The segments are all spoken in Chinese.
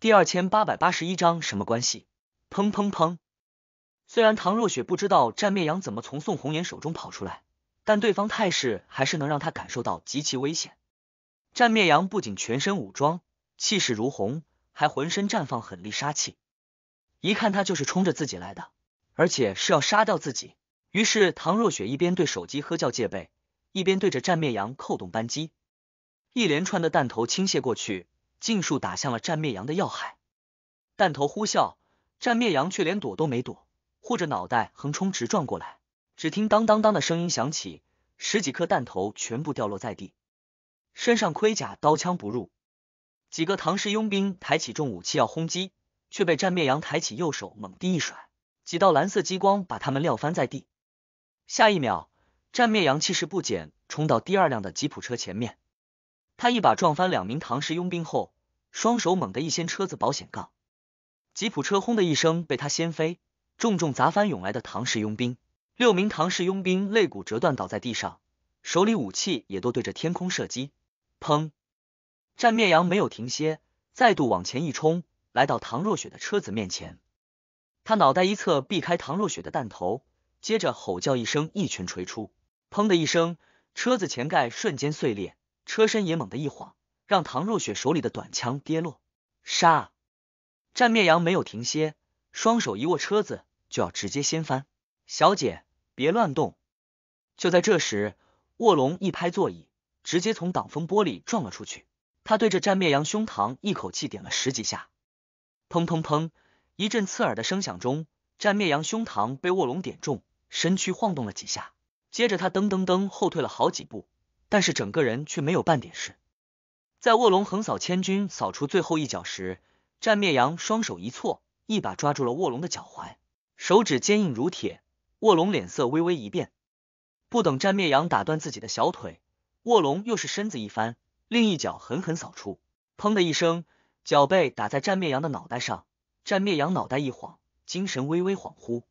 第二千八百八十一章什么关系？砰砰砰！虽然唐若雪不知道战灭阳怎么从宋红颜手中跑出来，但对方态势还是能让她感受到极其危险。战灭阳不仅全身武装，气势如虹，还浑身绽放狠厉杀气，一看他就是冲着自己来的，而且是要杀掉自己。于是唐若雪一边对手机喝叫戒备，一边对着战灭阳扣动扳机，一连串的弹头倾泻过去。尽数打向了战灭羊的要害，弹头呼啸，战灭羊却连躲都没躲，护着脑袋横冲直撞过来。只听当当当的声音响起，十几颗弹头全部掉落在地。身上盔甲刀枪不入，几个唐氏佣兵抬起重武器要轰击，却被战灭羊抬起右手猛地一甩，几道蓝色激光把他们撂翻在地。下一秒，战灭羊气势不减，冲到第二辆的吉普车前面。他一把撞翻两名唐氏佣兵后，双手猛地一掀车子保险杠，吉普车轰的一声被他掀飞，重重砸翻涌来的唐氏佣兵。六名唐氏佣兵肋骨折断倒在地上，手里武器也都对着天空射击。砰！战灭阳没有停歇，再度往前一冲，来到唐若雪的车子面前。他脑袋一侧避开唐若雪的弹头，接着吼叫一声，一拳锤出。砰的一声，车子前盖瞬间碎裂。车身也猛地一晃，让唐若雪手里的短枪跌落。杀！战灭阳没有停歇，双手一握，车子就要直接掀翻。小姐，别乱动！就在这时，卧龙一拍座椅，直接从挡风玻璃撞了出去。他对着战灭阳胸膛一口气点了十几下，砰砰砰！一阵刺耳的声响中，战灭阳胸膛被卧龙点中，身躯晃动了几下，接着他噔噔噔后退了好几步。但是整个人却没有半点事。在卧龙横扫千军扫出最后一脚时，战灭阳双手一错，一把抓住了卧龙的脚踝，手指坚硬如铁。卧龙脸色微微一变，不等战灭阳打断自己的小腿，卧龙又是身子一翻，另一脚狠狠扫出，砰的一声，脚背打在战灭阳的脑袋上。战灭阳脑袋一晃，精神微微恍惚，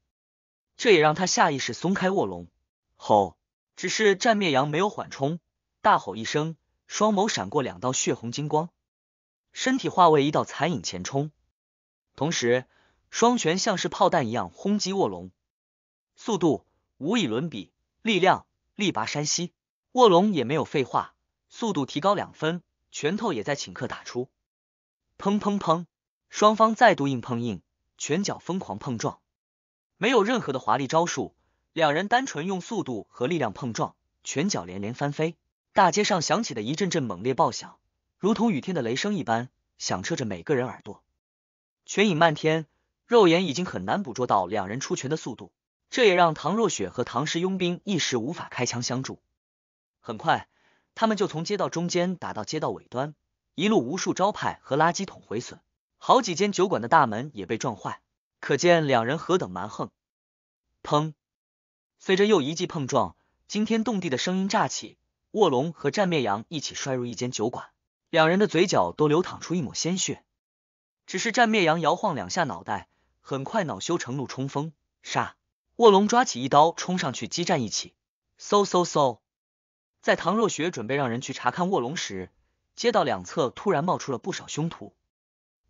这也让他下意识松开卧龙。吼！只是战灭阳没有缓冲。大吼一声，双眸闪过两道血红金光，身体化为一道残影前冲，同时双拳像是炮弹一样轰击卧龙，速度无以伦比，力量力拔山兮。卧龙也没有废话，速度提高两分，拳头也在顷刻打出，砰砰砰，双方再度硬碰硬，拳脚疯狂碰撞，没有任何的华丽招数，两人单纯用速度和力量碰撞，拳脚连连翻飞。大街上响起的一阵阵猛烈爆响，如同雨天的雷声一般，响彻着每个人耳朵。拳影漫天，肉眼已经很难捕捉到两人出拳的速度，这也让唐若雪和唐氏佣兵一时无法开枪相助。很快，他们就从街道中间打到街道尾端，一路无数招牌和垃圾桶毁损，好几间酒馆的大门也被撞坏，可见两人何等蛮横！砰！随着又一记碰撞，惊天动地的声音炸起。卧龙和战灭阳一起摔入一间酒馆，两人的嘴角都流淌出一抹鲜血。只是战灭阳摇晃两下脑袋，很快恼羞成怒，冲锋杀。卧龙抓起一刀冲上去，激战一起，嗖嗖嗖。在唐若雪准备让人去查看卧龙时，街道两侧突然冒出了不少凶徒，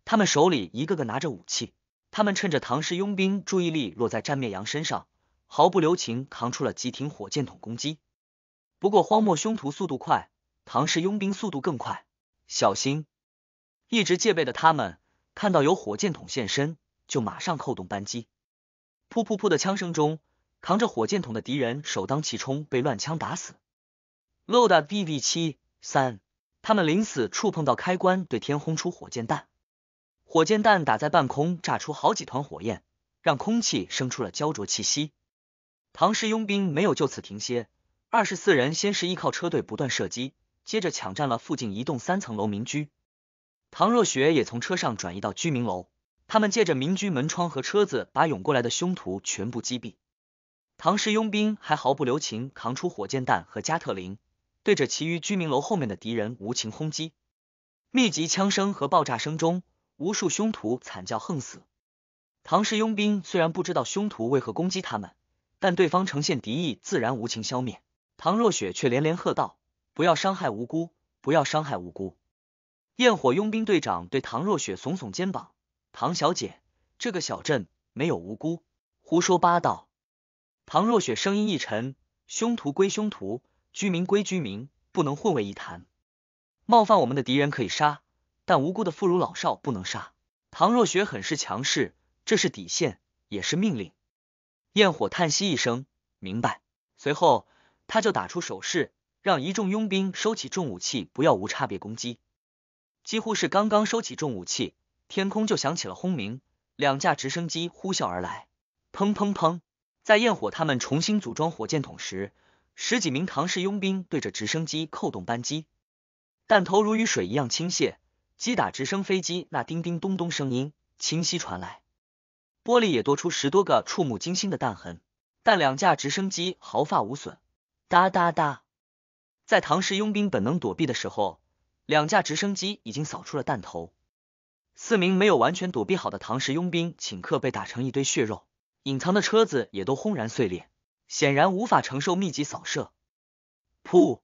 他们手里一个个拿着武器，他们趁着唐氏佣兵注意力落在战灭阳身上，毫不留情扛出了急停火箭筒攻击。不过荒漠凶徒速度快，唐氏佣兵速度更快，小心！一直戒备的他们看到有火箭筒现身，就马上扣动扳机，噗噗噗的枪声中，扛着火箭筒的敌人首当其冲被乱枪打死。l o d B B 七三，他们临死触碰到开关，对天轰出火箭弹，火箭弹打在半空，炸出好几团火焰，让空气生出了焦灼气息。唐氏佣兵没有就此停歇。二十四人先是依靠车队不断射击，接着抢占了附近一栋三层楼民居。唐若雪也从车上转移到居民楼，他们借着民居门窗和车子，把涌过来的凶徒全部击毙。唐氏佣兵还毫不留情，扛出火箭弹和加特林，对着其余居民楼后面的敌人无情轰击。密集枪声和爆炸声中，无数凶徒惨叫横死。唐氏佣兵虽然不知道凶徒为何攻击他们，但对方呈现敌意，自然无情消灭。唐若雪却连连喝道：“不要伤害无辜，不要伤害无辜！”焰火佣兵队长对唐若雪耸耸肩膀：“唐小姐，这个小镇没有无辜，胡说八道。”唐若雪声音一沉：“凶徒归凶徒，居民归居民，不能混为一谈。冒犯我们的敌人可以杀，但无辜的妇孺老少不能杀。”唐若雪很是强势，这是底线，也是命令。焰火叹息一声：“明白。”随后。他就打出手势，让一众佣兵收起重武器，不要无差别攻击。几乎是刚刚收起重武器，天空就响起了轰鸣，两架直升机呼啸而来，砰砰砰！在焰火他们重新组装火箭筒时，十几名唐氏佣兵对着直升机扣动扳机，弹头如雨水一样倾泻，击打直升飞机那叮叮咚咚声音清晰传来，玻璃也多出十多个触目惊心的弹痕，但两架直升机毫发无损。哒哒哒，在唐氏佣兵本能躲避的时候，两架直升机已经扫出了弹头。四名没有完全躲避好的唐氏佣兵顷刻被打成一堆血肉，隐藏的车子也都轰然碎裂，显然无法承受密集扫射。噗！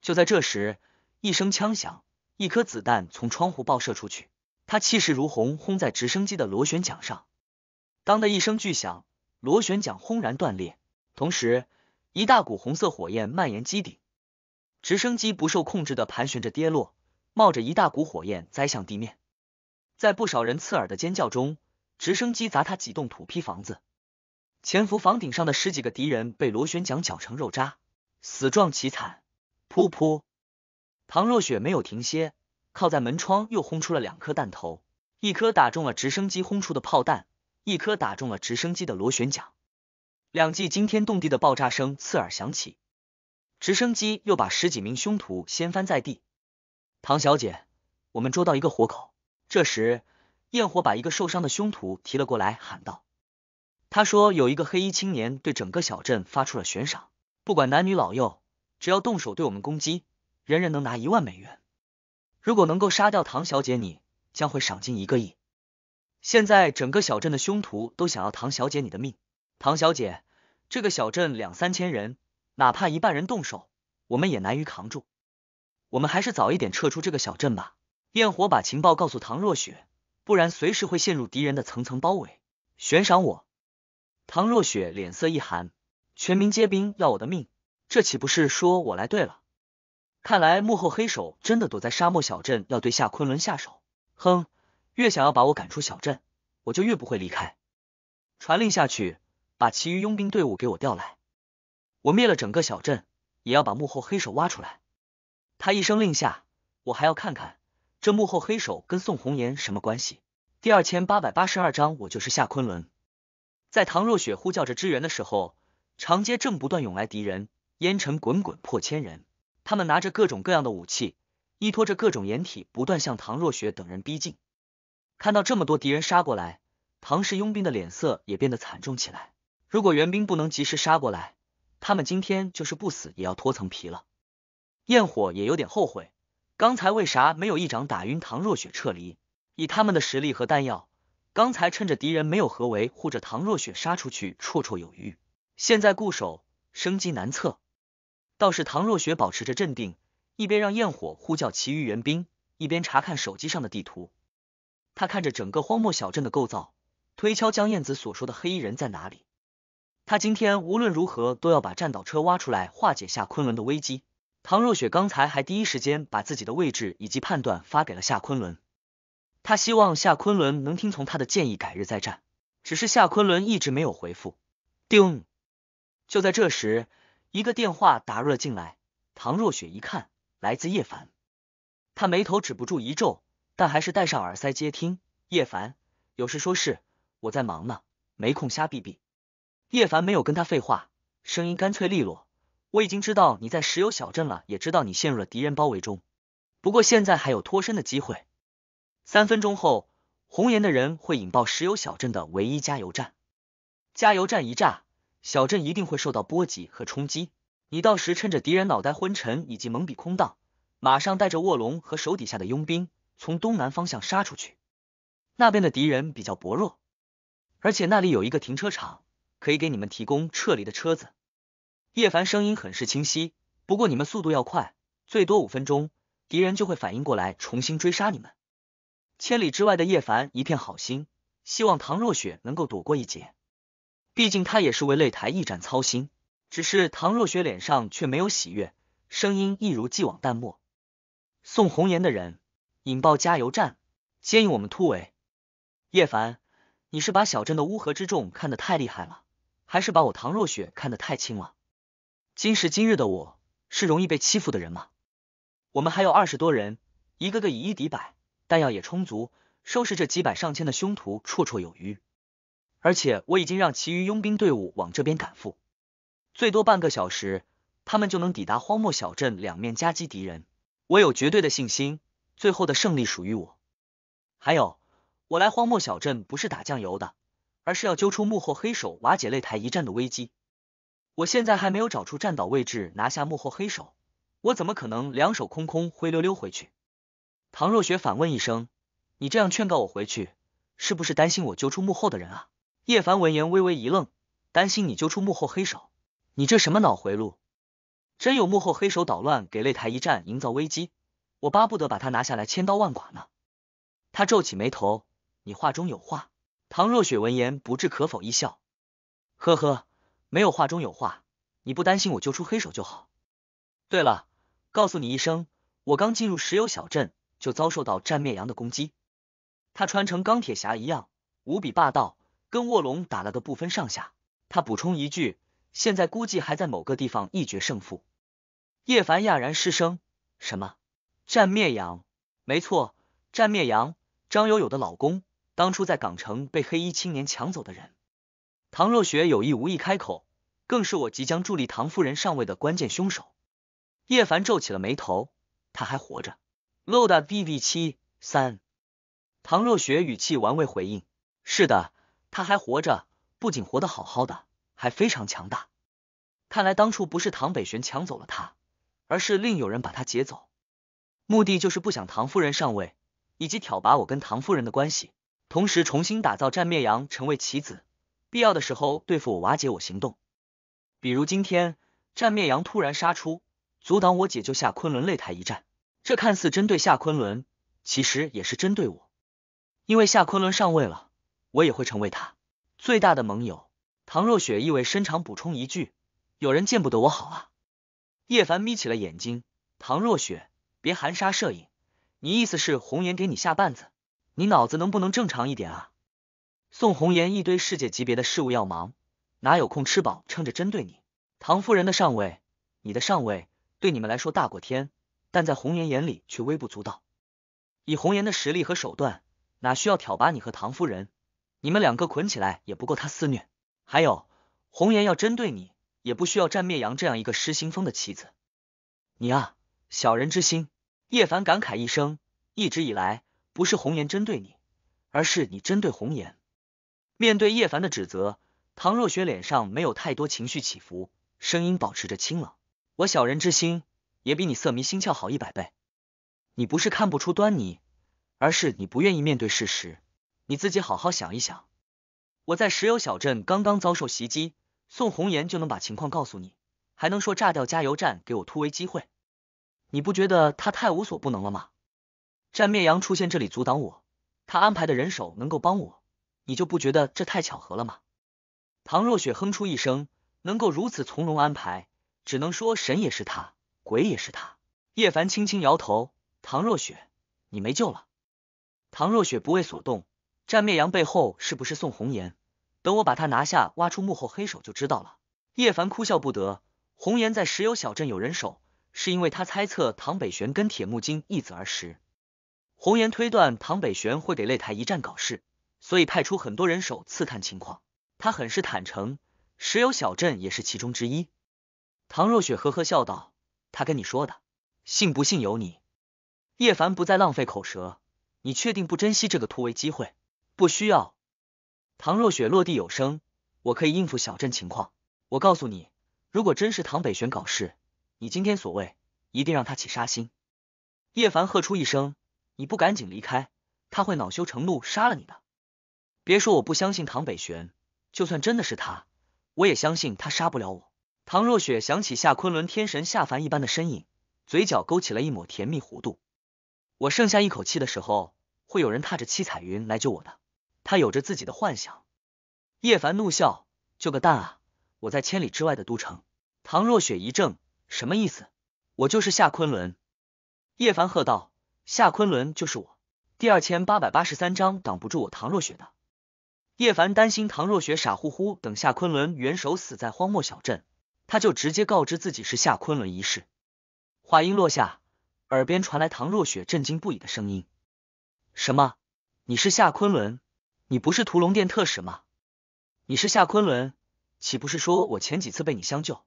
就在这时，一声枪响，一颗子弹从窗户爆射出去，它气势如虹，轰在直升机的螺旋桨上，当的一声巨响，螺旋桨轰然断裂，同时。一大股红色火焰蔓延机顶，直升机不受控制的盘旋着跌落，冒着一大股火焰栽向地面。在不少人刺耳的尖叫中，直升机砸塌几栋土坯房子，潜伏房顶上的十几个敌人被螺旋桨搅成肉渣，死状凄惨。噗噗，唐若雪没有停歇，靠在门窗又轰出了两颗弹头，一颗打中了直升机轰出的炮弹，一颗打中了直升机的螺旋桨。两记惊天动地的爆炸声刺耳响起，直升机又把十几名凶徒掀翻在地。唐小姐，我们捉到一个活口。这时，焰火把一个受伤的凶徒提了过来，喊道：“他说有一个黑衣青年对整个小镇发出了悬赏，不管男女老幼，只要动手对我们攻击，人人能拿一万美元。如果能够杀掉唐小姐，你将会赏金一个亿。现在整个小镇的凶徒都想要唐小姐你的命，唐小姐。”这个小镇两三千人，哪怕一半人动手，我们也难于扛住。我们还是早一点撤出这个小镇吧。焰火把情报告诉唐若雪，不然随时会陷入敌人的层层包围。悬赏我！唐若雪脸色一寒，全民皆兵要我的命，这岂不是说我来对了？看来幕后黑手真的躲在沙漠小镇，要对夏昆仑下手。哼，越想要把我赶出小镇，我就越不会离开。传令下去。把其余佣兵队伍给我调来，我灭了整个小镇，也要把幕后黑手挖出来。他一声令下，我还要看看这幕后黑手跟宋红颜什么关系。第二千八百八十二章，我就是夏昆仑。在唐若雪呼叫着支援的时候，长街正不断涌来敌人，烟尘滚滚破千人。他们拿着各种各样的武器，依托着各种掩体，不断向唐若雪等人逼近。看到这么多敌人杀过来，唐氏佣兵的脸色也变得惨重起来。如果援兵不能及时杀过来，他们今天就是不死也要脱层皮了。焰火也有点后悔，刚才为啥没有一掌打晕唐若雪撤离？以他们的实力和弹药，刚才趁着敌人没有合围，护着唐若雪杀出去绰绰有余。现在固守，生机难测。倒是唐若雪保持着镇定，一边让焰火呼叫其余援兵，一边查看手机上的地图。他看着整个荒漠小镇的构造，推敲江燕子所说的黑衣人在哪里。他今天无论如何都要把战导车挖出来，化解夏昆仑的危机。唐若雪刚才还第一时间把自己的位置以及判断发给了夏昆仑，他希望夏昆仑能听从他的建议，改日再战。只是夏昆仑一直没有回复。叮！就在这时，一个电话打入了进来。唐若雪一看，来自叶凡，他眉头止不住一皱，但还是戴上耳塞接听。叶凡，有事说事，我在忙呢，没空瞎逼逼。叶凡没有跟他废话，声音干脆利落。我已经知道你在石油小镇了，也知道你陷入了敌人包围中。不过现在还有脱身的机会。三分钟后，红岩的人会引爆石油小镇的唯一加油站。加油站一炸，小镇一定会受到波及和冲击。你到时趁着敌人脑袋昏沉以及蒙蔽空荡，马上带着卧龙和手底下的佣兵从东南方向杀出去。那边的敌人比较薄弱，而且那里有一个停车场。可以给你们提供撤离的车子。叶凡声音很是清晰，不过你们速度要快，最多五分钟，敌人就会反应过来重新追杀你们。千里之外的叶凡一片好心，希望唐若雪能够躲过一劫，毕竟他也是为擂台一战操心。只是唐若雪脸上却没有喜悦，声音一如既往淡漠。送红颜的人引爆加油站，接应我们突围。叶凡，你是把小镇的乌合之众看得太厉害了。还是把我唐若雪看得太轻了。今时今日的我是容易被欺负的人吗？我们还有二十多人，一个个以一敌百，弹药也充足，收拾这几百上千的凶徒绰绰有余。而且我已经让其余佣兵队伍往这边赶赴，最多半个小时，他们就能抵达荒漠小镇，两面夹击敌人。我有绝对的信心，最后的胜利属于我。还有，我来荒漠小镇不是打酱油的。而是要揪出幕后黑手，瓦解擂台一战的危机。我现在还没有找出战岛位置，拿下幕后黑手，我怎么可能两手空空，灰溜溜回去？唐若雪反问一声：“你这样劝告我回去，是不是担心我揪出幕后的人啊？”叶凡闻言微微一愣：“担心你揪出幕后黑手？你这什么脑回路？真有幕后黑手捣乱，给擂台一战营造危机，我巴不得把他拿下来，千刀万剐呢。”他皱起眉头：“你话中有话。”唐若雪闻言不置可否一笑，呵呵，没有话中有话，你不担心我揪出黑手就好。对了，告诉你一声，我刚进入石油小镇就遭受到战灭羊的攻击，他穿成钢铁侠一样，无比霸道，跟卧龙打了个不分上下。他补充一句，现在估计还在某个地方一决胜负。叶凡讶然失声，什么？战灭羊？没错，战灭羊，张友友的老公。当初在港城被黑衣青年抢走的人，唐若雪有意无意开口，更是我即将助力唐夫人上位的关键凶手。叶凡皱起了眉头，他还活着。Load v v 七三，唐若雪语气玩味回应：“是的，他还活着，不仅活得好好的，还非常强大。看来当初不是唐北玄抢走了他，而是另有人把他劫走，目的就是不想唐夫人上位，以及挑拔我跟唐夫人的关系。”同时重新打造战灭阳成为棋子，必要的时候对付我，瓦解我行动。比如今天战灭阳突然杀出，阻挡我解救夏昆仑擂台一战，这看似针对夏昆仑，其实也是针对我，因为夏昆仑上位了，我也会成为他最大的盟友。唐若雪意味深长补充一句：“有人见不得我好啊。”叶凡眯起了眼睛：“唐若雪，别含沙射影，你意思是红颜给你下绊子？”你脑子能不能正常一点啊？宋红颜一堆世界级别的事务要忙，哪有空吃饱撑着针对你？唐夫人的上位，你的上位，对你们来说大过天，但在红颜眼里却微不足道。以红颜的实力和手段，哪需要挑拔你和唐夫人？你们两个捆起来也不够他肆虐。还有，红颜要针对你，也不需要战灭阳这样一个失心疯的棋子。你啊，小人之心。叶凡感慨一声，一直以来。不是红颜针对你，而是你针对红颜。面对叶凡的指责，唐若雪脸上没有太多情绪起伏，声音保持着清冷。我小人之心也比你色迷心窍好一百倍。你不是看不出端倪，而是你不愿意面对事实。你自己好好想一想。我在石油小镇刚刚遭受袭击，宋红颜就能把情况告诉你，还能说炸掉加油站给我突围机会，你不觉得他太无所不能了吗？战灭阳出现这里阻挡我，他安排的人手能够帮我，你就不觉得这太巧合了吗？唐若雪哼出一声，能够如此从容安排，只能说神也是他，鬼也是他。叶凡轻轻摇头，唐若雪，你没救了。唐若雪不为所动，战灭阳背后是不是宋红颜？等我把他拿下，挖出幕后黑手就知道了。叶凡哭笑不得，红颜在石油小镇有人手，是因为他猜测唐北玄跟铁木金一子而识。红颜推断唐北玄会给擂台一战搞事，所以派出很多人手刺探情况。他很是坦诚，石油小镇也是其中之一。唐若雪呵呵笑道：“他跟你说的，信不信由你。”叶凡不再浪费口舌：“你确定不珍惜这个突围机会？”不需要。唐若雪落地有声：“我可以应付小镇情况。我告诉你，如果真是唐北玄搞事，你今天所谓一定让他起杀心。”叶凡喝出一声。你不赶紧离开，他会恼羞成怒杀了你的。别说我不相信唐北玄，就算真的是他，我也相信他杀不了我。唐若雪想起夏昆仑天神下凡一般的身影，嘴角勾起了一抹甜蜜弧度。我剩下一口气的时候，会有人踏着七彩云来救我的。他有着自己的幻想。叶凡怒笑，救个蛋啊！我在千里之外的都城。唐若雪一怔，什么意思？我就是夏昆仑。叶凡喝道。夏昆仑就是我，第二千八百八十三章挡不住我唐若雪的。叶凡担心唐若雪傻乎乎等夏昆仑元首死在荒漠小镇，他就直接告知自己是夏昆仑一事。话音落下，耳边传来唐若雪震惊不已的声音：“什么？你是夏昆仑？你不是屠龙殿特使吗？你是夏昆仑，岂不是说我前几次被你相救？”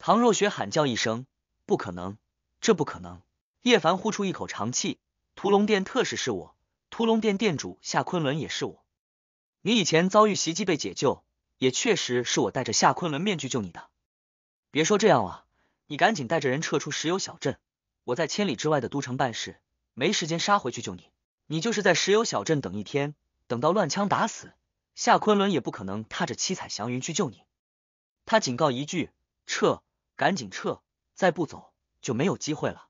唐若雪喊叫一声：“不可能，这不可能！”叶凡呼出一口长气，屠龙殿特使是我，屠龙殿殿主夏昆仑也是我。你以前遭遇袭击被解救，也确实是我带着夏昆仑面具救你的。别说这样了，你赶紧带着人撤出石油小镇，我在千里之外的都城办事，没时间杀回去救你。你就是在石油小镇等一天，等到乱枪打死夏昆仑，也不可能踏着七彩祥云去救你。他警告一句：“撤，赶紧撤，再不走就没有机会了。”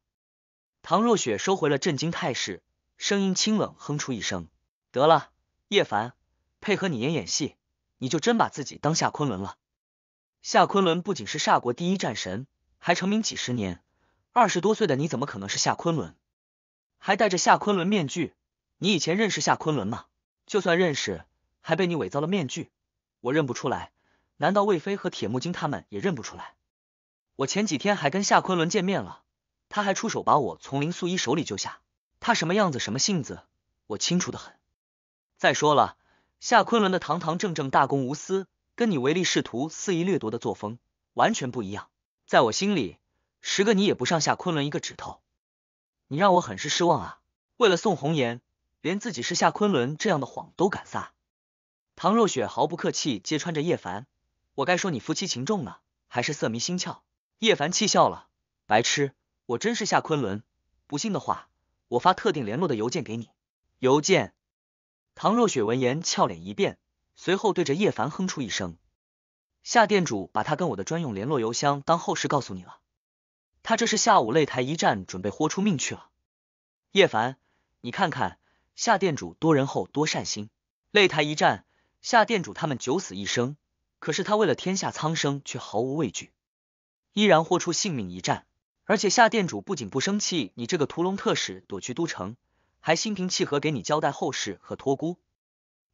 唐若雪收回了震惊态势，声音清冷，哼出一声：“得了，叶凡，配合你演演戏，你就真把自己当夏昆仑了。夏昆仑不仅是煞国第一战神，还成名几十年。二十多岁的你怎么可能是夏昆仑？还戴着夏昆仑面具？你以前认识夏昆仑吗？就算认识，还被你伪造了面具，我认不出来。难道魏飞和铁木金他们也认不出来？我前几天还跟夏昆仑见面了。”他还出手把我从林素一手里救下，他什么样子什么性子，我清楚的很。再说了，夏昆仑的堂堂正正、大公无私，跟你唯利是图、肆意掠夺的作风完全不一样。在我心里，十个你也不上下昆仑一个指头。你让我很是失望啊！为了宋红颜，连自己是夏昆仑这样的谎都敢撒。唐若雪毫不客气揭穿着叶凡：“我该说你夫妻情重呢，还是色迷心窍？”叶凡气笑了：“白痴！”我真是夏昆仑，不信的话，我发特定联络的邮件给你。邮件，唐若雪闻言俏脸一变，随后对着叶凡哼出一声：“夏店主把他跟我的专用联络邮箱当后事告诉你了，他这是下午擂台一战，准备豁出命去了。”叶凡，你看看夏店主多仁厚多善心，擂台一战，夏店主他们九死一生，可是他为了天下苍生却毫无畏惧，依然豁出性命一战。而且夏店主不仅不生气，你这个屠龙特使躲去都城，还心平气和给你交代后事和托孤，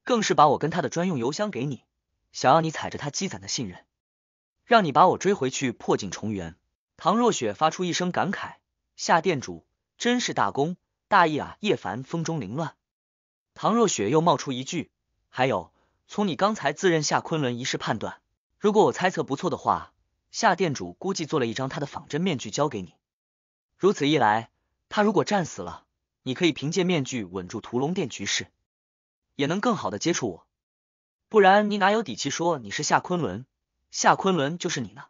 更是把我跟他的专用邮箱给你，想要你踩着他积攒的信任，让你把我追回去，破镜重圆。唐若雪发出一声感慨：夏店主真是大公大义啊！叶凡风中凌乱。唐若雪又冒出一句：还有，从你刚才自认夏昆仑一事判断，如果我猜测不错的话。夏店主估计做了一张他的仿真面具交给你，如此一来，他如果战死了，你可以凭借面具稳住屠龙殿局势，也能更好的接触我。不然你哪有底气说你是夏昆仑？夏昆仑就是你呢。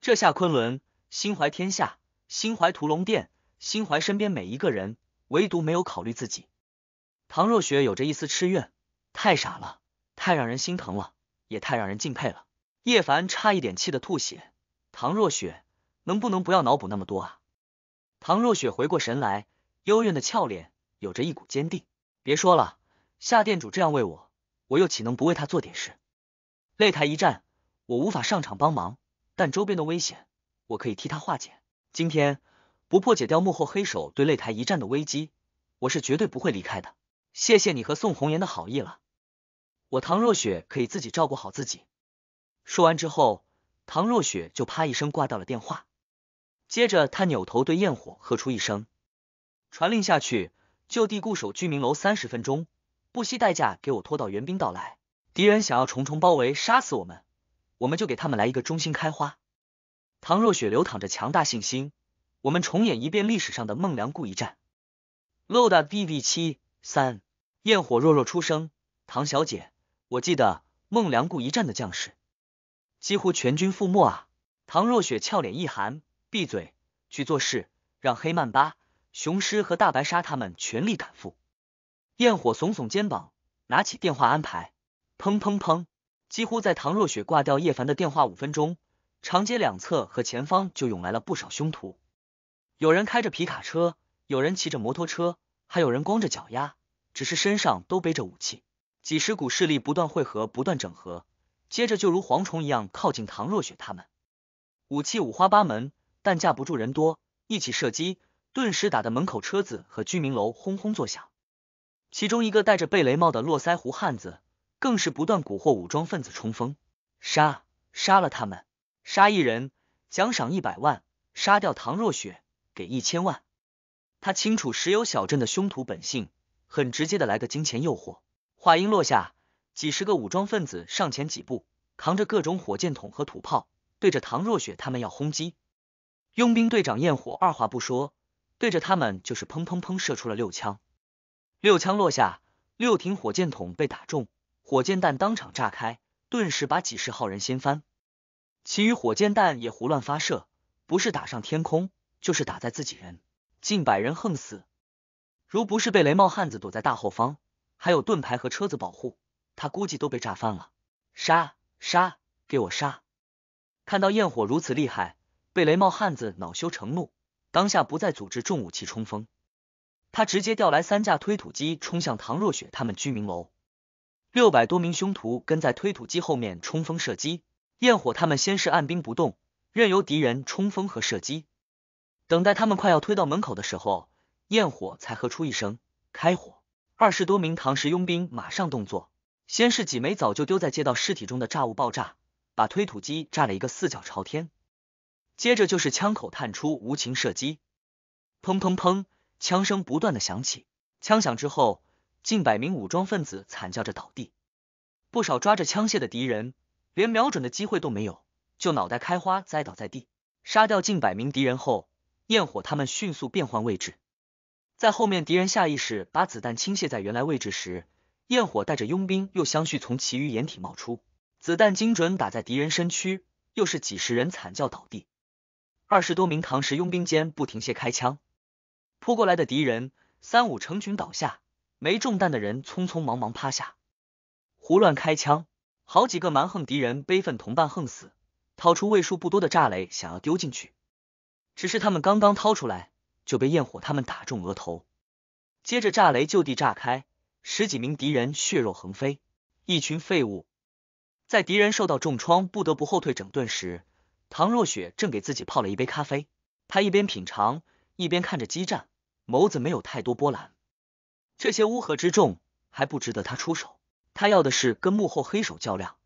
这夏昆仑心怀天下，心怀屠龙殿，心怀身边每一个人，唯独没有考虑自己。唐若雪有着一丝痴怨，太傻了，太让人心疼了，也太让人敬佩了。叶凡差一点气得吐血，唐若雪能不能不要脑补那么多啊？唐若雪回过神来，幽怨的俏脸有着一股坚定。别说了，夏店主这样为我，我又岂能不为他做点事？擂台一战，我无法上场帮忙，但周边的危险我可以替他化解。今天不破解掉幕后黑手对擂台一战的危机，我是绝对不会离开的。谢谢你和宋红颜的好意了，我唐若雪可以自己照顾好自己。说完之后，唐若雪就啪一声挂掉了电话。接着，他扭头对焰火喝出一声：“传令下去，就地固守居民楼三十分钟，不惜代价给我拖到援兵到来。敌人想要重重包围杀死我们，我们就给他们来一个中心开花。”唐若雪流淌着强大信心，我们重演一遍历史上的孟良崮一战。Load B v 七三焰火弱弱出声：“唐小姐，我记得孟良崮一战的将士。”几乎全军覆没啊！唐若雪俏脸一寒，闭嘴，去做事，让黑曼巴、雄狮和大白鲨他们全力赶赴。焰火耸耸肩膀，拿起电话安排，砰砰砰！几乎在唐若雪挂掉叶凡的电话五分钟，长街两侧和前方就涌来了不少凶徒。有人开着皮卡车，有人骑着摩托车，还有人光着脚丫，只是身上都背着武器。几十股势力不断汇合，不断整合。接着就如蝗虫一样靠近唐若雪他们，武器五花八门，但架不住人多，一起射击，顿时打得门口车子和居民楼轰轰作响。其中一个戴着贝雷帽的络腮胡汉子，更是不断蛊惑武装分子冲锋，杀杀了他们，杀一人奖赏一百万，杀掉唐若雪给一千万。他清楚石油小镇的凶徒本性，很直接的来个金钱诱惑。话音落下。几十个武装分子上前几步，扛着各种火箭筒和土炮，对着唐若雪他们要轰击。佣兵队长焰火二话不说，对着他们就是砰砰砰射出了六枪。六枪落下，六挺火箭筒被打中，火箭弹当场炸开，顿时把几十号人掀翻。其余火箭弹也胡乱发射，不是打上天空，就是打在自己人。近百人横死。如不是被雷帽汉子躲在大后方，还有盾牌和车子保护。他估计都被炸翻了，杀杀，给我杀！看到焰火如此厉害，被雷帽汉子恼羞成怒，当下不再组织重武器冲锋，他直接调来三架推土机冲向唐若雪他们居民楼。六百多名凶徒跟在推土机后面冲锋射击。焰火他们先是按兵不动，任由敌人冲锋和射击，等待他们快要推到门口的时候，焰火才喝出一声：“开火！”二十多名唐氏佣兵马上动作。先是几枚早就丢在街道尸体中的炸物爆炸，把推土机炸了一个四脚朝天。接着就是枪口探出，无情射击，砰砰砰，枪声不断的响起。枪响之后，近百名武装分子惨叫着倒地，不少抓着枪械的敌人连瞄准的机会都没有，就脑袋开花栽倒在地。杀掉近百名敌人后，焰火他们迅速变换位置，在后面敌人下意识把子弹倾泻在原来位置时。焰火带着佣兵又相续从其余掩体冒出，子弹精准打在敌人身躯，又是几十人惨叫倒地。二十多名唐氏佣兵间不停歇开枪，扑过来的敌人三五成群倒下，没中弹的人匆匆忙忙趴下，胡乱开枪。好几个蛮横敌人悲愤同伴横死，掏出为数不多的炸雷想要丢进去，只是他们刚刚掏出来就被焰火他们打中额头，接着炸雷就地炸开。十几名敌人血肉横飞，一群废物。在敌人受到重创，不得不后退整顿时，唐若雪正给自己泡了一杯咖啡，她一边品尝，一边看着激战，眸子没有太多波澜。这些乌合之众还不值得他出手，他要的是跟幕后黑手较量。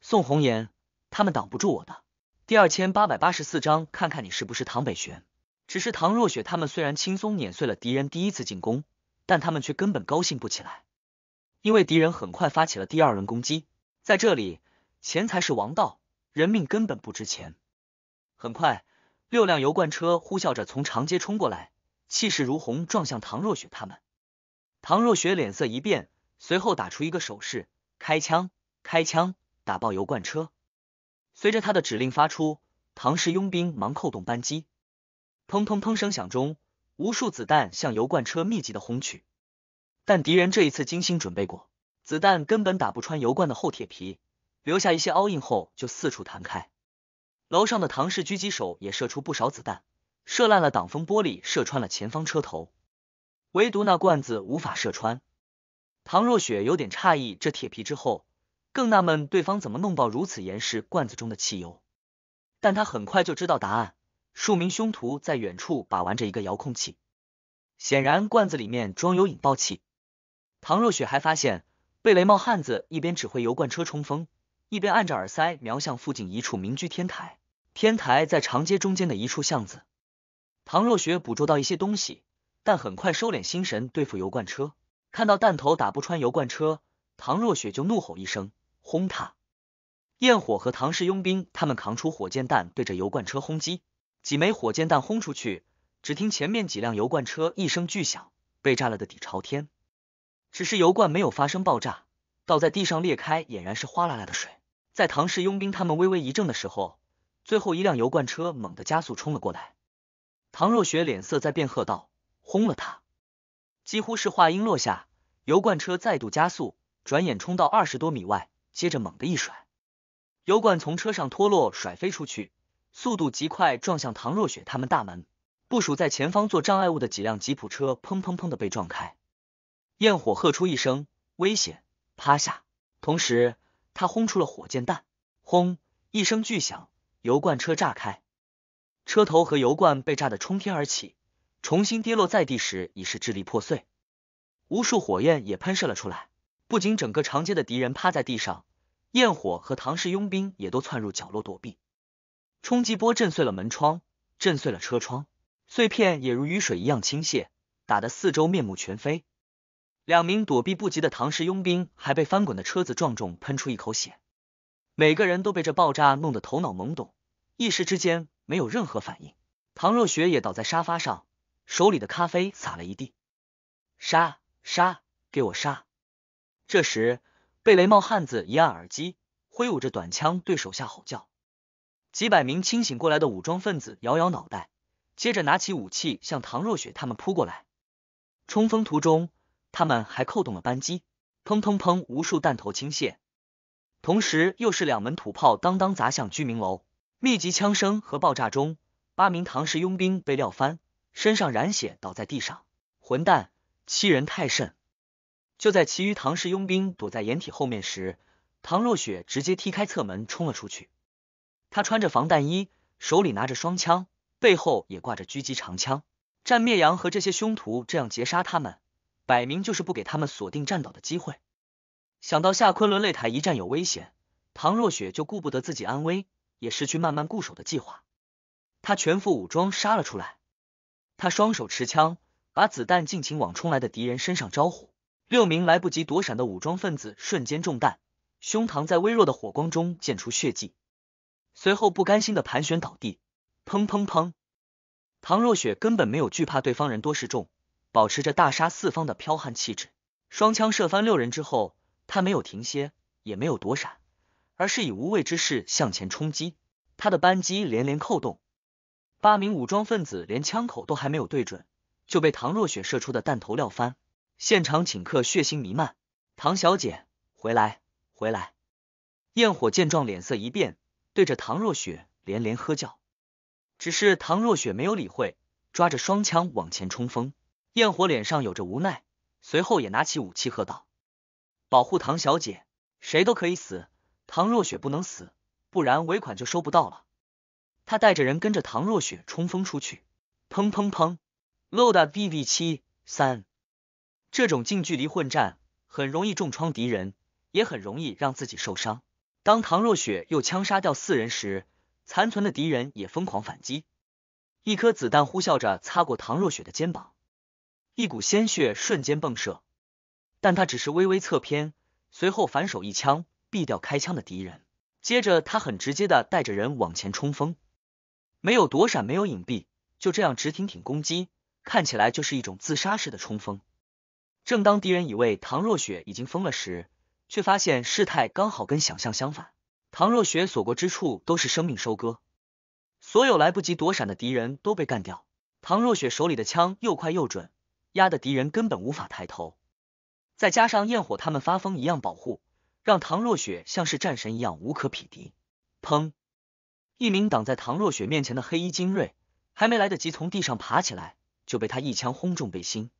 宋红颜，他们挡不住我的。第二千八百八十四章，看看你是不是唐北玄。只是唐若雪他们虽然轻松碾碎了敌人第一次进攻。但他们却根本高兴不起来，因为敌人很快发起了第二轮攻击。在这里，钱财是王道，人命根本不值钱。很快，六辆油罐车呼啸着从长街冲过来，气势如虹，撞向唐若雪他们。唐若雪脸色一变，随后打出一个手势：“开枪，开枪，打爆油罐车！”随着他的指令发出，唐氏佣兵忙扣动扳机，砰砰砰声响中。无数子弹向油罐车密集的轰去，但敌人这一次精心准备过，子弹根本打不穿油罐的厚铁皮，留下一些凹印后就四处弹开。楼上的唐氏狙击手也射出不少子弹，射烂了挡风玻璃，射穿了前方车头，唯独那罐子无法射穿。唐若雪有点诧异这铁皮之后，更纳闷对方怎么弄爆如此严实罐子中的汽油，但他很快就知道答案。数名凶徒在远处把玩着一个遥控器，显然罐子里面装有引爆器。唐若雪还发现，贝雷帽汉子一边指挥油罐车冲锋，一边按着耳塞瞄向附近一处民居天台。天台在长街中间的一处巷子。唐若雪捕捉到一些东西，但很快收敛心神对付油罐车。看到弹头打不穿油罐车，唐若雪就怒吼一声，轰他！焰火和唐氏佣兵他们扛出火箭弹，对着油罐车轰击。几枚火箭弹轰出去，只听前面几辆油罐车一声巨响，被炸了的底朝天。只是油罐没有发生爆炸，倒在地上裂开，俨然是哗啦啦的水。在唐氏佣兵他们微微一怔的时候，最后一辆油罐车猛地加速冲了过来。唐若雪脸色在变，喝道：“轰了他！”几乎是话音落下，油罐车再度加速，转眼冲到二十多米外，接着猛地一甩，油罐从车上脱落，甩飞出去。速度极快，撞向唐若雪他们大门。部署在前方做障碍物的几辆吉普车，砰砰砰的被撞开。焰火喝出一声：“危险！”趴下。同时，他轰出了火箭弹，轰一声巨响，油罐车炸开，车头和油罐被炸得冲天而起。重新跌落在地时，已是支离破碎。无数火焰也喷射了出来。不仅整个长街的敌人趴在地上，焰火和唐氏佣兵也都窜入角落躲避。冲击波震碎了门窗，震碎了车窗，碎片也如雨水一样倾泻，打得四周面目全非。两名躲避不及的唐氏佣兵还被翻滚的车子撞中，喷出一口血。每个人都被这爆炸弄得头脑懵懂，一时之间没有任何反应。唐若雪也倒在沙发上，手里的咖啡洒了一地。杀杀，给我杀！这时，贝雷帽汉子一按耳机，挥舞着短枪，对手下吼叫。几百名清醒过来的武装分子摇摇脑袋，接着拿起武器向唐若雪他们扑过来。冲锋途中，他们还扣动了扳机，砰砰砰，无数弹头倾泻。同时，又是两门土炮当当砸向居民楼。密集枪声和爆炸中，八名唐氏佣兵被撂翻，身上染血倒在地上。混蛋，欺人太甚！就在其余唐氏佣兵躲在掩体后面时，唐若雪直接踢开侧门冲了出去。他穿着防弹衣，手里拿着双枪，背后也挂着狙击长枪。战灭阳和这些凶徒这样截杀他们，摆明就是不给他们锁定战岛的机会。想到下昆仑擂台一战有危险，唐若雪就顾不得自己安危，也失去慢慢固守的计划。他全副武装杀了出来，他双手持枪，把子弹尽情往冲来的敌人身上招呼。六名来不及躲闪的武装分子瞬间中弹，胸膛在微弱的火光中溅出血迹。随后不甘心的盘旋倒地，砰砰砰！唐若雪根本没有惧怕对方人多势众，保持着大杀四方的剽悍气质，双枪射翻六人之后，他没有停歇，也没有躲闪，而是以无畏之势向前冲击。他的扳机连连扣动，八名武装分子连枪口都还没有对准，就被唐若雪射出的弹头撂翻。现场顷刻血腥弥漫。唐小姐，回来，回来！焰火见状脸色一变。对着唐若雪连连喝叫，只是唐若雪没有理会，抓着双枪往前冲锋。焰火脸上有着无奈，随后也拿起武器喝道：“保护唐小姐，谁都可以死，唐若雪不能死，不然尾款就收不到了。”他带着人跟着唐若雪冲锋出去，砰砰砰，LOD B V 七三，这种近距离混战很容易重创敌人，也很容易让自己受伤。当唐若雪又枪杀掉四人时，残存的敌人也疯狂反击。一颗子弹呼啸着擦过唐若雪的肩膀，一股鲜血瞬间迸射。但他只是微微侧偏，随后反手一枪毙掉开枪的敌人。接着，他很直接的带着人往前冲锋，没有躲闪，没有隐蔽，就这样直挺挺攻击，看起来就是一种自杀式的冲锋。正当敌人以为唐若雪已经疯了时，却发现事态刚好跟想象相反，唐若雪所过之处都是生命收割，所有来不及躲闪的敌人都被干掉。唐若雪手里的枪又快又准，压得敌人根本无法抬头，再加上焰火他们发疯一样保护，让唐若雪像是战神一样无可匹敌。砰！一名挡在唐若雪面前的黑衣精锐还没来得及从地上爬起来，就被他一枪轰中背心，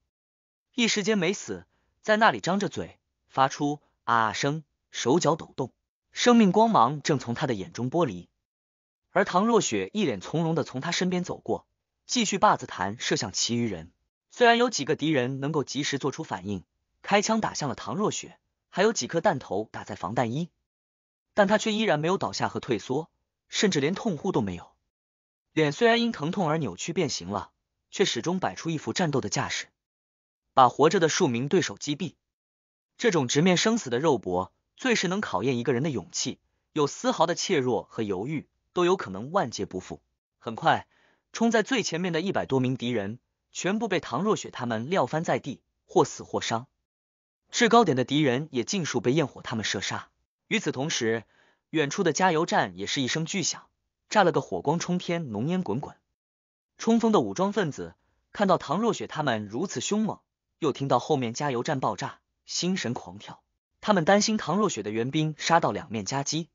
一时间没死，在那里张着嘴发出。啊声，手脚抖动，生命光芒正从他的眼中剥离。而唐若雪一脸从容的从他身边走过，继续把子弹射向其余人。虽然有几个敌人能够及时做出反应，开枪打向了唐若雪，还有几颗弹头打在防弹衣，但他却依然没有倒下和退缩，甚至连痛呼都没有。脸虽然因疼痛而扭曲变形了，却始终摆出一副战斗的架势，把活着的数名对手击毙。这种直面生死的肉搏，最是能考验一个人的勇气。有丝毫的怯弱和犹豫，都有可能万劫不复。很快，冲在最前面的一百多名敌人，全部被唐若雪他们撂翻在地，或死或伤。制高点的敌人也尽数被焰火他们射杀。与此同时，远处的加油站也是一声巨响，炸了个火光冲天，浓烟滚滚。冲锋的武装分子看到唐若雪他们如此凶猛，又听到后面加油站爆炸。心神狂跳，他们担心唐若雪的援兵杀到两面夹击。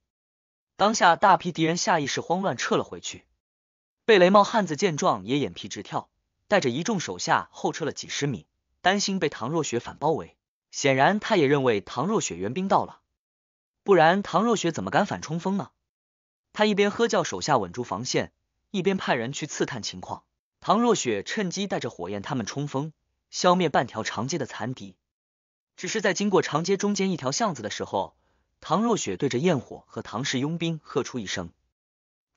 当下大批敌人下意识慌乱撤了回去。贝雷帽汉子见状也眼皮直跳，带着一众手下后撤了几十米，担心被唐若雪反包围。显然他也认为唐若雪援兵到了，不然唐若雪怎么敢反冲锋呢？他一边喝叫手下稳住防线，一边派人去刺探情况。唐若雪趁机带着火焰他们冲锋，消灭半条长街的残敌。只是在经过长街中间一条巷子的时候，唐若雪对着焰火和唐氏佣兵喝出一声：“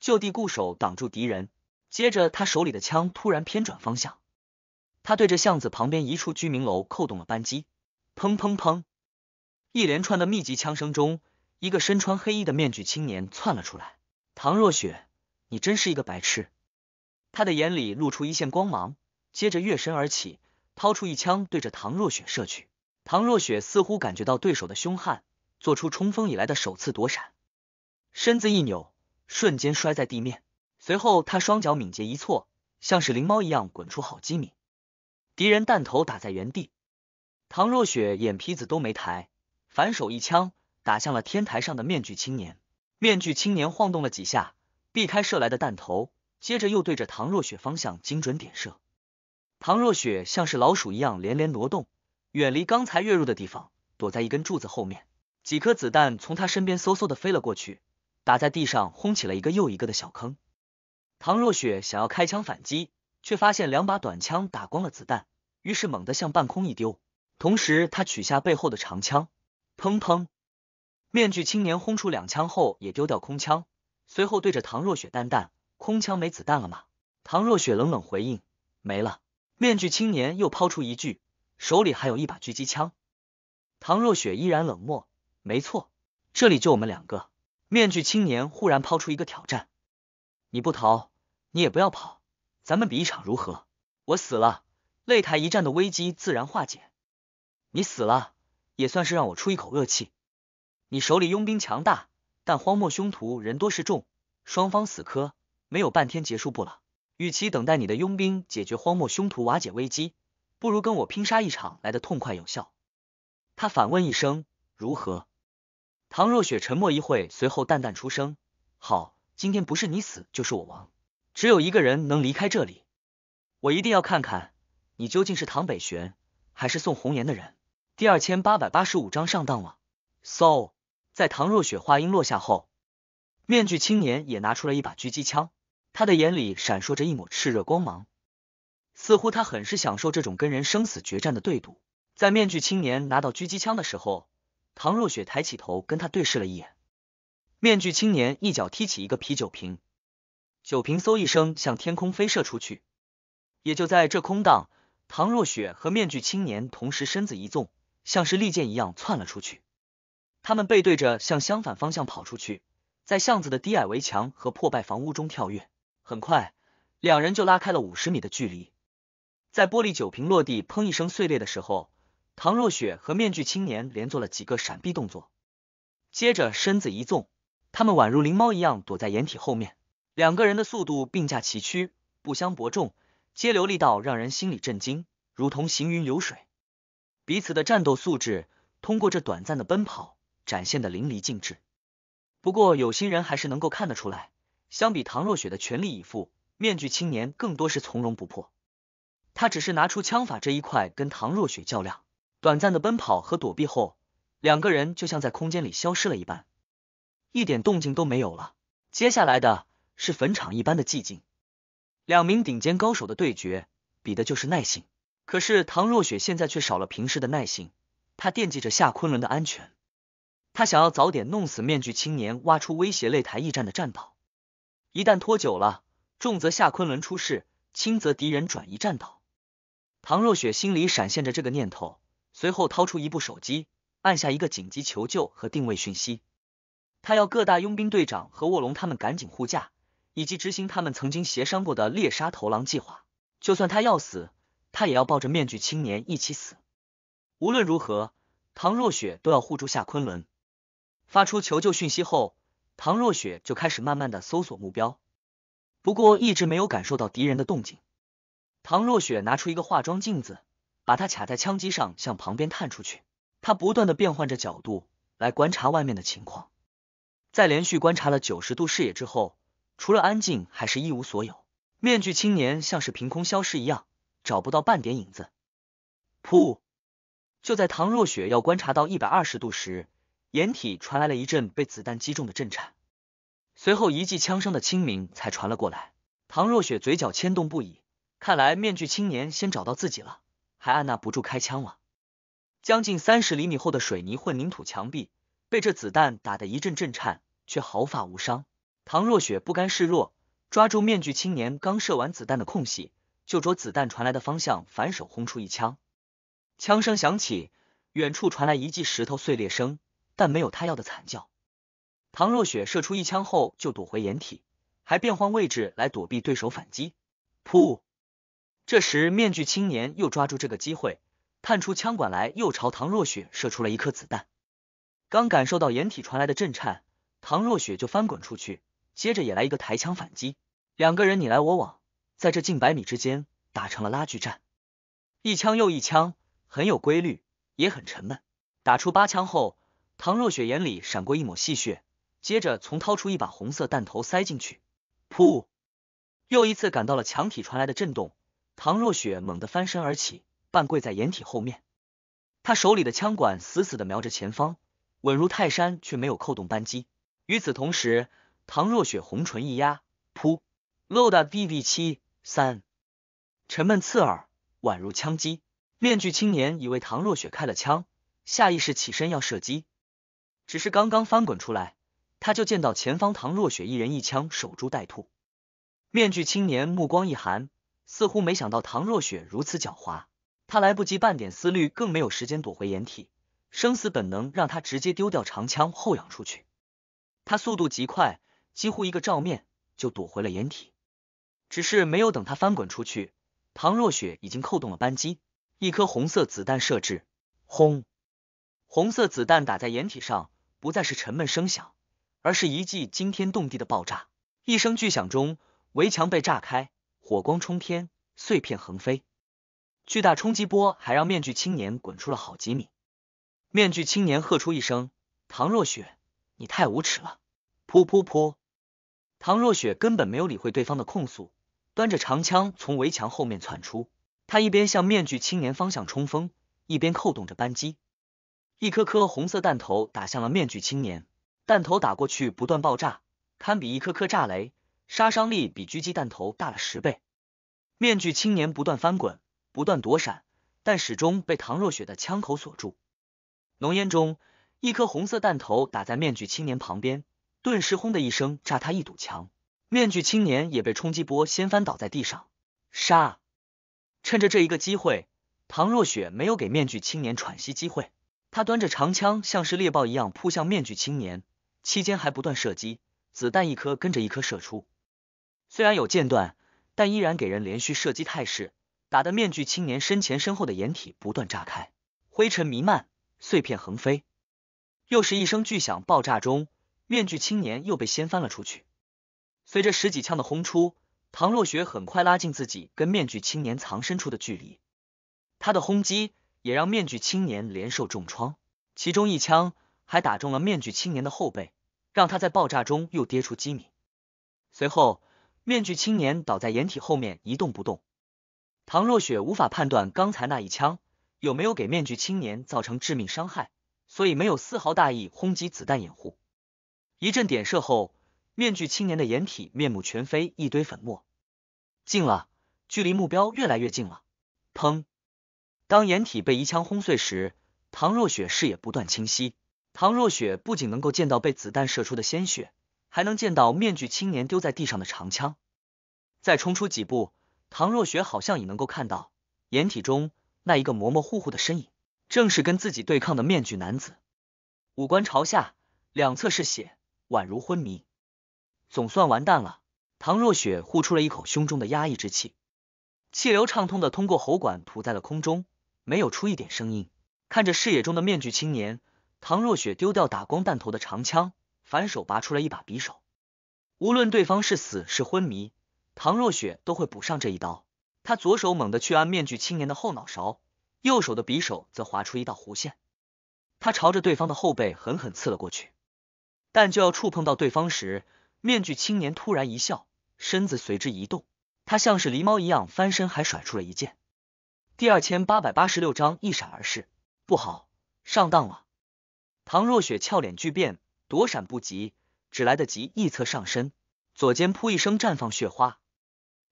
就地固守，挡住敌人。”接着，他手里的枪突然偏转方向，他对着巷子旁边一处居民楼扣动了扳机，砰砰砰！一连串的密集枪声中，一个身穿黑衣的面具青年窜了出来。唐若雪，你真是一个白痴！他的眼里露出一线光芒，接着跃身而起，掏出一枪对着唐若雪射去。唐若雪似乎感觉到对手的凶悍，做出冲锋以来的首次躲闪，身子一扭，瞬间摔在地面。随后，她双脚敏捷一错，像是灵猫一样滚出好几米。敌人弹头打在原地，唐若雪眼皮子都没抬，反手一枪打向了天台上的面具青年。面具青年晃动了几下，避开射来的弹头，接着又对着唐若雪方向精准点射。唐若雪像是老鼠一样连连挪动。远离刚才跃入的地方，躲在一根柱子后面。几颗子弹从他身边嗖嗖的飞了过去，打在地上轰起了一个又一个的小坑。唐若雪想要开枪反击，却发现两把短枪打光了子弹，于是猛地向半空一丢，同时他取下背后的长枪。砰砰！面具青年轰出两枪后也丢掉空枪，随后对着唐若雪淡淡：“空枪没子弹了吗？”唐若雪冷冷回应：“没了。”面具青年又抛出一句。手里还有一把狙击枪，唐若雪依然冷漠。没错，这里就我们两个。面具青年忽然抛出一个挑战：“你不逃，你也不要跑，咱们比一场如何？”我死了，擂台一战的危机自然化解。你死了，也算是让我出一口恶气。你手里佣兵强大，但荒漠凶徒人多势众，双方死磕，没有半天结束不了。与其等待你的佣兵解决荒漠凶徒瓦解危机，不如跟我拼杀一场来的痛快有效，他反问一声：“如何？”唐若雪沉默一会，随后淡淡出声：“好，今天不是你死就是我亡，只有一个人能离开这里，我一定要看看你究竟是唐北玄还是宋红颜的人。”第二千八百八十五章上当了。So，在唐若雪话音落下后，面具青年也拿出了一把狙击枪，他的眼里闪烁着一抹炽热光芒。似乎他很是享受这种跟人生死决战的对赌。在面具青年拿到狙击枪的时候，唐若雪抬起头跟他对视了一眼。面具青年一脚踢起一个啤酒瓶，酒瓶嗖一声向天空飞射出去。也就在这空档，唐若雪和面具青年同时身子一纵，像是利剑一样窜了出去。他们背对着，向相反方向跑出去，在巷子的低矮围墙和破败房屋中跳跃。很快，两人就拉开了五十米的距离。在玻璃酒瓶落地，砰一声碎裂的时候，唐若雪和面具青年连做了几个闪避动作，接着身子一纵，他们宛如灵猫一样躲在掩体后面。两个人的速度并驾齐驱，不相伯仲，皆流利到让人心里震惊，如同行云流水。彼此的战斗素质，通过这短暂的奔跑展现的淋漓尽致。不过有心人还是能够看得出来，相比唐若雪的全力以赴，面具青年更多是从容不迫。他只是拿出枪法这一块跟唐若雪较量。短暂的奔跑和躲避后，两个人就像在空间里消失了一般，一点动静都没有了。接下来的是坟场一般的寂静。两名顶尖高手的对决，比的就是耐性。可是唐若雪现在却少了平时的耐性，她惦记着夏昆仑的安全，她想要早点弄死面具青年，挖出威胁擂台驿站的战岛。一旦拖久了，重则夏昆仑出事，轻则敌人转移战岛。唐若雪心里闪现着这个念头，随后掏出一部手机，按下一个紧急求救和定位讯息。他要各大佣兵队长和卧龙他们赶紧护驾，以及执行他们曾经协商过的猎杀头狼计划。就算他要死，他也要抱着面具青年一起死。无论如何，唐若雪都要护住夏昆仑。发出求救讯息后，唐若雪就开始慢慢的搜索目标，不过一直没有感受到敌人的动静。唐若雪拿出一个化妆镜子，把它卡在枪机上，向旁边探出去。她不断的变换着角度来观察外面的情况，在连续观察了九十度视野之后，除了安静，还是一无所有。面具青年像是凭空消失一样，找不到半点影子。噗！就在唐若雪要观察到一百二十度时，掩体传来了一阵被子弹击中的震颤，随后一记枪声的清鸣才传了过来。唐若雪嘴角牵动不已。看来面具青年先找到自己了，还按捺不住开枪了。将近三十厘米厚的水泥混凝土墙壁被这子弹打得一阵震颤，却毫发无伤。唐若雪不甘示弱，抓住面具青年刚射完子弹的空隙，就着子弹传来的方向反手轰出一枪。枪声响起，远处传来一记石头碎裂声，但没有他要的惨叫。唐若雪射出一枪后就躲回掩体，还变换位置来躲避对手反击。噗！这时，面具青年又抓住这个机会，探出枪管来，又朝唐若雪射出了一颗子弹。刚感受到掩体传来的震颤，唐若雪就翻滚出去，接着也来一个抬枪反击。两个人你来我往，在这近百米之间打成了拉锯战，一枪又一枪，很有规律，也很沉闷。打出八枪后，唐若雪眼里闪过一抹戏谑，接着从掏出一把红色弹头塞进去，噗，又一次感到了墙体传来的震动。唐若雪猛地翻身而起，半跪在掩体后面，她手里的枪管死死地瞄着前方，稳如泰山，却没有扣动扳机。与此同时，唐若雪红唇一压，噗，LOD B V 七三，沉闷刺耳，宛如枪击。面具青年以为唐若雪开了枪，下意识起身要射击，只是刚刚翻滚出来，他就见到前方唐若雪一人一枪守株待兔。面具青年目光一寒。似乎没想到唐若雪如此狡猾，他来不及半点思虑，更没有时间躲回掩体。生死本能让他直接丢掉长枪，后仰出去。他速度极快，几乎一个照面就躲回了掩体。只是没有等他翻滚出去，唐若雪已经扣动了扳机，一颗红色子弹射置，轰！红色子弹打在掩体上，不再是沉闷声响，而是一记惊天动地的爆炸。一声巨响中，围墙被炸开。火光冲天，碎片横飞，巨大冲击波还让面具青年滚出了好几米。面具青年喝出一声：“唐若雪，你太无耻了！”噗噗噗！唐若雪根本没有理会对方的控诉，端着长枪从围墙后面窜出。他一边向面具青年方向冲锋，一边扣动着扳机，一颗颗红色弹头打向了面具青年。弹头打过去，不断爆炸，堪比一颗颗炸雷。杀伤力比狙击弹头大了十倍。面具青年不断翻滚，不断躲闪，但始终被唐若雪的枪口锁住。浓烟中，一颗红色弹头打在面具青年旁边，顿时轰的一声炸塌一堵墙。面具青年也被冲击波掀翻倒在地上。杀！趁着这一个机会，唐若雪没有给面具青年喘息机会，她端着长枪，像是猎豹一样扑向面具青年，期间还不断射击，子弹一颗跟着一颗射出。虽然有间断，但依然给人连续射击态势，打得面具青年身前身后的掩体不断炸开，灰尘弥漫，碎片横飞。又是一声巨响，爆炸中，面具青年又被掀翻了出去。随着十几枪的轰出，唐若雪很快拉近自己跟面具青年藏身处的距离。他的轰击也让面具青年连受重创，其中一枪还打中了面具青年的后背，让他在爆炸中又跌出几米。随后。面具青年倒在掩体后面一动不动，唐若雪无法判断刚才那一枪有没有给面具青年造成致命伤害，所以没有丝毫大意轰击子弹掩护。一阵点射后，面具青年的掩体面目全非，一堆粉末。近了，距离目标越来越近了。砰！当掩体被一枪轰碎时，唐若雪视野不断清晰。唐若雪不仅能够见到被子弹射出的鲜血。还能见到面具青年丢在地上的长枪，再冲出几步，唐若雪好像已能够看到掩体中那一个模模糊糊的身影，正是跟自己对抗的面具男子。五官朝下，两侧是血，宛如昏迷。总算完蛋了！唐若雪呼出了一口胸中的压抑之气，气流畅通的通过喉管吐在了空中，没有出一点声音。看着视野中的面具青年，唐若雪丢掉打光弹头的长枪。反手拔出了一把匕首，无论对方是死是昏迷，唐若雪都会补上这一刀。她左手猛地去按面具青年的后脑勺，右手的匕首则划出一道弧线。他朝着对方的后背狠狠刺了过去，但就要触碰到对方时，面具青年突然一笑，身子随之移动。他像是狸猫一样翻身，还甩出了一剑。第二千八百八十六章一闪而逝，不好，上当了！唐若雪俏脸巨变。躲闪不及，只来得及一侧上身，左肩扑一声绽放血花。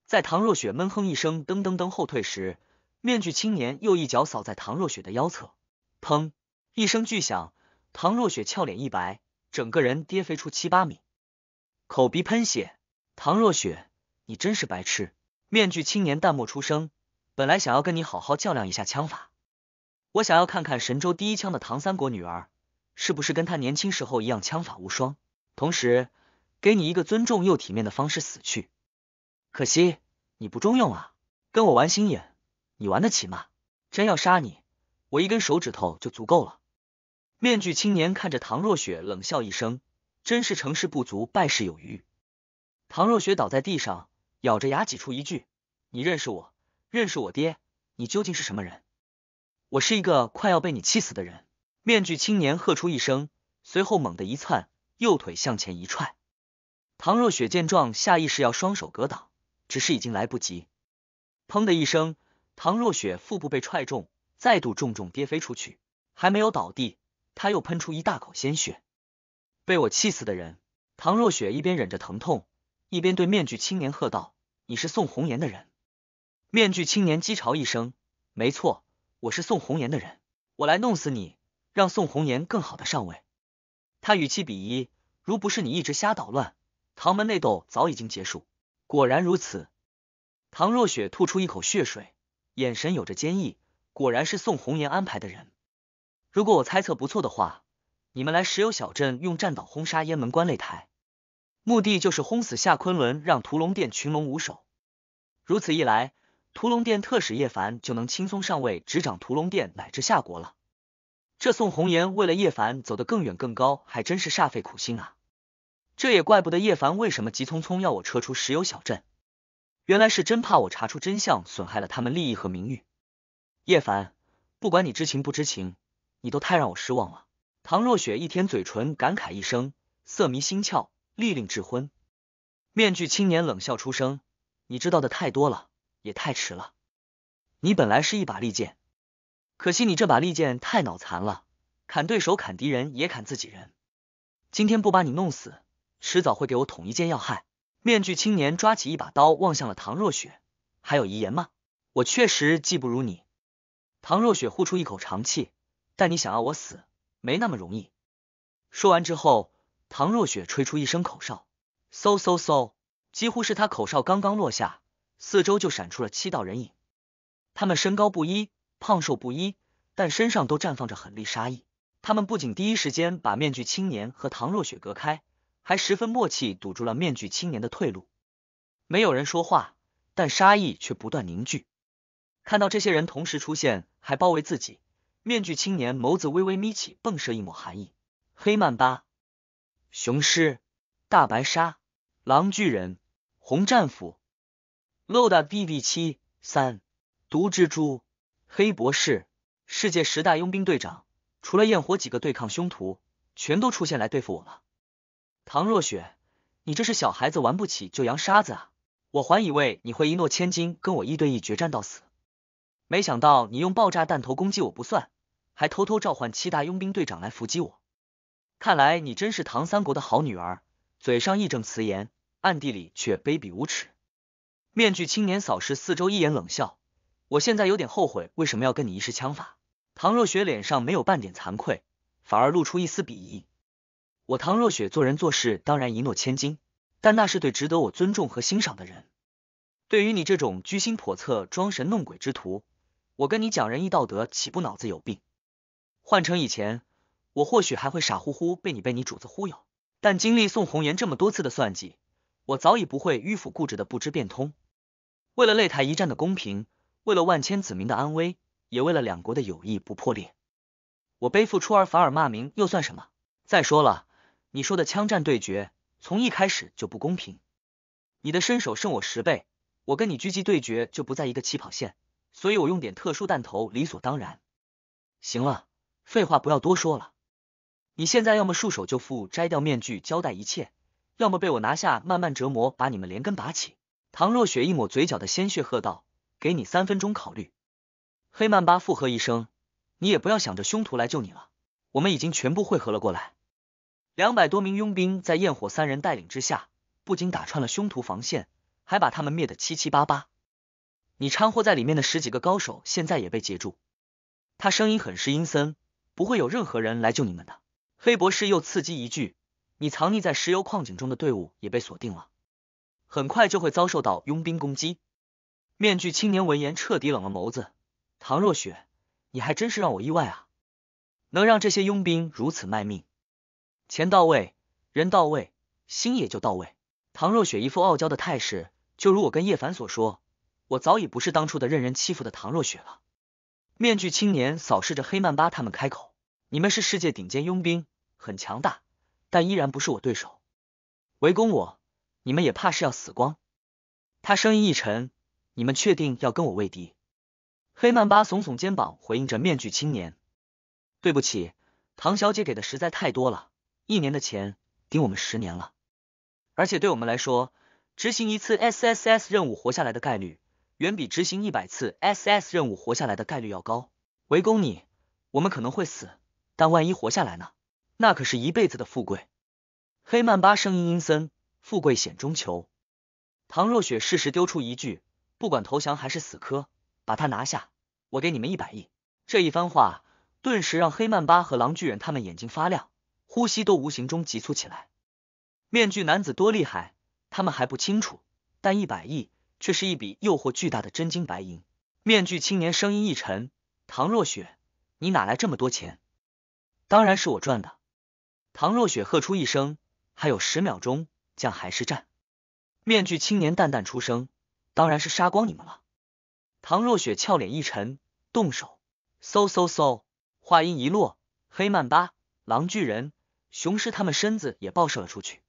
在唐若雪闷哼一声，噔噔噔后退时，面具青年又一脚扫在唐若雪的腰侧，砰一声巨响，唐若雪俏脸一白，整个人跌飞出七八米，口鼻喷血。唐若雪，你真是白痴！面具青年淡漠出声，本来想要跟你好好较量一下枪法，我想要看看神州第一枪的唐三国女儿。是不是跟他年轻时候一样枪法无双？同时，给你一个尊重又体面的方式死去。可惜你不中用啊！跟我玩心眼，你玩得起吗？真要杀你，我一根手指头就足够了。面具青年看着唐若雪冷笑一声，真是成事不足败事有余。唐若雪倒在地上，咬着牙挤出一句：“你认识我，认识我爹，你究竟是什么人？我是一个快要被你气死的人。”面具青年喝出一声，随后猛地一窜，右腿向前一踹。唐若雪见状，下意识要双手格挡，只是已经来不及。砰的一声，唐若雪腹部被踹中，再度重重跌飞出去。还没有倒地，她又喷出一大口鲜血。被我气死的人！唐若雪一边忍着疼痛，一边对面具青年喝道：“你是送红颜的人？”面具青年讥嘲一声：“没错，我是送红颜的人，我来弄死你。”让宋红颜更好的上位，他语气鄙夷，如不是你一直瞎捣乱，唐门内斗早已经结束。果然如此，唐若雪吐出一口血水，眼神有着坚毅。果然是宋红颜安排的人。如果我猜测不错的话，你们来石油小镇用战岛轰杀雁门关擂台，目的就是轰死夏昆仑，让屠龙殿群龙无首。如此一来，屠龙殿特使叶凡就能轻松上位，执掌屠龙殿乃至夏国了。这宋红颜为了叶凡走得更远更高，还真是煞费苦心啊！这也怪不得叶凡为什么急匆匆要我撤出石油小镇，原来是真怕我查出真相，损害了他们利益和名誉。叶凡，不管你知情不知情，你都太让我失望了。唐若雪一舔嘴唇，感慨一声：“色迷心窍，利令智昏。”面具青年冷笑出声：“你知道的太多了，也太迟了。你本来是一把利剑。”可惜你这把利剑太脑残了，砍对手、砍敌人也砍自己人。今天不把你弄死，迟早会给我捅一剑要害。面具青年抓起一把刀，望向了唐若雪：“还有遗言吗？”我确实技不如你。唐若雪呼出一口长气，但你想要我死，没那么容易。说完之后，唐若雪吹出一声口哨，嗖嗖嗖！几乎是他口哨刚刚落下，四周就闪出了七道人影。他们身高不一。胖瘦不一，但身上都绽放着狠厉杀意。他们不仅第一时间把面具青年和唐若雪隔开，还十分默契堵住了面具青年的退路。没有人说话，但杀意却不断凝聚。看到这些人同时出现，还包围自己，面具青年眸子微微眯起，迸射一抹寒意。黑曼巴、雄狮、大白鲨、狼巨人、红战斧、LOD BB 七三、毒蜘蛛。黑博士，世界十大佣兵队长，除了焰火几个对抗凶徒，全都出现来对付我了。唐若雪，你这是小孩子玩不起就扬沙子啊！我还以为你会一诺千金，跟我一对一决战到死，没想到你用爆炸弹头攻击我不算，还偷偷召唤七大佣兵队长来伏击我。看来你真是唐三国的好女儿，嘴上义正辞严，暗地里却卑鄙无耻。面具青年扫视四周一眼，冷笑。我现在有点后悔，为什么要跟你一试枪法？唐若雪脸上没有半点惭愧，反而露出一丝鄙夷。我唐若雪做人做事当然一诺千金，但那是对值得我尊重和欣赏的人。对于你这种居心叵测、装神弄鬼之徒，我跟你讲仁义道德，岂不脑子有病？换成以前，我或许还会傻乎乎被你被你主子忽悠。但经历宋红颜这么多次的算计，我早已不会迂腐固执的不知变通。为了擂台一战的公平。为了万千子民的安危，也为了两国的友谊不破裂，我背负出尔反尔骂名又算什么？再说了，你说的枪战对决从一开始就不公平，你的身手胜我十倍，我跟你狙击对决就不在一个起跑线，所以我用点特殊弹头理所当然。行了，废话不要多说了，你现在要么束手就缚，摘掉面具交代一切，要么被我拿下，慢慢折磨，把你们连根拔起。唐若雪一抹嘴角的鲜血，喝道。给你三分钟考虑。黑曼巴附和一声：“你也不要想着凶徒来救你了，我们已经全部汇合了过来。”两百多名佣兵在焰火三人带领之下，不仅打穿了凶徒防线，还把他们灭得七七八八。你掺和在里面的十几个高手，现在也被截住。他声音很是阴森：“不会有任何人来救你们的。”黑博士又刺激一句：“你藏匿在石油矿井中的队伍也被锁定了，很快就会遭受到佣兵攻击。”面具青年闻言彻底冷了眸子，唐若雪，你还真是让我意外啊！能让这些佣兵如此卖命，钱到位，人到位，心也就到位。唐若雪一副傲娇的态势，就如我跟叶凡所说，我早已不是当初的任人欺负的唐若雪了。面具青年扫视着黑曼巴他们，开口：“你们是世界顶尖佣兵，很强大，但依然不是我对手。围攻我，你们也怕是要死光。”他声音一沉。你们确定要跟我为敌？黑曼巴耸耸肩膀回应着面具青年：“对不起，唐小姐给的实在太多了，一年的钱顶我们十年了。而且对我们来说，执行一次 S S S 任务活下来的概率，远比执行一百次 S S 任务活下来的概率要高。围攻你，我们可能会死，但万一活下来呢？那可是一辈子的富贵。”黑曼巴声音阴森：“富贵险中求。”唐若雪适时丢出一句。不管投降还是死磕，把他拿下，我给你们一百亿。这一番话顿时让黑曼巴和狼巨人他们眼睛发亮，呼吸都无形中急促起来。面具男子多厉害，他们还不清楚，但一百亿却是一笔诱惑巨大的真金白银。面具青年声音一沉：“唐若雪，你哪来这么多钱？”“当然是我赚的。”唐若雪喝出一声：“还有十秒钟，将海市战？”面具青年淡淡出声。当然是杀光你们了！唐若雪俏脸一沉，动手，嗖嗖嗖！话音一落，黑曼巴、狼巨人、雄狮他们身子也爆射了出去。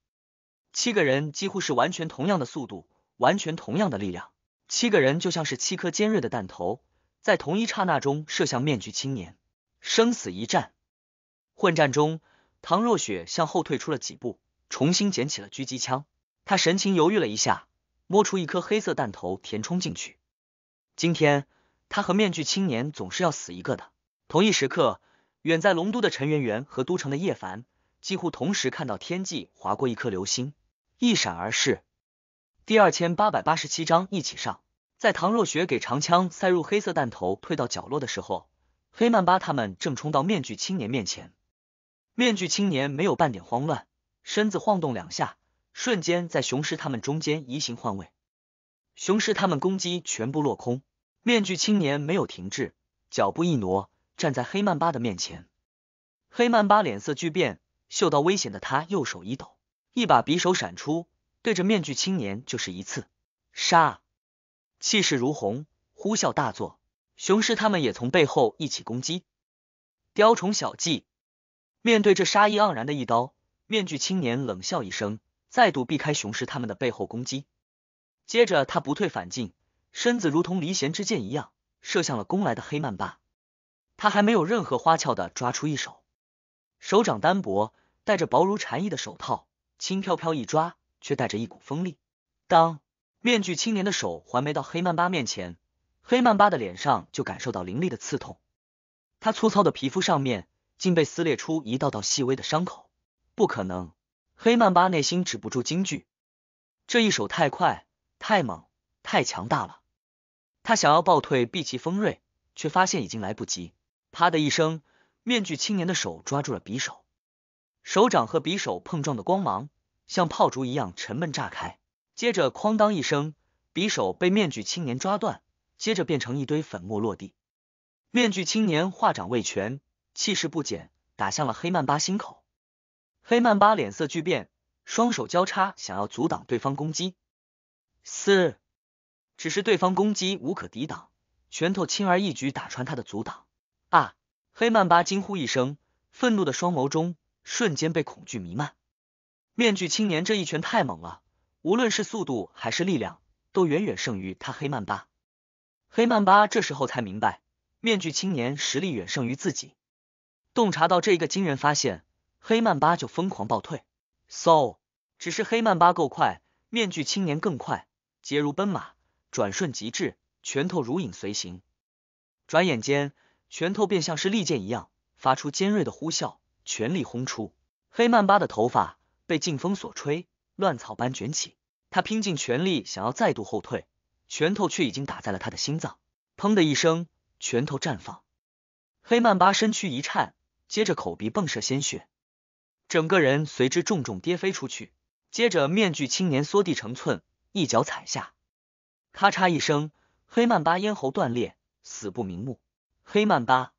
七个人几乎是完全同样的速度，完全同样的力量，七个人就像是七颗尖锐的弹头，在同一刹那中射向面具青年，生死一战。混战中，唐若雪向后退出了几步，重新捡起了狙击枪。她神情犹豫了一下。摸出一颗黑色弹头，填充进去。今天他和面具青年总是要死一个的。同一时刻，远在龙都的陈圆圆和都城的叶凡几乎同时看到天际划过一颗流星，一闪而逝。第二千八百八十七章一起上。在唐若雪给长枪塞入黑色弹头，退到角落的时候，黑曼巴他们正冲到面具青年面前。面具青年没有半点慌乱，身子晃动两下。瞬间在雄狮他们中间移形换位，雄狮他们攻击全部落空。面具青年没有停滞，脚步一挪，站在黑曼巴的面前。黑曼巴脸色巨变，嗅到危险的他右手一抖，一把匕首闪出，对着面具青年就是一次杀，气势如虹，呼啸大作。雄狮他们也从背后一起攻击，雕虫小技。面对这杀意盎然的一刀，面具青年冷笑一声。再度避开雄狮他们的背后攻击，接着他不退反进，身子如同离弦之箭一样射向了攻来的黑曼巴。他还没有任何花俏的抓出一手，手掌单薄，戴着薄如蝉翼的手套，轻飘飘一抓，却带着一股锋利。当面具青年的手还没到黑曼巴面前，黑曼巴的脸上就感受到凌厉的刺痛，他粗糙的皮肤上面竟被撕裂出一道道细微的伤口。不可能。黑曼巴内心止不住惊惧，这一手太快、太猛、太强大了。他想要暴退避其锋锐，却发现已经来不及。啪的一声，面具青年的手抓住了匕首，手掌和匕首碰撞的光芒像炮竹一样沉闷炸开。接着，哐当一声，匕首被面具青年抓断，接着变成一堆粉末落地。面具青年化掌未拳，气势不减，打向了黑曼巴心口。黑曼巴脸色巨变，双手交叉，想要阻挡对方攻击。四，只是对方攻击无可抵挡，拳头轻而易举打穿他的阻挡。啊！黑曼巴惊呼一声，愤怒的双眸中瞬间被恐惧弥漫。面具青年这一拳太猛了，无论是速度还是力量，都远远胜于他。黑曼巴，黑曼巴这时候才明白，面具青年实力远胜于自己，洞察到这一个惊人发现。黑曼巴就疯狂暴退，so 只是黑曼巴够快，面具青年更快，捷如奔马，转瞬即至，拳头如影随形。转眼间，拳头便像是利剑一样，发出尖锐的呼啸，全力轰出。黑曼巴的头发被劲风所吹，乱草般卷起。他拼尽全力想要再度后退，拳头却已经打在了他的心脏，砰的一声，拳头绽放，黑曼巴身躯一颤，接着口鼻迸射鲜血。整个人随之重重跌飞出去，接着面具青年缩地成寸，一脚踩下，咔嚓一声，黑曼巴咽喉断裂，死不瞑目。黑曼巴，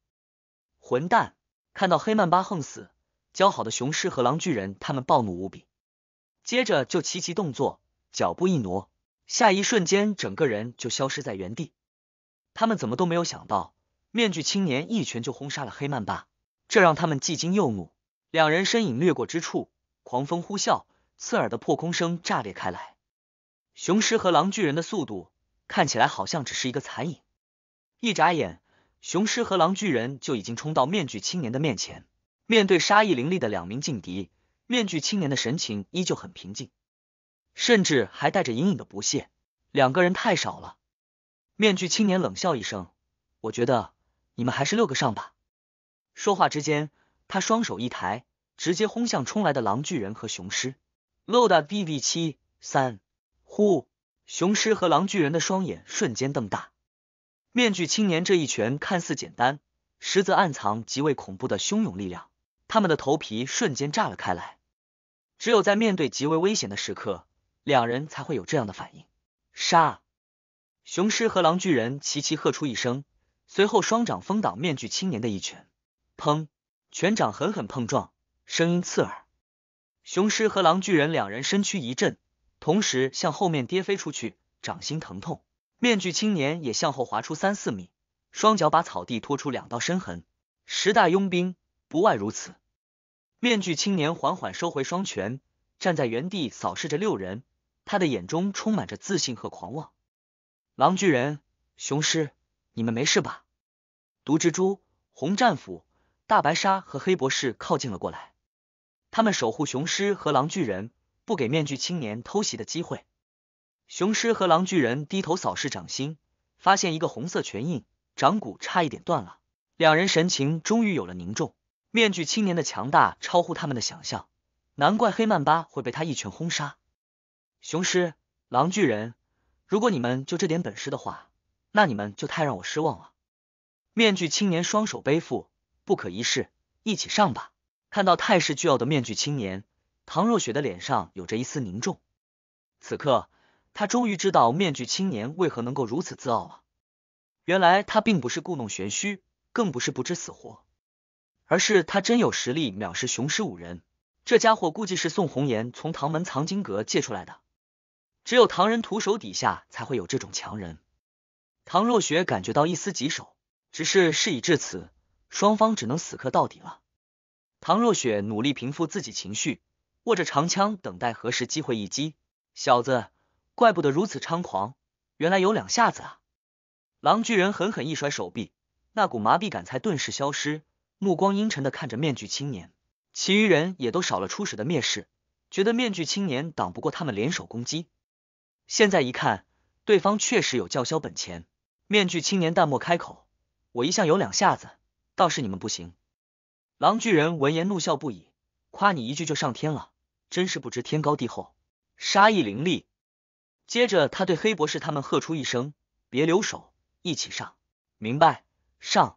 混蛋！看到黑曼巴横死，交好的雄狮和狼巨人他们暴怒无比，接着就齐齐动作，脚步一挪，下一瞬间整个人就消失在原地。他们怎么都没有想到，面具青年一拳就轰杀了黑曼巴，这让他们既惊又怒。两人身影掠过之处，狂风呼啸，刺耳的破空声炸裂开来。雄狮和狼巨人的速度看起来好像只是一个残影，一眨眼，雄狮和狼巨人就已经冲到面具青年的面前。面对杀意凌厉的两名劲敌，面具青年的神情依旧很平静，甚至还带着隐隐的不屑。两个人太少了，面具青年冷笑一声：“我觉得你们还是六个上吧。”说话之间。他双手一抬，直接轰向冲来的狼巨人和雄狮。LOD B B 七三呼，雄狮和狼巨人的双眼瞬间瞪大。面具青年这一拳看似简单，实则暗藏极为恐怖的汹涌力量。他们的头皮瞬间炸了开来。只有在面对极为危险的时刻，两人才会有这样的反应。杀！雄狮和狼巨人齐齐喝出一声，随后双掌封挡面具青年的一拳。砰！拳掌狠狠碰撞，声音刺耳。雄狮和狼巨人两人身躯一震，同时向后面跌飞出去，掌心疼痛。面具青年也向后滑出三四米，双脚把草地拖出两道深痕。十大佣兵不外如此。面具青年缓缓收回双拳，站在原地扫视着六人，他的眼中充满着自信和狂妄。狼巨人，雄狮，你们没事吧？毒蜘蛛，红战斧。大白鲨和黑博士靠近了过来，他们守护雄狮和狼巨人，不给面具青年偷袭的机会。雄狮和狼巨人低头扫视掌心，发现一个红色拳印，掌骨差一点断了。两人神情终于有了凝重。面具青年的强大超乎他们的想象，难怪黑曼巴会被他一拳轰杀。雄狮、狼巨人，如果你们就这点本事的话，那你们就太让我失望了。面具青年双手背负。不可一世，一起上吧！看到泰式巨傲的面具青年，唐若雪的脸上有着一丝凝重。此刻，他终于知道面具青年为何能够如此自傲了。原来他并不是故弄玄虚，更不是不知死活，而是他真有实力藐视雄狮五人。这家伙估计是宋红颜从唐门藏经阁借出来的，只有唐人徒手底下才会有这种强人。唐若雪感觉到一丝棘手，只是事已至此。双方只能死磕到底了。唐若雪努力平复自己情绪，握着长枪等待合适机会一击。小子，怪不得如此猖狂，原来有两下子啊！狼巨人狠狠一甩手臂，那股麻痹感才顿时消失，目光阴沉的看着面具青年。其余人也都少了初始的蔑视，觉得面具青年挡不过他们联手攻击。现在一看，对方确实有叫嚣本钱。面具青年淡漠开口：“我一向有两下子。”倒是你们不行，狼巨人闻言怒笑不已，夸你一句就上天了，真是不知天高地厚，杀意凌厉。接着他对黑博士他们喝出一声：“别留手，一起上！”明白？上！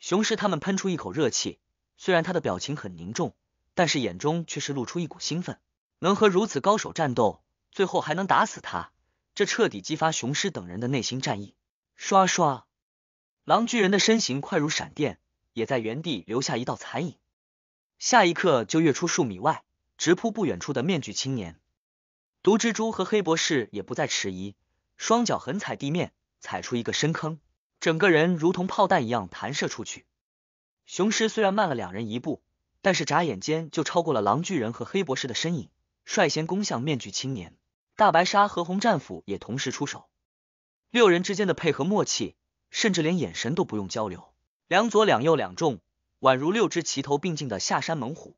雄狮他们喷出一口热气，虽然他的表情很凝重，但是眼中却是露出一股兴奋，能和如此高手战斗，最后还能打死他，这彻底激发雄狮等人的内心战意。刷刷。狼巨人的身形快如闪电，也在原地留下一道残影，下一刻就跃出数米外，直扑不远处的面具青年。毒蜘蛛和黑博士也不再迟疑，双脚狠踩地面，踩出一个深坑，整个人如同炮弹一样弹射出去。雄狮虽然慢了两人一步，但是眨眼间就超过了狼巨人和黑博士的身影，率先攻向面具青年。大白鲨和红战斧也同时出手，六人之间的配合默契。甚至连眼神都不用交流，两左两右两重，宛如六只齐头并进的下山猛虎，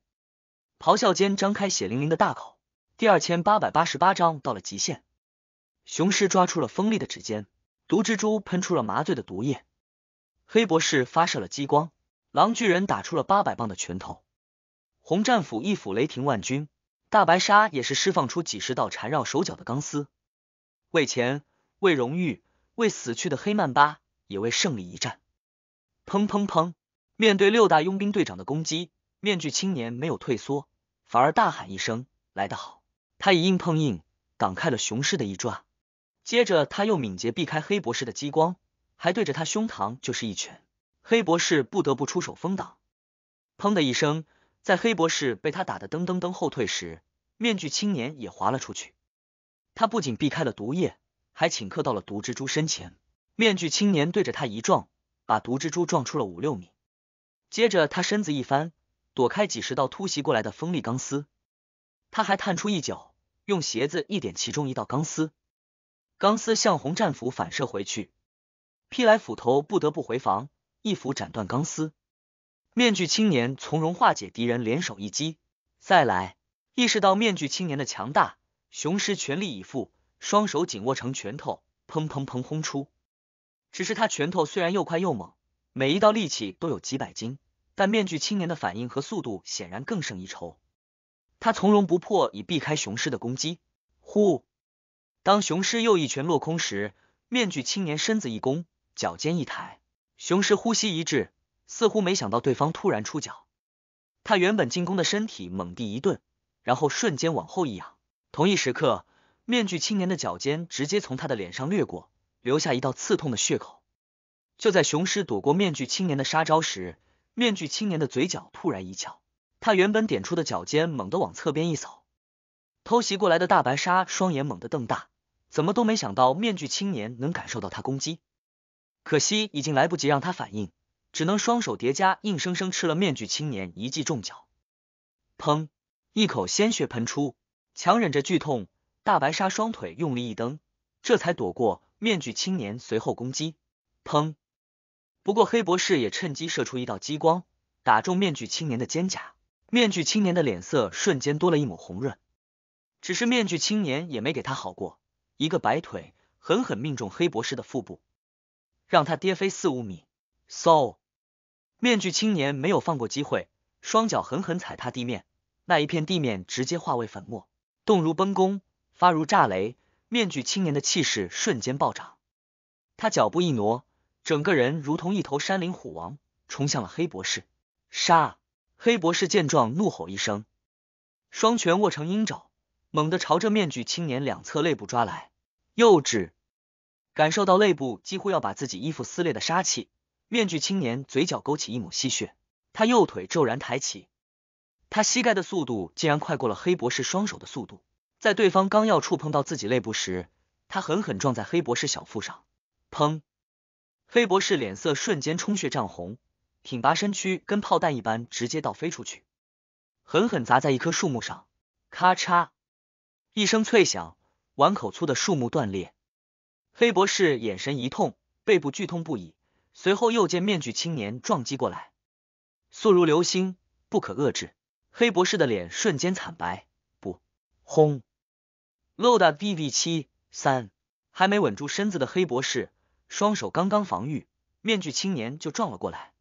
咆哮间张开血淋淋的大口。第二千八百八十八章到了极限，雄狮抓出了锋利的指尖，毒蜘蛛喷出了麻醉的毒液，黑博士发射了激光，狼巨人打出了八百磅的拳头，红战斧一斧雷霆万钧，大白鲨也是释放出几十道缠绕手脚的钢丝，为钱，为荣誉，为死去的黑曼巴。也为胜利一战。砰砰砰！面对六大佣兵队长的攻击，面具青年没有退缩，反而大喊一声：“来得好！”他以硬碰硬挡开了雄狮的一抓，接着他又敏捷避开黑博士的激光，还对着他胸膛就是一拳。黑博士不得不出手封挡。砰的一声，在黑博士被他打的噔噔噔后退时，面具青年也滑了出去。他不仅避开了毒液，还顷刻到了毒蜘蛛身前。面具青年对着他一撞，把毒蜘蛛撞出了五六米。接着他身子一翻，躲开几十道突袭过来的锋利钢丝。他还探出一脚，用鞋子一点其中一道钢丝，钢丝向红战斧反射回去。劈来斧头不得不回防，一斧斩断钢丝。面具青年从容化解敌人联手一击。再来，意识到面具青年的强大，雄狮全力以赴，双手紧握成拳头，砰砰砰轰出。只是他拳头虽然又快又猛，每一道力气都有几百斤，但面具青年的反应和速度显然更胜一筹。他从容不迫，以避开雄狮的攻击。呼！当雄狮又一拳落空时，面具青年身子一弓，脚尖一抬，雄狮呼吸一滞，似乎没想到对方突然出脚。他原本进攻的身体猛地一顿，然后瞬间往后一仰。同一时刻，面具青年的脚尖直接从他的脸上掠过。留下一道刺痛的血口。就在雄狮躲过面具青年的杀招时，面具青年的嘴角突然一翘，他原本点出的脚尖猛地往侧边一扫。偷袭过来的大白鲨双眼猛地瞪大，怎么都没想到面具青年能感受到他攻击。可惜已经来不及让他反应，只能双手叠加，硬生生吃了面具青年一记重脚。砰！一口鲜血喷出，强忍着剧痛，大白鲨双腿用力一蹬，这才躲过。面具青年随后攻击，砰！不过黑博士也趁机射出一道激光，打中面具青年的肩甲。面具青年的脸色瞬间多了一抹红润。只是面具青年也没给他好过，一个摆腿，狠狠命中黑博士的腹部，让他跌飞四五米。so，面具青年没有放过机会，双脚狠狠踩踏地面，那一片地面直接化为粉末，动如崩弓，发如炸雷。面具青年的气势瞬间暴涨，他脚步一挪，整个人如同一头山林虎王，冲向了黑博士。杀！黑博士见状怒吼一声，双拳握成鹰爪，猛地朝着面具青年两侧肋部抓来。幼稚！感受到肋部几乎要把自己衣服撕裂的杀气，面具青年嘴角勾起一抹戏谑，他右腿骤然抬起，他膝盖的速度竟然快过了黑博士双手的速度。在对方刚要触碰到自己肋部时，他狠狠撞在黑博士小腹上，砰！黑博士脸色瞬间充血涨红，挺拔身躯跟炮弹一般直接倒飞出去，狠狠砸在一棵树木上，咔嚓一声脆响，碗口粗的树木断裂。黑博士眼神一痛，背部剧痛不已，随后又见面具青年撞击过来，速如流星，不可遏制。黑博士的脸瞬间惨白，不轰！LOD B B 七三，还没稳住身子的黑博士，双手刚刚防御，面具青年就撞了过来，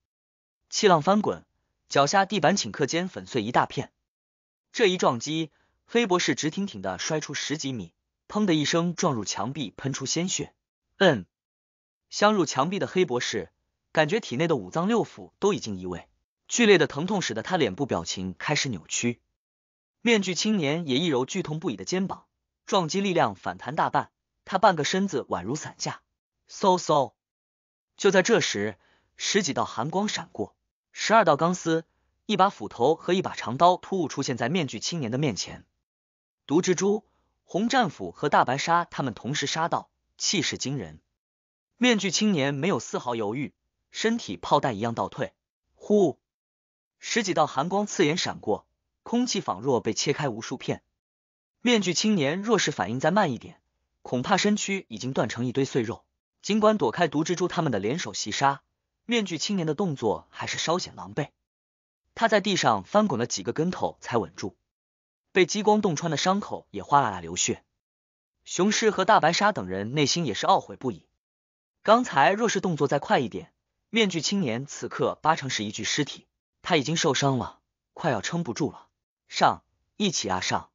气浪翻滚，脚下地板顷刻间粉碎一大片。这一撞击，黑博士直挺挺的摔出十几米，砰的一声撞入墙壁，喷出鲜血。嗯，镶入墙壁的黑博士，感觉体内的五脏六腑都已经移位，剧烈的疼痛使得他脸部表情开始扭曲。面具青年也一揉剧痛不已的肩膀。撞击力量反弹大半，他半个身子宛如散架。嗖嗖！就在这时，十几道寒光闪过，十二道钢丝、一把斧头和一把长刀突兀出现在面具青年的面前。毒蜘蛛、红战斧和大白鲨，他们同时杀到，气势惊人。面具青年没有丝毫犹豫，身体炮弹一样倒退。呼！十几道寒光刺眼闪过，空气仿若被切开无数片。面具青年若是反应再慢一点，恐怕身躯已经断成一堆碎肉。尽管躲开毒蜘蛛他们的联手袭杀，面具青年的动作还是稍显狼狈。他在地上翻滚了几个跟头才稳住，被激光洞穿的伤口也哗啦啦流血。雄狮和大白鲨等人内心也是懊悔不已。刚才若是动作再快一点，面具青年此刻八成是一具尸体。他已经受伤了，快要撑不住了。上，一起啊上！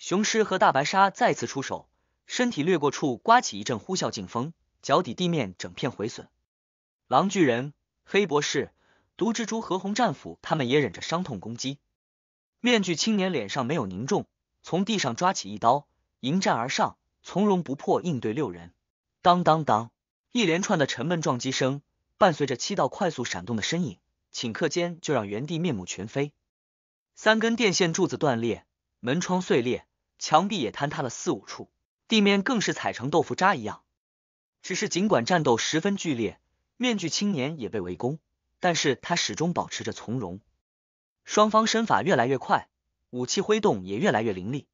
雄狮和大白鲨再次出手，身体掠过处刮起一阵呼啸劲风，脚底地面整片毁损。狼巨人、黑博士、毒蜘蛛和红战斧，他们也忍着伤痛攻击。面具青年脸上没有凝重，从地上抓起一刀，迎战而上，从容不迫应对六人。当当当，一连串的沉闷撞击声，伴随着七道快速闪动的身影，顷刻间就让原地面目全非。三根电线柱子断裂，门窗碎裂。墙壁也坍塌了四五处，地面更是踩成豆腐渣一样。只是尽管战斗十分剧烈，面具青年也被围攻，但是他始终保持着从容。双方身法越来越快，武器挥动也越来越凌厉。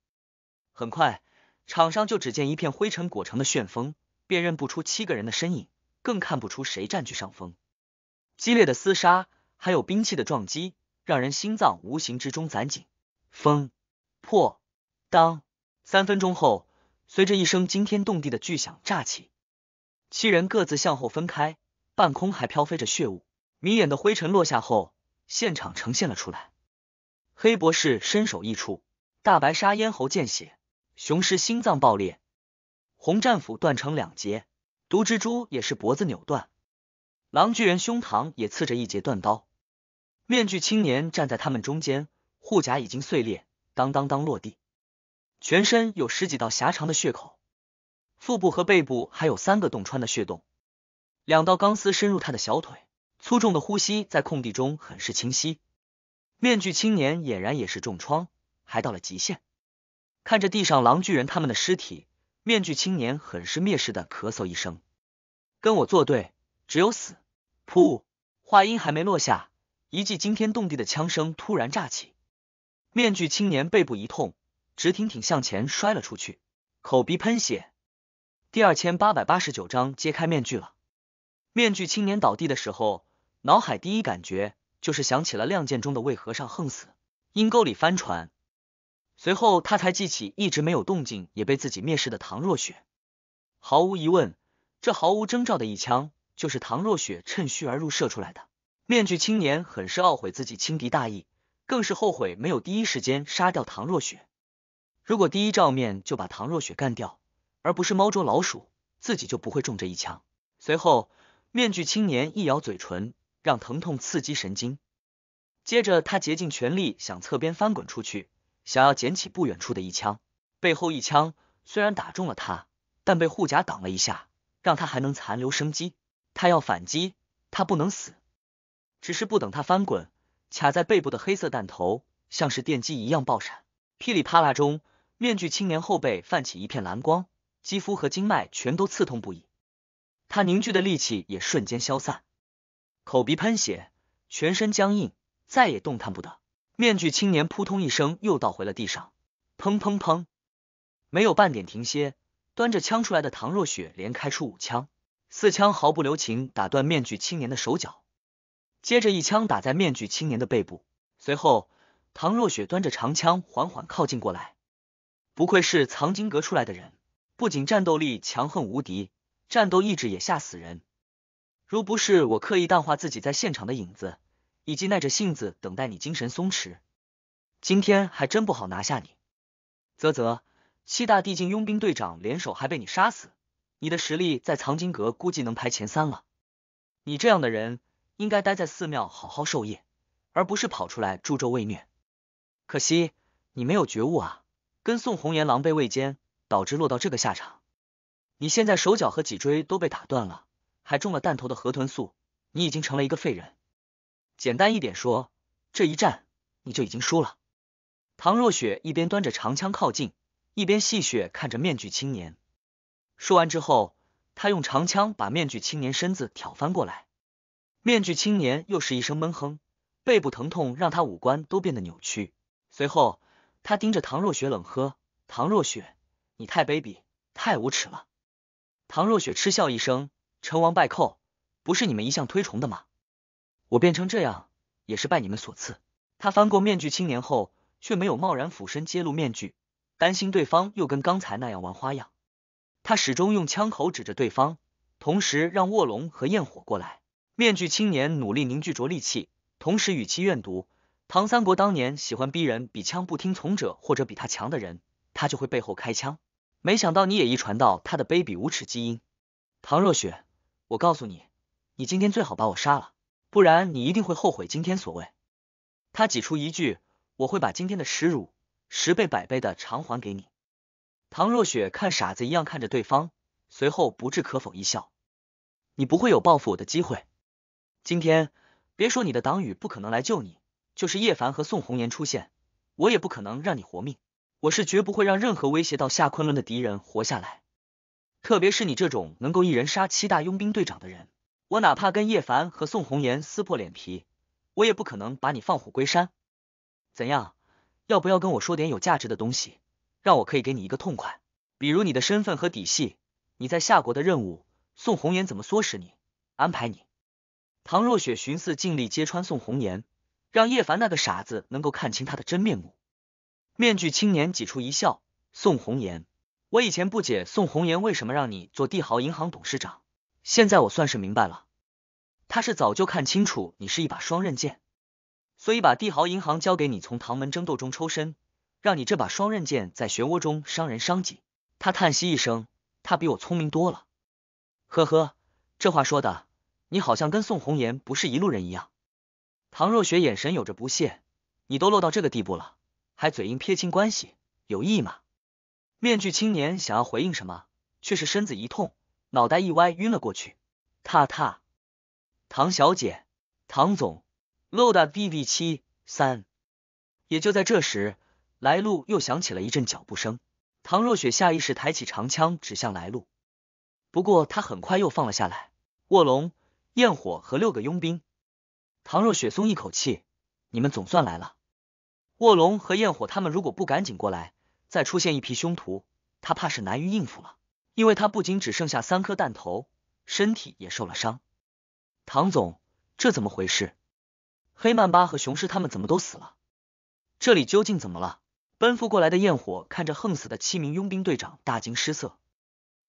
很快，场上就只见一片灰尘裹成的旋风，辨认不出七个人的身影，更看不出谁占据上风。激烈的厮杀，还有兵器的撞击，让人心脏无形之中攒紧。风破。当三分钟后，随着一声惊天动地的巨响炸起，七人各自向后分开，半空还飘飞着血雾，迷眼的灰尘落下后，现场呈现了出来。黑博士身首异处，大白鲨咽喉见血，雄狮心脏爆裂，红战斧断成两截，毒蜘蛛也是脖子扭断，狼巨人胸膛也刺着一截断刀，面具青年站在他们中间，护甲已经碎裂，当当当落地。全身有十几道狭长的血口，腹部和背部还有三个洞穿的血洞，两道钢丝深入他的小腿。粗重的呼吸在空地中很是清晰。面具青年俨然也是重创，还到了极限。看着地上狼巨人他们的尸体，面具青年很是蔑视的咳嗽一声：“跟我作对，只有死。”噗！话音还没落下，一记惊天动地的枪声突然炸起，面具青年背部一痛。直挺挺向前摔了出去，口鼻喷血。第二千八百八十九章揭开面具了。面具青年倒地的时候，脑海第一感觉就是想起了《亮剑》中的魏和尚横死阴沟里翻船。随后他才记起一直没有动静也被自己蔑视的唐若雪。毫无疑问，这毫无征兆的一枪就是唐若雪趁虚而入射出来的。面具青年很是懊悔自己轻敌大意，更是后悔没有第一时间杀掉唐若雪。如果第一照面就把唐若雪干掉，而不是猫捉老鼠，自己就不会中这一枪。随后，面具青年一咬嘴唇，让疼痛刺激神经。接着，他竭尽全力想侧边翻滚出去，想要捡起不远处的一枪。背后一枪虽然打中了他，但被护甲挡了一下，让他还能残留生机。他要反击，他不能死。只是不等他翻滚，卡在背部的黑色弹头像是电击一样爆闪，噼里啪啦中。面具青年后背泛起一片蓝光，肌肤和经脉全都刺痛不已，他凝聚的力气也瞬间消散，口鼻喷血，全身僵硬，再也动弹不得。面具青年扑通一声又倒回了地上。砰砰砰，没有半点停歇，端着枪出来的唐若雪连开出五枪，四枪毫不留情打断面具青年的手脚，接着一枪打在面具青年的背部，随后唐若雪端着长枪缓缓靠近过来。不愧是藏经阁出来的人，不仅战斗力强横无敌，战斗意志也吓死人。如不是我刻意淡化自己在现场的影子，以及耐着性子等待你精神松弛，今天还真不好拿下你。啧啧，七大帝境佣兵队长联手还被你杀死，你的实力在藏经阁估计能排前三了。你这样的人应该待在寺庙好好受业，而不是跑出来助纣为虐。可惜你没有觉悟啊！跟宋红颜狼狈为奸，导致落到这个下场。你现在手脚和脊椎都被打断了，还中了弹头的河豚素，你已经成了一个废人。简单一点说，这一战你就已经输了。唐若雪一边端着长枪靠近，一边戏谑看着面具青年。说完之后，她用长枪把面具青年身子挑翻过来。面具青年又是一声闷哼，背部疼痛让他五官都变得扭曲。随后。他盯着唐若雪，冷喝：“唐若雪，你太卑鄙，太无耻了！”唐若雪嗤笑一声：“成王败寇，不是你们一向推崇的吗？我变成这样，也是拜你们所赐。”他翻过面具青年后，却没有贸然俯身揭露面具，担心对方又跟刚才那样玩花样。他始终用枪口指着对方，同时让卧龙和焰火过来。面具青年努力凝聚着力气，同时语气怨毒。唐三国当年喜欢逼人比枪不听从者，或者比他强的人，他就会背后开枪。没想到你也遗传到他的卑鄙无耻基因。唐若雪，我告诉你，你今天最好把我杀了，不然你一定会后悔今天所为。他挤出一句：“我会把今天的耻辱十倍百倍的偿还给你。”唐若雪看傻子一样看着对方，随后不置可否一笑：“你不会有报复我的机会。今天别说你的党羽不可能来救你。”就是叶凡和宋红颜出现，我也不可能让你活命。我是绝不会让任何威胁到夏昆仑的敌人活下来，特别是你这种能够一人杀七大佣兵队长的人，我哪怕跟叶凡和宋红颜撕破脸皮，我也不可能把你放虎归山。怎样？要不要跟我说点有价值的东西，让我可以给你一个痛快？比如你的身份和底细，你在夏国的任务，宋红颜怎么唆使你，安排你？唐若雪寻思尽力揭穿宋红颜。让叶凡那个傻子能够看清他的真面目。面具青年挤出一笑：“宋红颜，我以前不解宋红颜为什么让你做帝豪银行董事长，现在我算是明白了。他是早就看清楚你是一把双刃剑，所以把帝豪银行交给你，从唐门争斗中抽身，让你这把双刃剑在漩涡中伤人伤己。”他叹息一声：“他比我聪明多了。”呵呵，这话说的，你好像跟宋红颜不是一路人一样。唐若雪眼神有着不屑，你都落到这个地步了，还嘴硬撇清关系，有意义吗？面具青年想要回应什么，却是身子一痛，脑袋一歪，晕了过去。踏踏，唐小姐，唐总，露大 bv 七三。也就在这时，来路又响起了一阵脚步声。唐若雪下意识抬起长枪指向来路，不过她很快又放了下来。卧龙、焰火和六个佣兵。唐若雪松一口气，你们总算来了。卧龙和焰火他们如果不赶紧过来，再出现一批凶徒，他怕是难于应付了。因为他不仅只剩下三颗弹头，身体也受了伤。唐总，这怎么回事？黑曼巴和雄狮他们怎么都死了？这里究竟怎么了？奔赴过来的焰火看着横死的七名佣兵队长，大惊失色。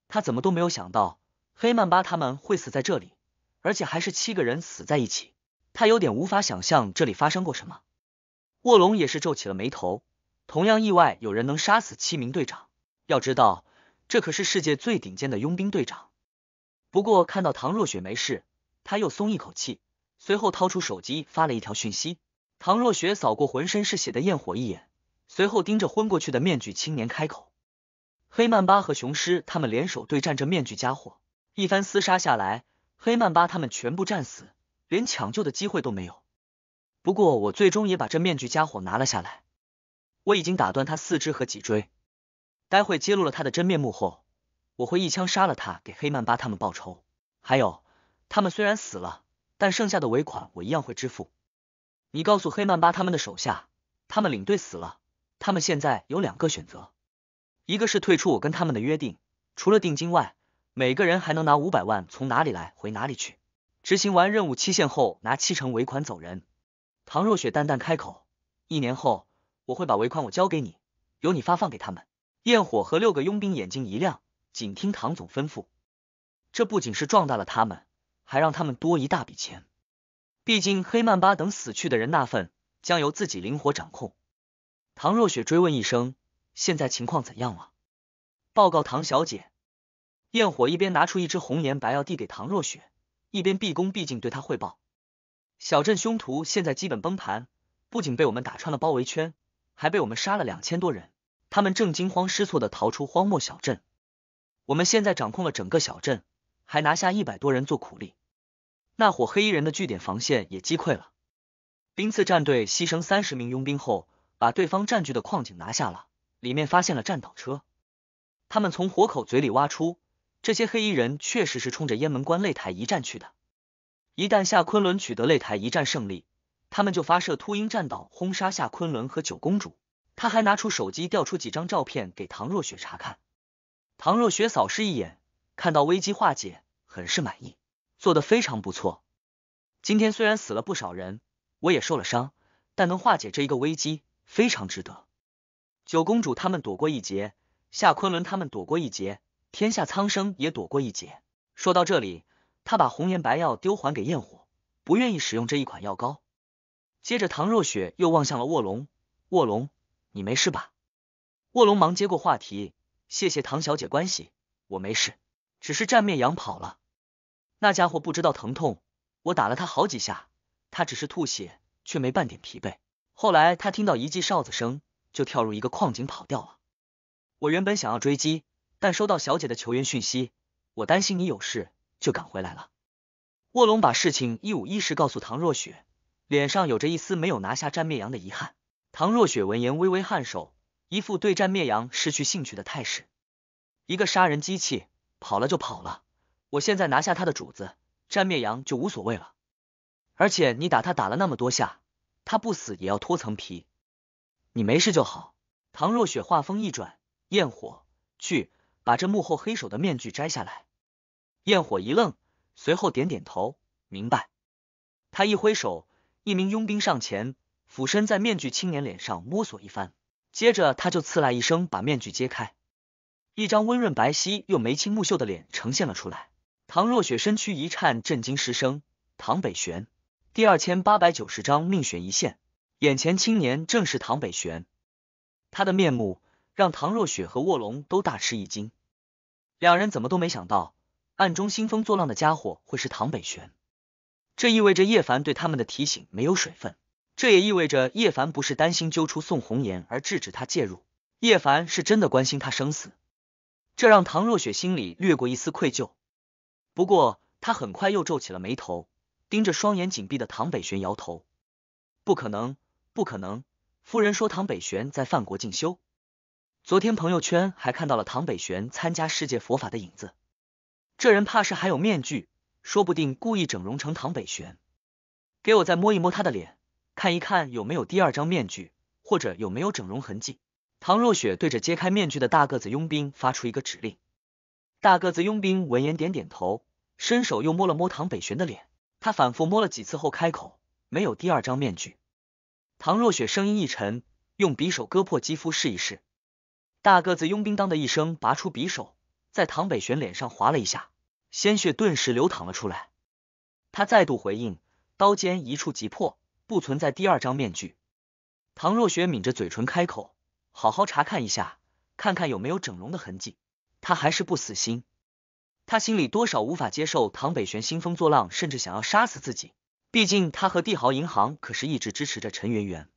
他怎么都没有想到，黑曼巴他们会死在这里，而且还是七个人死在一起。他有点无法想象这里发生过什么。卧龙也是皱起了眉头，同样意外有人能杀死七名队长，要知道这可是世界最顶尖的佣兵队长。不过看到唐若雪没事，他又松一口气，随后掏出手机发了一条讯息。唐若雪扫过浑身是血的焰火一眼，随后盯着昏过去的面具青年开口：“黑曼巴和雄狮他们联手对战这面具家伙，一番厮杀下来，黑曼巴他们全部战死。”连抢救的机会都没有。不过我最终也把这面具家伙拿了下来。我已经打断他四肢和脊椎。待会揭露了他的真面目后，我会一枪杀了他，给黑曼巴他们报仇。还有，他们虽然死了，但剩下的尾款我一样会支付。你告诉黑曼巴他们的手下，他们领队死了。他们现在有两个选择，一个是退出我跟他们的约定，除了定金外，每个人还能拿五百万，从哪里来回哪里去。执行完任务期限后，拿七成尾款走人。唐若雪淡淡开口：“一年后，我会把尾款我交给你，由你发放给他们。”焰火和六个佣兵眼睛一亮，仅听唐总吩咐。这不仅是壮大了他们，还让他们多一大笔钱。毕竟黑曼巴等死去的人那份，将由自己灵活掌控。唐若雪追问一声：“现在情况怎样了？”报告唐小姐。焰火一边拿出一支红颜白药递给唐若雪。一边毕恭毕敬对他汇报：“小镇凶徒现在基本崩盘，不仅被我们打穿了包围圈，还被我们杀了两千多人。他们正惊慌失措的逃出荒漠小镇。我们现在掌控了整个小镇，还拿下一百多人做苦力。那伙黑衣人的据点防线也击溃了。冰刺战队牺牲三十名佣兵后，把对方占据的矿井拿下了，里面发现了战斗车。他们从火口嘴里挖出……”这些黑衣人确实是冲着雁门关擂台一战去的。一旦夏昆仑取得擂台一战胜利，他们就发射秃鹰战岛轰杀夏昆仑和九公主。他还拿出手机调出几张照片给唐若雪查看。唐若雪扫视一眼，看到危机化解，很是满意，做得非常不错。今天虽然死了不少人，我也受了伤，但能化解这一个危机，非常值得。九公主他们躲过一劫，夏昆仑他们躲过一劫。天下苍生也躲过一劫。说到这里，他把红颜白药丢还给焰火，不愿意使用这一款药膏。接着，唐若雪又望向了卧龙：“卧龙，你没事吧？”卧龙忙接过话题：“谢谢唐小姐关系，我没事，只是战灭羊跑了。那家伙不知道疼痛，我打了他好几下，他只是吐血，却没半点疲惫。后来他听到一记哨子声，就跳入一个矿井跑掉了。我原本想要追击。”但收到小姐的求援讯息，我担心你有事，就赶回来了。卧龙把事情一五一十告诉唐若雪，脸上有着一丝没有拿下战灭阳的遗憾。唐若雪闻言微微颔首，一副对战灭阳失去兴趣的态势。一个杀人机器跑了就跑了，我现在拿下他的主子战灭阳就无所谓了。而且你打他打了那么多下，他不死也要脱层皮。你没事就好。唐若雪话锋一转，焰火去。把这幕后黑手的面具摘下来。焰火一愣，随后点点头，明白。他一挥手，一名佣兵上前，俯身在面具青年脸上摸索一番，接着他就刺啦一声把面具揭开，一张温润白皙又眉清目秀的脸呈现了出来。唐若雪身躯一颤，震惊失声。唐北玄，第二千八百九十章命悬一线。眼前青年正是唐北玄，他的面目让唐若雪和卧龙都大吃一惊。两人怎么都没想到，暗中兴风作浪的家伙会是唐北玄，这意味着叶凡对他们的提醒没有水分，这也意味着叶凡不是担心揪出宋红颜而制止他介入，叶凡是真的关心他生死，这让唐若雪心里掠过一丝愧疚，不过她很快又皱起了眉头，盯着双眼紧闭的唐北玄摇头，不可能，不可能，夫人说唐北玄在范国进修。昨天朋友圈还看到了唐北玄参加世界佛法的影子，这人怕是还有面具，说不定故意整容成唐北玄。给我再摸一摸他的脸，看一看有没有第二张面具，或者有没有整容痕迹。唐若雪对着揭开面具的大个子佣兵发出一个指令，大个子佣兵闻言点点头，伸手又摸了摸唐北玄的脸，他反复摸了几次后开口，没有第二张面具。唐若雪声音一沉，用匕首割破肌肤试一试。大个子佣兵当的一声拔出匕首，在唐北玄脸上划了一下，鲜血顿时流淌了出来。他再度回应，刀尖一触即破，不存在第二张面具。唐若雪抿着嘴唇开口：“好好查看一下，看看有没有整容的痕迹。”他还是不死心，他心里多少无法接受唐北玄兴风作浪，甚至想要杀死自己。毕竟他和帝豪银行可是一直支持着陈圆圆，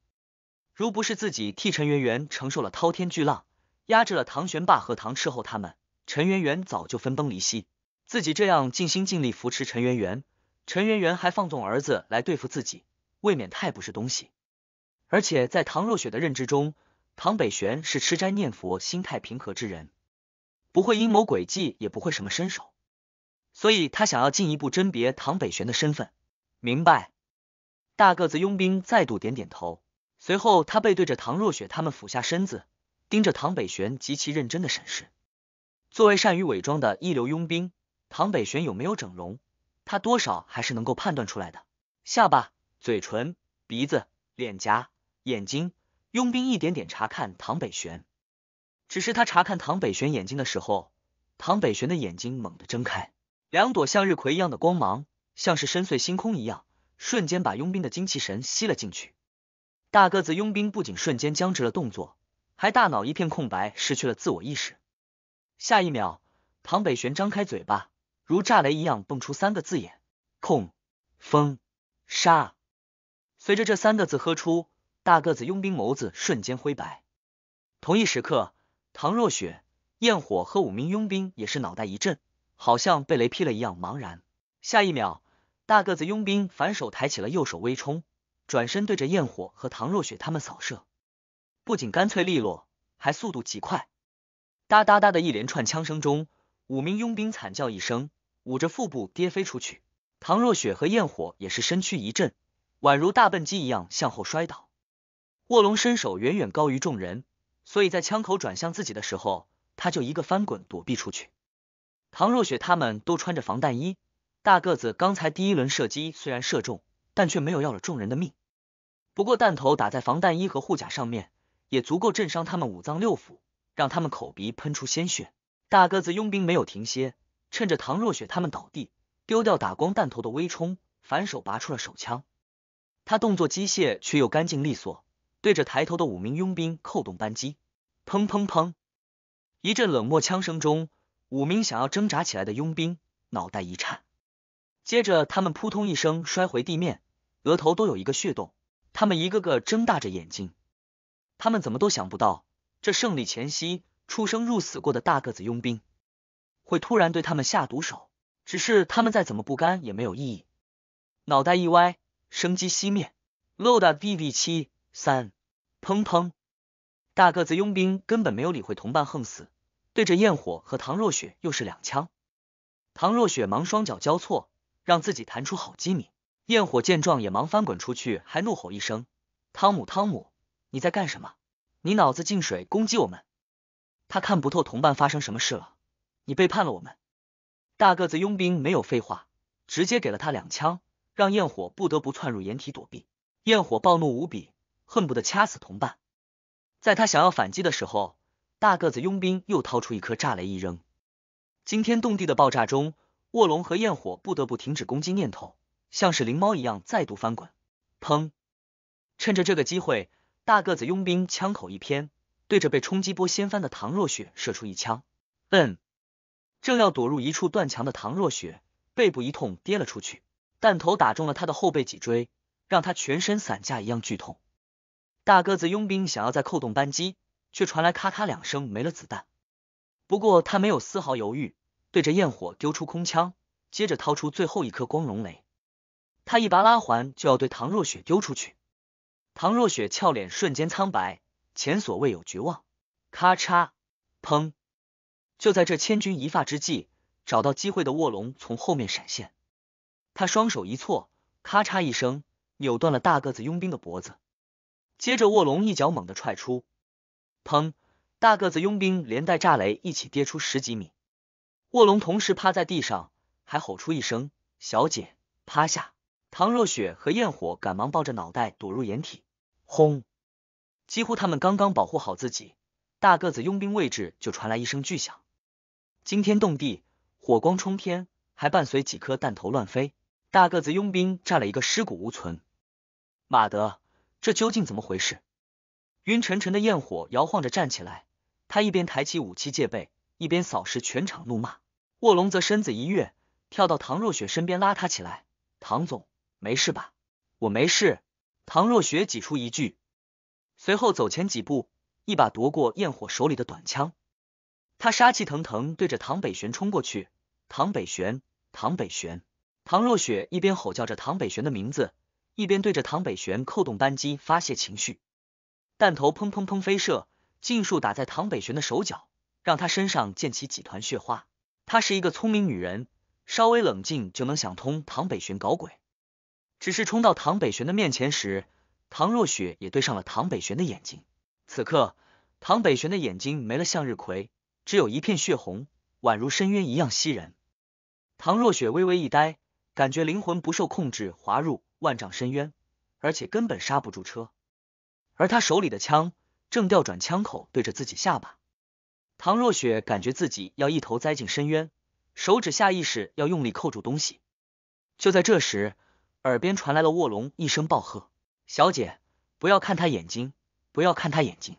如不是自己替陈圆圆承受了滔天巨浪。压制了唐玄霸和唐斥候，他们陈圆圆早就分崩离析。自己这样尽心尽力扶持陈圆圆，陈圆圆还放纵儿子来对付自己，未免太不是东西。而且在唐若雪的认知中，唐北玄是吃斋念佛、心态平和之人，不会阴谋诡计，也不会什么身手，所以他想要进一步甄别唐北玄的身份。明白？大个子佣兵再度点点头，随后他背对着唐若雪，他们俯下身子。盯着唐北玄极其认真的审视。作为善于伪装的一流佣兵，唐北玄有没有整容，他多少还是能够判断出来的。下巴、嘴唇、鼻子、脸颊、眼睛，佣兵一点点查看唐北玄。只是他查看唐北玄眼睛的时候，唐北玄的眼睛猛地睁开，两朵向日葵一样的光芒，像是深邃星空一样，瞬间把佣兵的精气神吸了进去。大个子佣兵不仅瞬间僵直了动作。还大脑一片空白，失去了自我意识。下一秒，唐北玄张开嘴巴，如炸雷一样蹦出三个字眼：控风杀。随着这三个字喝出，大个子佣兵眸子瞬间灰白。同一时刻，唐若雪、焰火和五名佣兵也是脑袋一震，好像被雷劈了一样茫然。下一秒，大个子佣兵反手抬起了右手微冲，转身对着焰火和唐若雪他们扫射。不仅干脆利落，还速度极快。哒哒哒的一连串枪声中，五名佣兵惨叫一声，捂着腹部跌飞出去。唐若雪和焰火也是身躯一震，宛如大笨鸡一样向后摔倒。卧龙身手远远高于众人，所以在枪口转向自己的时候，他就一个翻滚躲避出去。唐若雪他们都穿着防弹衣，大个子刚才第一轮射击虽然射中，但却没有要了众人的命。不过弹头打在防弹衣和护甲上面。也足够震伤他们五脏六腑，让他们口鼻喷出鲜血。大个子佣兵没有停歇，趁着唐若雪他们倒地，丢掉打光弹头的微冲，反手拔出了手枪。他动作机械却又干净利索，对着抬头的五名佣兵扣动扳机，砰砰砰！一阵冷漠枪声中，五名想要挣扎起来的佣兵脑袋一颤，接着他们扑通一声摔回地面，额头都有一个血洞。他们一个个睁大着眼睛。他们怎么都想不到，这胜利前夕出生入死过的大个子佣兵，会突然对他们下毒手。只是他们再怎么不甘也没有意义，脑袋一歪，生机熄灭。LOD B B 七三，砰砰！大个子佣兵根本没有理会同伴横死，对着焰火和唐若雪又是两枪。唐若雪忙双脚交错，让自己弹出好机敏。焰火见状也忙翻滚出去，还怒吼一声：“汤姆，汤姆！”你在干什么？你脑子进水，攻击我们！他看不透同伴发生什么事了，你背叛了我们！大个子佣兵没有废话，直接给了他两枪，让焰火不得不窜入掩体躲避。焰火爆怒无比，恨不得掐死同伴。在他想要反击的时候，大个子佣兵又掏出一颗炸雷一扔，惊天动地的爆炸中，卧龙和焰火不得不停止攻击念头，像是灵猫一样再度翻滚。砰！趁着这个机会。大个子佣兵枪口一偏，对着被冲击波掀翻的唐若雪射出一枪。嗯，正要躲入一处断墙的唐若雪，背部一痛，跌了出去，弹头打中了他的后背脊椎，让他全身散架一样剧痛。大个子佣兵想要再扣动扳机，却传来咔咔两声，没了子弹。不过他没有丝毫犹豫，对着焰火丢出空枪，接着掏出最后一颗光荣雷，他一拔拉环就要对唐若雪丢出去。唐若雪俏脸瞬间苍白，前所未有绝望。咔嚓，砰！就在这千钧一发之际，找到机会的卧龙从后面闪现，他双手一错，咔嚓一声，扭断了大个子佣兵的脖子。接着，卧龙一脚猛地踹出，砰！大个子佣兵连带炸雷一起跌出十几米。卧龙同时趴在地上，还吼出一声：“小姐，趴下！”唐若雪和焰火赶忙抱着脑袋躲入掩体。轰！几乎他们刚刚保护好自己，大个子佣兵位置就传来一声巨响，惊天动地，火光冲天，还伴随几颗弹头乱飞。大个子佣兵炸了一个尸骨无存。马德，这究竟怎么回事？晕沉沉的焰火摇晃着站起来，他一边抬起武器戒备，一边扫视全场怒骂。卧龙则身子一跃，跳到唐若雪身边拉他起来。唐总。没事吧？我没事。唐若雪挤出一句，随后走前几步，一把夺过焰火手里的短枪。他杀气腾腾对着唐北玄冲过去。唐北玄，唐北玄，唐若雪一边吼叫着唐北玄的名字，一边对着唐北玄扣动扳机发泄情绪。弹头砰砰砰飞射，尽数打在唐北玄的手脚，让他身上溅起几团血花。她是一个聪明女人，稍微冷静就能想通唐北玄搞鬼。只是冲到唐北玄的面前时，唐若雪也对上了唐北玄的眼睛。此刻，唐北玄的眼睛没了向日葵，只有一片血红，宛如深渊一样吸人。唐若雪微微一呆，感觉灵魂不受控制滑入万丈深渊，而且根本刹不住车。而他手里的枪正调转枪口对着自己下巴。唐若雪感觉自己要一头栽进深渊，手指下意识要用力扣住东西。就在这时。耳边传来了卧龙一声暴喝：“小姐，不要看他眼睛，不要看他眼睛！”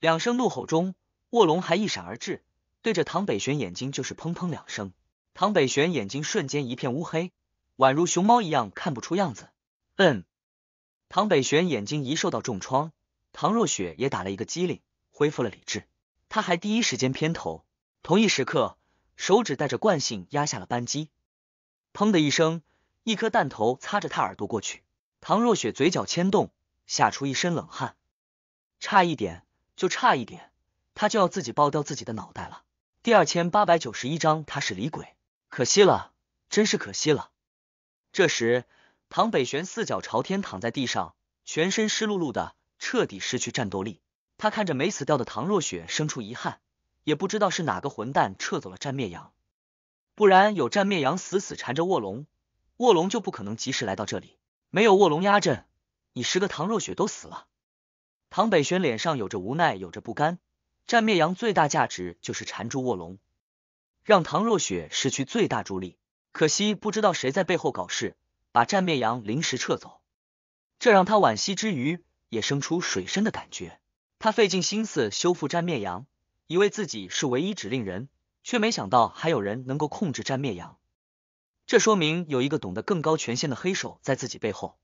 两声怒吼中，卧龙还一闪而至，对着唐北玄眼睛就是砰砰两声。唐北玄眼睛瞬间一片乌黑，宛如熊猫一样看不出样子。嗯，唐北玄眼睛一受到重创，唐若雪也打了一个激灵，恢复了理智。她还第一时间偏头，同一时刻，手指带着惯性压下了扳机，砰的一声。一颗弹头擦着他耳朵过去，唐若雪嘴角牵动，吓出一身冷汗，差一点，就差一点，她就要自己爆掉自己的脑袋了。第二千八百九十一章，他是李鬼，可惜了，真是可惜了。这时，唐北玄四脚朝天躺在地上，全身湿漉漉的，彻底失去战斗力。他看着没死掉的唐若雪，生出遗憾，也不知道是哪个混蛋撤走了战灭羊，不然有战灭羊死死缠着卧龙。卧龙就不可能及时来到这里，没有卧龙压阵，你十个唐若雪都死了。唐北玄脸上有着无奈，有着不甘。战灭阳最大价值就是缠住卧龙，让唐若雪失去最大助力。可惜不知道谁在背后搞事，把战灭阳临时撤走，这让他惋惜之余也生出水深的感觉。他费尽心思修复战灭阳，以为自己是唯一指令人，却没想到还有人能够控制战灭阳。这说明有一个懂得更高权限的黑手在自己背后，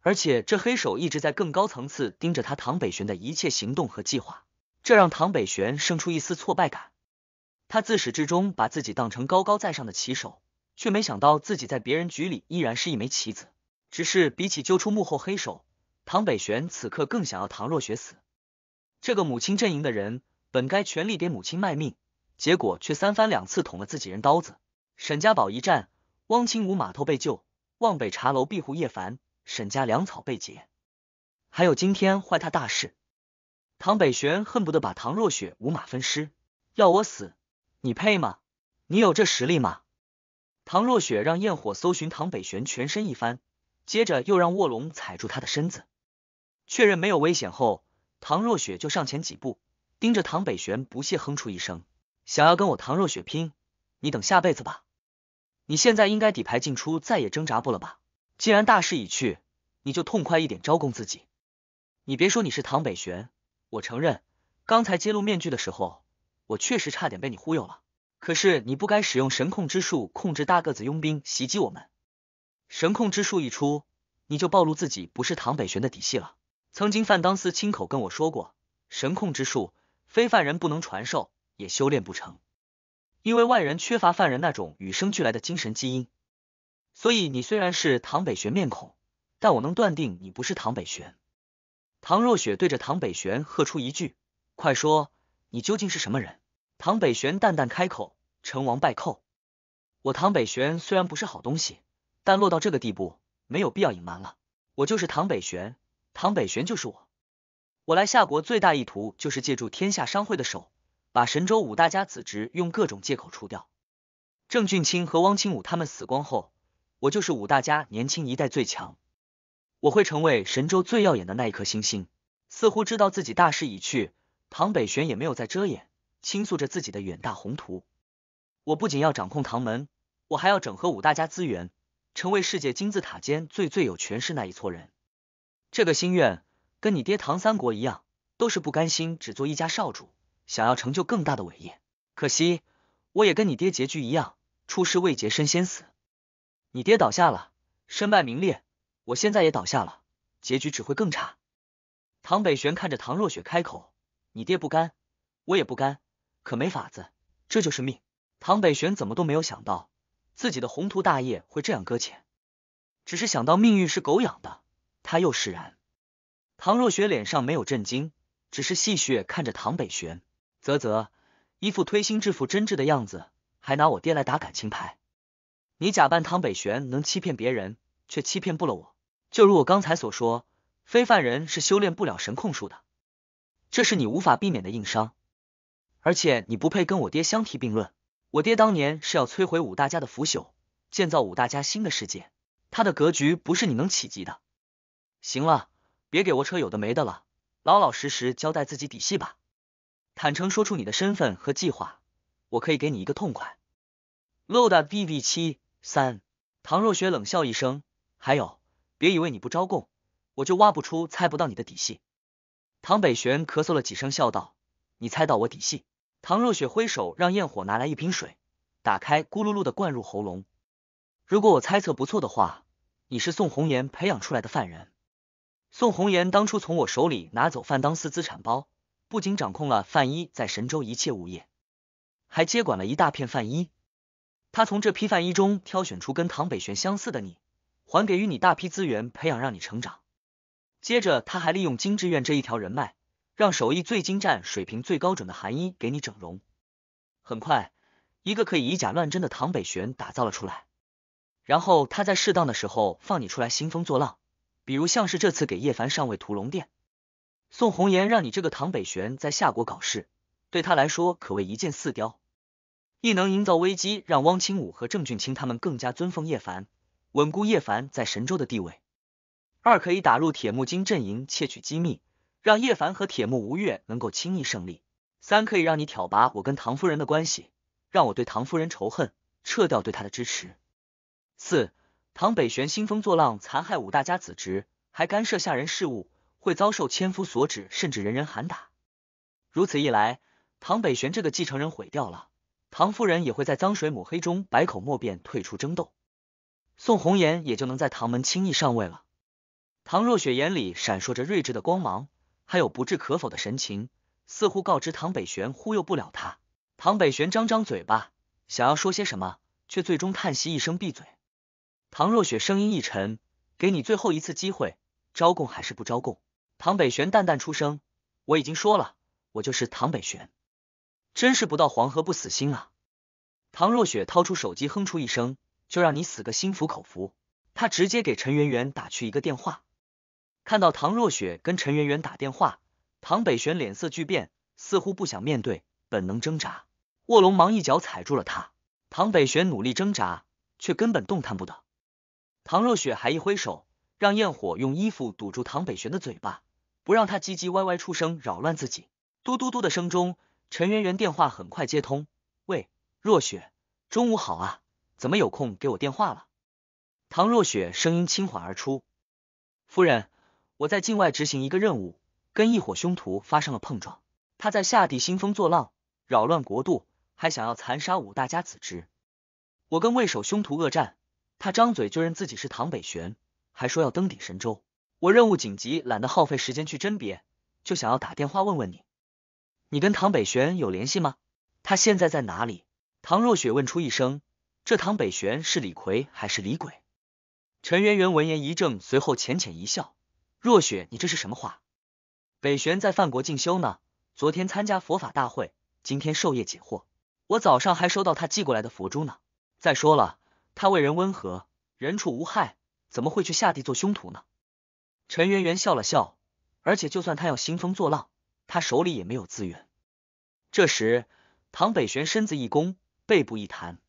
而且这黑手一直在更高层次盯着他唐北玄的一切行动和计划，这让唐北玄生出一丝挫败感。他自始至终把自己当成高高在上的棋手，却没想到自己在别人局里依然是一枚棋子。只是比起揪出幕后黑手，唐北玄此刻更想要唐若雪死。这个母亲阵营的人本该全力给母亲卖命，结果却三番两次捅了自己人刀子。沈家宝一战。汪清武码头被救，望北茶楼庇护叶凡，沈家粮草被劫，还有今天坏他大事。唐北玄恨不得把唐若雪五马分尸，要我死，你配吗？你有这实力吗？唐若雪让焰火搜寻唐北玄全身一番，接着又让卧龙踩住他的身子，确认没有危险后，唐若雪就上前几步，盯着唐北玄不屑哼出一声，想要跟我唐若雪拼，你等下辈子吧。你现在应该底牌尽出，再也挣扎不了吧？既然大势已去，你就痛快一点招供自己。你别说你是唐北玄，我承认，刚才揭露面具的时候，我确实差点被你忽悠了。可是你不该使用神控之术控制大个子佣兵袭击我们。神控之术一出，你就暴露自己不是唐北玄的底细了。曾经范当斯亲口跟我说过，神控之术非犯人不能传授，也修炼不成。因为外人缺乏犯人那种与生俱来的精神基因，所以你虽然是唐北玄面孔，但我能断定你不是唐北玄。唐若雪对着唐北玄喝出一句：“快说，你究竟是什么人？”唐北玄淡淡开口：“成王败寇，我唐北玄虽然不是好东西，但落到这个地步，没有必要隐瞒了。我就是唐北玄，唐北玄就是我。我来夏国最大意图就是借助天下商会的手。”把神州五大家子侄用各种借口除掉。郑俊清和汪清武他们死光后，我就是五大家年轻一代最强。我会成为神州最耀眼的那一颗星星。似乎知道自己大势已去，唐北玄也没有再遮掩，倾诉着自己的远大宏图。我不仅要掌控唐门，我还要整合五大家资源，成为世界金字塔尖最最有权势那一撮人。这个心愿跟你爹唐三国一样，都是不甘心只做一家少主。想要成就更大的伟业，可惜我也跟你爹结局一样，出师未捷身先死。你爹倒下了，身败名裂，我现在也倒下了，结局只会更差。唐北玄看着唐若雪开口：“你爹不甘，我也不甘，可没法子，这就是命。”唐北玄怎么都没有想到自己的宏图大业会这样搁浅，只是想到命运是狗养的，他又释然。唐若雪脸上没有震惊，只是戏谑看着唐北玄。啧啧，一副推心置腹、真挚的样子，还拿我爹来打感情牌。你假扮唐北玄能欺骗别人，却欺骗不了我。就如我刚才所说，非犯人是修炼不了神控术的，这是你无法避免的硬伤。而且你不配跟我爹相提并论。我爹当年是要摧毁五大家的腐朽，建造五大家新的世界，他的格局不是你能企及的。行了，别给我扯有的没的了，老老实实交代自己底细吧。坦诚说出你的身份和计划，我可以给你一个痛快。LOD B V 七三，唐若雪冷笑一声，还有，别以为你不招供，我就挖不出、猜不到你的底细。唐北玄咳嗽了几声，笑道：“你猜到我底细？”唐若雪挥手让焰火拿来一瓶水，打开，咕噜噜的灌入喉咙。如果我猜测不错的话，你是宋红颜培养出来的犯人。宋红颜当初从我手里拿走范当斯资产包。不仅掌控了范一在神州一切物业，还接管了一大片范一。他从这批范一中挑选出跟唐北玄相似的你，还给予你大批资源培养，让你成长。接着，他还利用金志愿这一条人脉，让手艺最精湛、水平最高准的韩一给你整容。很快，一个可以以假乱真的唐北玄打造了出来。然后，他在适当的时候放你出来兴风作浪，比如像是这次给叶凡上位屠龙殿。宋红颜，让你这个唐北玄在夏国搞事，对他来说可谓一箭四雕：一能营造危机，让汪清武和郑俊清他们更加尊奉叶凡，稳固叶凡在神州的地位；二可以打入铁木金阵营，窃取机密，让叶凡和铁木吴越能够轻易胜利；三可以让你挑拔我跟唐夫人的关系，让我对唐夫人仇恨，撤掉对他的支持；四，唐北玄兴风作浪，残害五大家子侄，还干涉下人事务。会遭受千夫所指，甚至人人喊打。如此一来，唐北玄这个继承人毁掉了，唐夫人也会在脏水抹黑中百口莫辩，退出争斗，宋红颜也就能在唐门轻易上位了。唐若雪眼里闪烁着睿智的光芒，还有不置可否的神情，似乎告知唐北玄忽悠不了他。唐北玄张张嘴巴，想要说些什么，却最终叹息一声，闭嘴。唐若雪声音一沉：“给你最后一次机会，招供还是不招供？”唐北玄淡淡出声：“我已经说了，我就是唐北玄，真是不到黄河不死心啊！”唐若雪掏出手机，哼出一声：“就让你死个心服口服。”她直接给陈圆圆打去一个电话。看到唐若雪跟陈圆圆打电话，唐北玄脸色巨变，似乎不想面对，本能挣扎。卧龙忙一脚踩住了他，唐北玄努力挣扎，却根本动弹不得。唐若雪还一挥手，让焰火用衣服堵住唐北玄的嘴巴。不让他唧唧歪歪出声，扰乱自己。嘟嘟嘟的声中，陈圆圆电话很快接通。喂，若雪，中午好啊，怎么有空给我电话了？唐若雪声音轻缓而出。夫人，我在境外执行一个任务，跟一伙凶徒发生了碰撞。他在下地兴风作浪，扰乱国度，还想要残杀五大家子侄。我跟魏守凶徒恶战，他张嘴就认自己是唐北玄，还说要登顶神州。我任务紧急，懒得耗费时间去甄别，就想要打电话问问你，你跟唐北玄有联系吗？他现在在哪里？唐若雪问出一声：“这唐北玄是李逵还是李鬼？”陈圆圆闻言一怔，随后浅浅一笑：“若雪，你这是什么话？北玄在范国进修呢，昨天参加佛法大会，今天授业解惑，我早上还收到他寄过来的佛珠呢。再说了，他为人温和，人畜无害，怎么会去下地做凶徒呢？”陈圆圆笑了笑，而且就算他要兴风作浪，他手里也没有资源。这时，唐北玄身子一弓，背部一弹，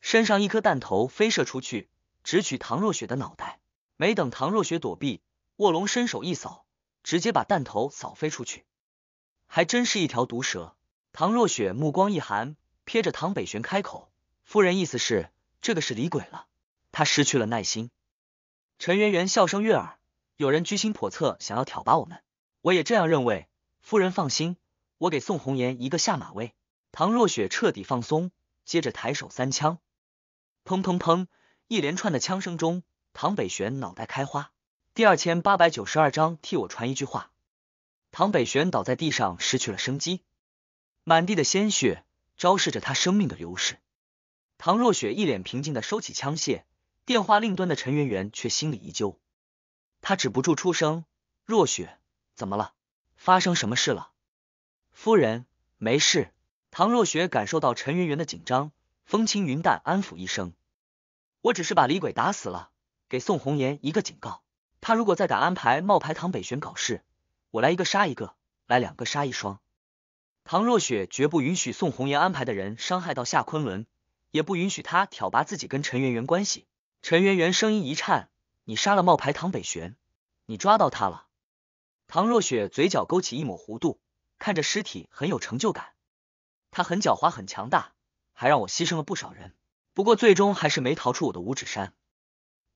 身上一颗弹头飞射出去，直取唐若雪的脑袋。没等唐若雪躲避，卧龙伸手一扫，直接把弹头扫飞出去。还真是一条毒蛇！唐若雪目光一寒，瞥着唐北玄开口：“夫人意思是，这个是李鬼了？”他失去了耐心。陈圆圆笑声悦耳。有人居心叵测，想要挑拨我们。我也这样认为。夫人放心，我给宋红颜一个下马威。唐若雪彻底放松，接着抬手三枪，砰砰砰！一连串的枪声中，唐北玄脑袋开花。第二千八百九十二章，替我传一句话。唐北玄倒在地上，失去了生机，满地的鲜血昭示着他生命的流逝。唐若雪一脸平静的收起枪械，电话另一端的陈圆圆却心里一揪。他止不住出声：“若雪，怎么了？发生什么事了？”夫人，没事。唐若雪感受到陈圆圆的紧张，风轻云淡安抚一声：“我只是把李鬼打死了，给宋红颜一个警告。他如果再敢安排冒牌唐北玄搞事，我来一个杀一个，来两个杀一双。”唐若雪绝不允许宋红颜安排的人伤害到夏昆仑，也不允许他挑拔自己跟陈圆圆关系。陈圆圆声音一颤。你杀了冒牌唐北玄，你抓到他了。唐若雪嘴角勾起一抹弧度，看着尸体很有成就感。他很狡猾，很强大，还让我牺牲了不少人。不过最终还是没逃出我的五指山。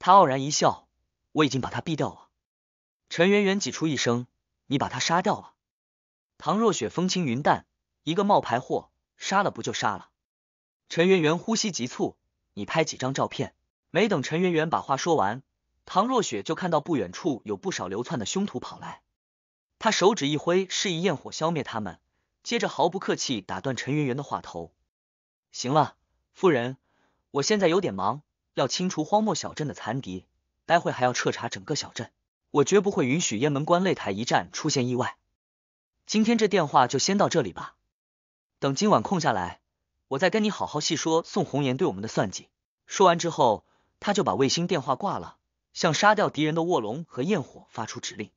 他傲然一笑，我已经把他毙掉了。陈圆圆挤出一声：“你把他杀掉了。”唐若雪风轻云淡：“一个冒牌货，杀了不就杀了？”陈圆圆呼吸急促：“你拍几张照片。”没等陈圆圆把话说完。唐若雪就看到不远处有不少流窜的凶徒跑来，她手指一挥，示意焰火消灭他们，接着毫不客气打断陈圆圆的话头：“行了，夫人，我现在有点忙，要清除荒漠小镇的残敌，待会还要彻查整个小镇，我绝不会允许雁门关擂台一战出现意外。今天这电话就先到这里吧，等今晚空下来，我再跟你好好细说宋红颜对我们的算计。”说完之后，他就把卫星电话挂了。向杀掉敌人的卧龙和焰火发出指令。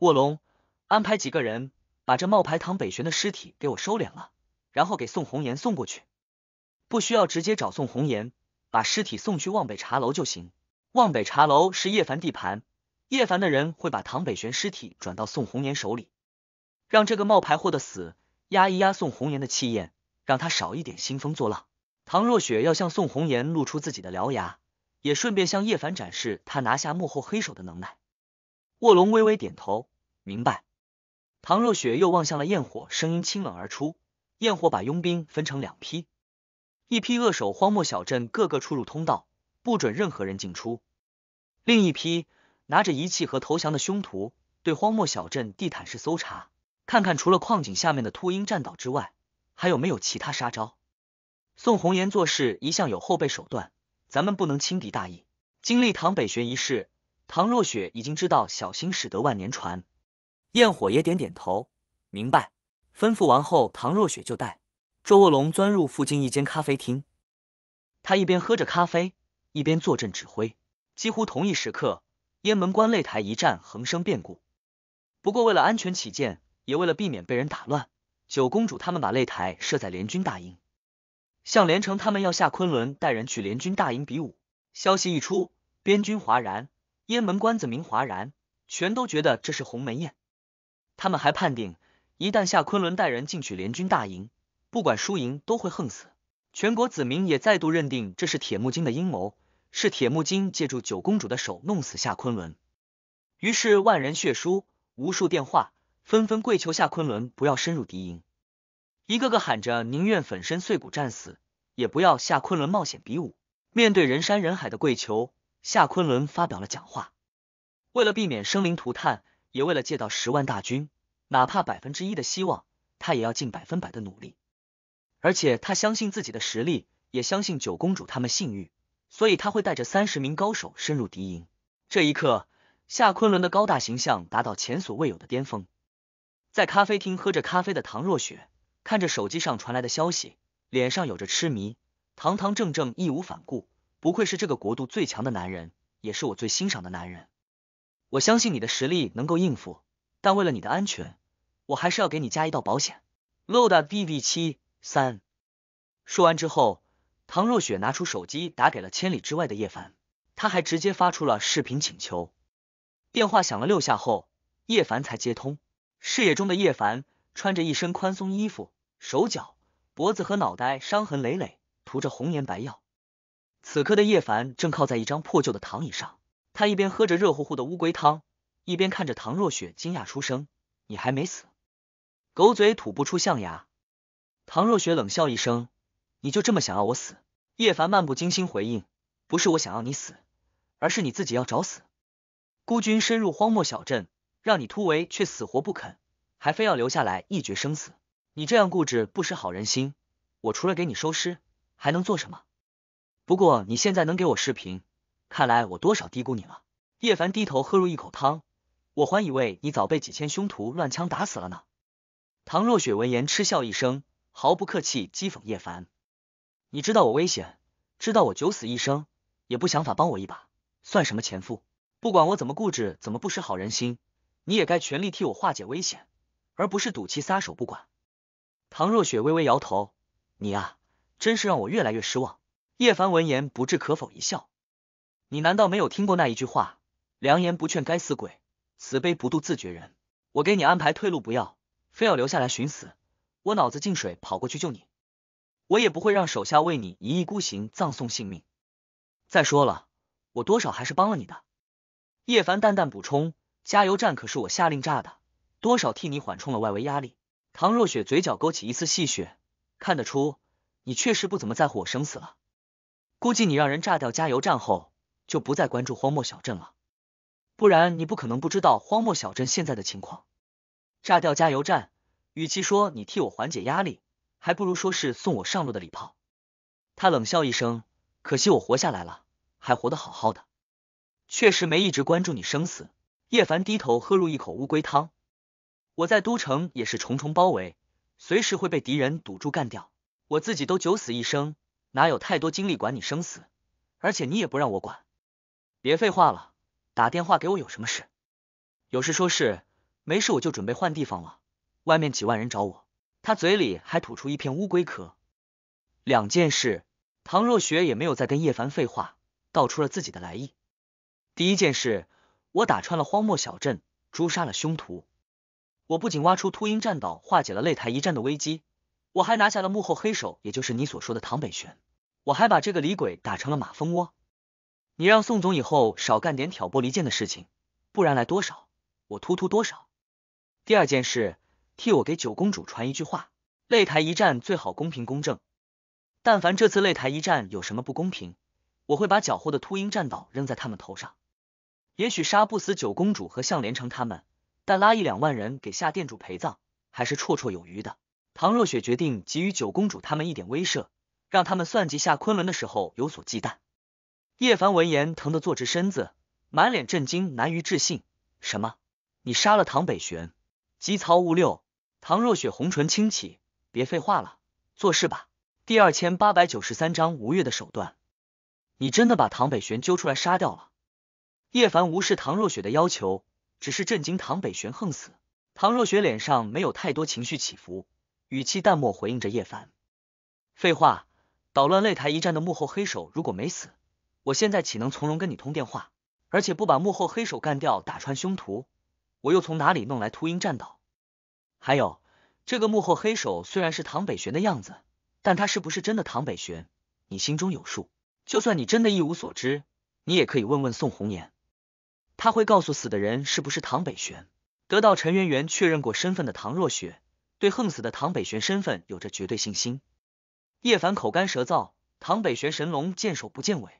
卧龙，安排几个人把这冒牌唐北玄的尸体给我收敛了，然后给宋红颜送过去。不需要直接找宋红颜，把尸体送去望北茶楼就行。望北茶楼是叶凡地盘，叶凡的人会把唐北玄尸体转到宋红颜手里，让这个冒牌货的死压一压宋红颜的气焰，让他少一点兴风作浪。唐若雪要向宋红颜露出自己的獠牙。也顺便向叶凡展示他拿下幕后黑手的能耐。卧龙微微点头，明白。唐若雪又望向了焰火，声音清冷而出：“焰火把佣兵分成两批，一批扼守荒漠小镇各个出入通道，不准任何人进出；另一批拿着仪器和投降的凶徒，对荒漠小镇地毯式搜查，看看除了矿井下面的秃鹰战岛之外，还有没有其他杀招。”宋红颜做事一向有后备手段。咱们不能轻敌大意。经历唐北玄一事，唐若雪已经知道小心驶得万年船。焰火也点点头，明白。吩咐完后，唐若雪就带周卧龙钻入附近一间咖啡厅。他一边喝着咖啡，一边坐镇指挥。几乎同一时刻，雁门关擂台一战横生变故。不过为了安全起见，也为了避免被人打乱，九公主他们把擂台设在联军大营。向连城他们要下昆仑，带人去联军大营比武。消息一出，边军哗然，雁门关子民哗然，全都觉得这是鸿门宴。他们还判定，一旦夏昆仑带人进去联军大营，不管输赢都会横死。全国子民也再度认定这是铁木金的阴谋，是铁木金借助九公主的手弄死夏昆仑。于是万人血书，无数电话，纷纷跪求夏昆仑不要深入敌营。一个个喊着宁愿粉身碎骨战死，也不要夏昆仑冒险比武。面对人山人海的跪求，夏昆仑发表了讲话。为了避免生灵涂炭，也为了借到十万大军，哪怕百分之一的希望，他也要尽百分百的努力。而且他相信自己的实力，也相信九公主他们信誉，所以他会带着三十名高手深入敌营。这一刻，夏昆仑的高大形象达到前所未有的巅峰。在咖啡厅喝着咖啡的唐若雪。看着手机上传来的消息，脸上有着痴迷，堂堂正正，义无反顾。不愧是这个国度最强的男人，也是我最欣赏的男人。我相信你的实力能够应付，但为了你的安全，我还是要给你加一道保险。Loda v 七三。说完之后，唐若雪拿出手机打给了千里之外的叶凡，他还直接发出了视频请求。电话响了六下后，叶凡才接通。视野中的叶凡穿着一身宽松衣服。手脚、脖子和脑袋伤痕累累，涂着红颜白药。此刻的叶凡正靠在一张破旧的躺椅上，他一边喝着热乎乎的乌龟汤，一边看着唐若雪，惊讶出声：“你还没死？”狗嘴吐不出象牙。唐若雪冷笑一声：“你就这么想要我死？”叶凡漫不经心回应：“不是我想要你死，而是你自己要找死。孤军深入荒漠小镇，让你突围，却死活不肯，还非要留下来一决生死。”你这样固执不识好人心，我除了给你收尸还能做什么？不过你现在能给我视频，看来我多少低估你了。叶凡低头喝入一口汤，我还以为你早被几千凶徒乱枪打死了呢。唐若雪闻言嗤笑一声，毫不客气讥讽叶凡：“你知道我危险，知道我九死一生，也不想法帮我一把，算什么前夫？不管我怎么固执，怎么不识好人心，你也该全力替我化解危险，而不是赌气撒手不管。”唐若雪微微摇头：“你啊，真是让我越来越失望。”叶凡闻言不置可否一笑：“你难道没有听过那一句话？良言不劝该死鬼，慈悲不渡自觉人。我给你安排退路，不要非要留下来寻死。我脑子进水，跑过去救你，我也不会让手下为你一意孤行葬送性命。再说了，我多少还是帮了你的。”叶凡淡淡补充：“加油站可是我下令炸的，多少替你缓冲了外围压力。”唐若雪嘴角勾起一丝戏谑，看得出，你确实不怎么在乎我生死了。估计你让人炸掉加油站后，就不再关注荒漠小镇了，不然你不可能不知道荒漠小镇现在的情况。炸掉加油站，与其说你替我缓解压力，还不如说是送我上路的礼炮。他冷笑一声，可惜我活下来了，还活得好好的，确实没一直关注你生死。叶凡低头喝入一口乌龟汤。我在都城也是重重包围，随时会被敌人堵住干掉。我自己都九死一生，哪有太多精力管你生死？而且你也不让我管。别废话了，打电话给我有什么事？有事说事，没事我就准备换地方了。外面几万人找我。他嘴里还吐出一片乌龟壳。两件事，唐若雪也没有再跟叶凡废话，道出了自己的来意。第一件事，我打穿了荒漠小镇，诛杀了凶徒。我不仅挖出秃鹰战岛，化解了擂台一战的危机，我还拿下了幕后黑手，也就是你所说的唐北玄。我还把这个李鬼打成了马蜂窝。你让宋总以后少干点挑拨离间的事情，不然来多少，我突突多少。第二件事，替我给九公主传一句话：擂台一战最好公平公正。但凡这次擂台一战有什么不公平，我会把缴获的秃鹰战岛扔在他们头上。也许杀不死九公主和向连城他们。但拉一两万人给夏店主陪葬，还是绰绰有余的。唐若雪决定给予九公主他们一点威慑，让他们算计夏昆仑的时候有所忌惮。叶凡闻言，疼得坐直身子，满脸震惊，难于置信。什么？你杀了唐北玄？鸡操！勿六，唐若雪红唇轻启，别废话了，做事吧。第二千八百九十三章吴越的手段。你真的把唐北玄揪出来杀掉了？叶凡无视唐若雪的要求。只是震惊唐北玄横死，唐若雪脸上没有太多情绪起伏，语气淡漠回应着叶凡。废话，捣乱擂台一战的幕后黑手如果没死，我现在岂能从容跟你通电话？而且不把幕后黑手干掉，打穿凶徒，我又从哪里弄来秃鹰战刀？还有，这个幕后黑手虽然是唐北玄的样子，但他是不是真的唐北玄，你心中有数。就算你真的一无所知，你也可以问问宋红颜。他会告诉死的人是不是唐北玄？得到陈圆圆确认过身份的唐若雪，对横死的唐北玄身份有着绝对信心。叶凡口干舌燥，唐北玄神龙见首不见尾，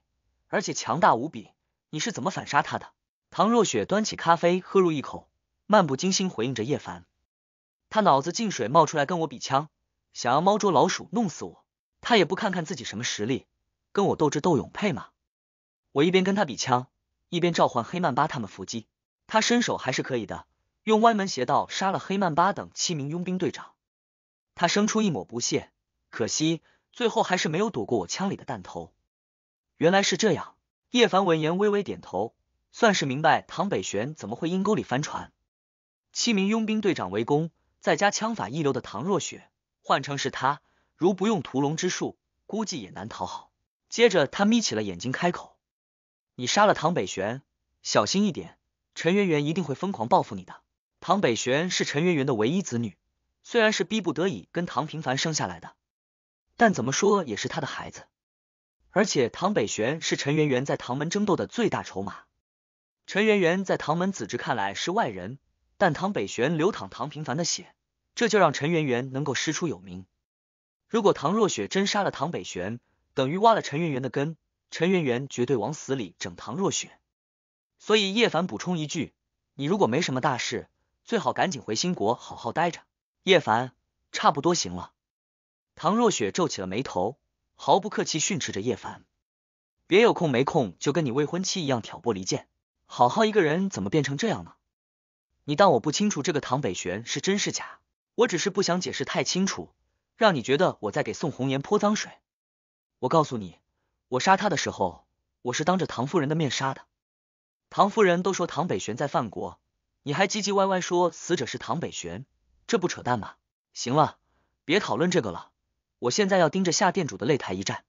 而且强大无比，你是怎么反杀他的？唐若雪端起咖啡喝入一口，漫不经心回应着叶凡：“他脑子进水，冒出来跟我比枪，想要猫捉老鼠弄死我，他也不看看自己什么实力，跟我斗智斗勇配吗？我一边跟他比枪。”一边召唤黑曼巴他们伏击，他身手还是可以的，用歪门邪道杀了黑曼巴等七名佣兵队长。他生出一抹不屑，可惜最后还是没有躲过我枪里的弹头。原来是这样，叶凡闻言微微点头，算是明白唐北玄怎么会阴沟里翻船。七名佣兵队长围攻，再加枪法一流的唐若雪，换成是他，如不用屠龙之术，估计也难逃好。接着他眯起了眼睛，开口。你杀了唐北玄，小心一点，陈圆圆一定会疯狂报复你的。唐北玄是陈圆圆的唯一子女，虽然是逼不得已跟唐平凡生下来的，但怎么说也是他的孩子。而且唐北玄是陈圆圆在唐门争斗的最大筹码。陈圆圆在唐门子侄看来是外人，但唐北玄流淌唐平凡的血，这就让陈圆圆能够师出有名。如果唐若雪真杀了唐北玄，等于挖了陈圆圆的根。陈媛媛绝对往死里整唐若雪，所以叶凡补充一句：你如果没什么大事，最好赶紧回新国好好待着。叶凡，差不多行了。唐若雪皱起了眉头，毫不客气训斥着叶凡：别有空没空就跟你未婚妻一样挑拨离间，好好一个人怎么变成这样呢？你当我不清楚这个唐北玄是真是假？我只是不想解释太清楚，让你觉得我在给宋红颜泼脏水。我告诉你。我杀他的时候，我是当着唐夫人的面杀的。唐夫人都说唐北玄在犯国，你还唧唧歪歪说死者是唐北玄，这不扯淡吗？行了，别讨论这个了，我现在要盯着夏店主的擂台一战。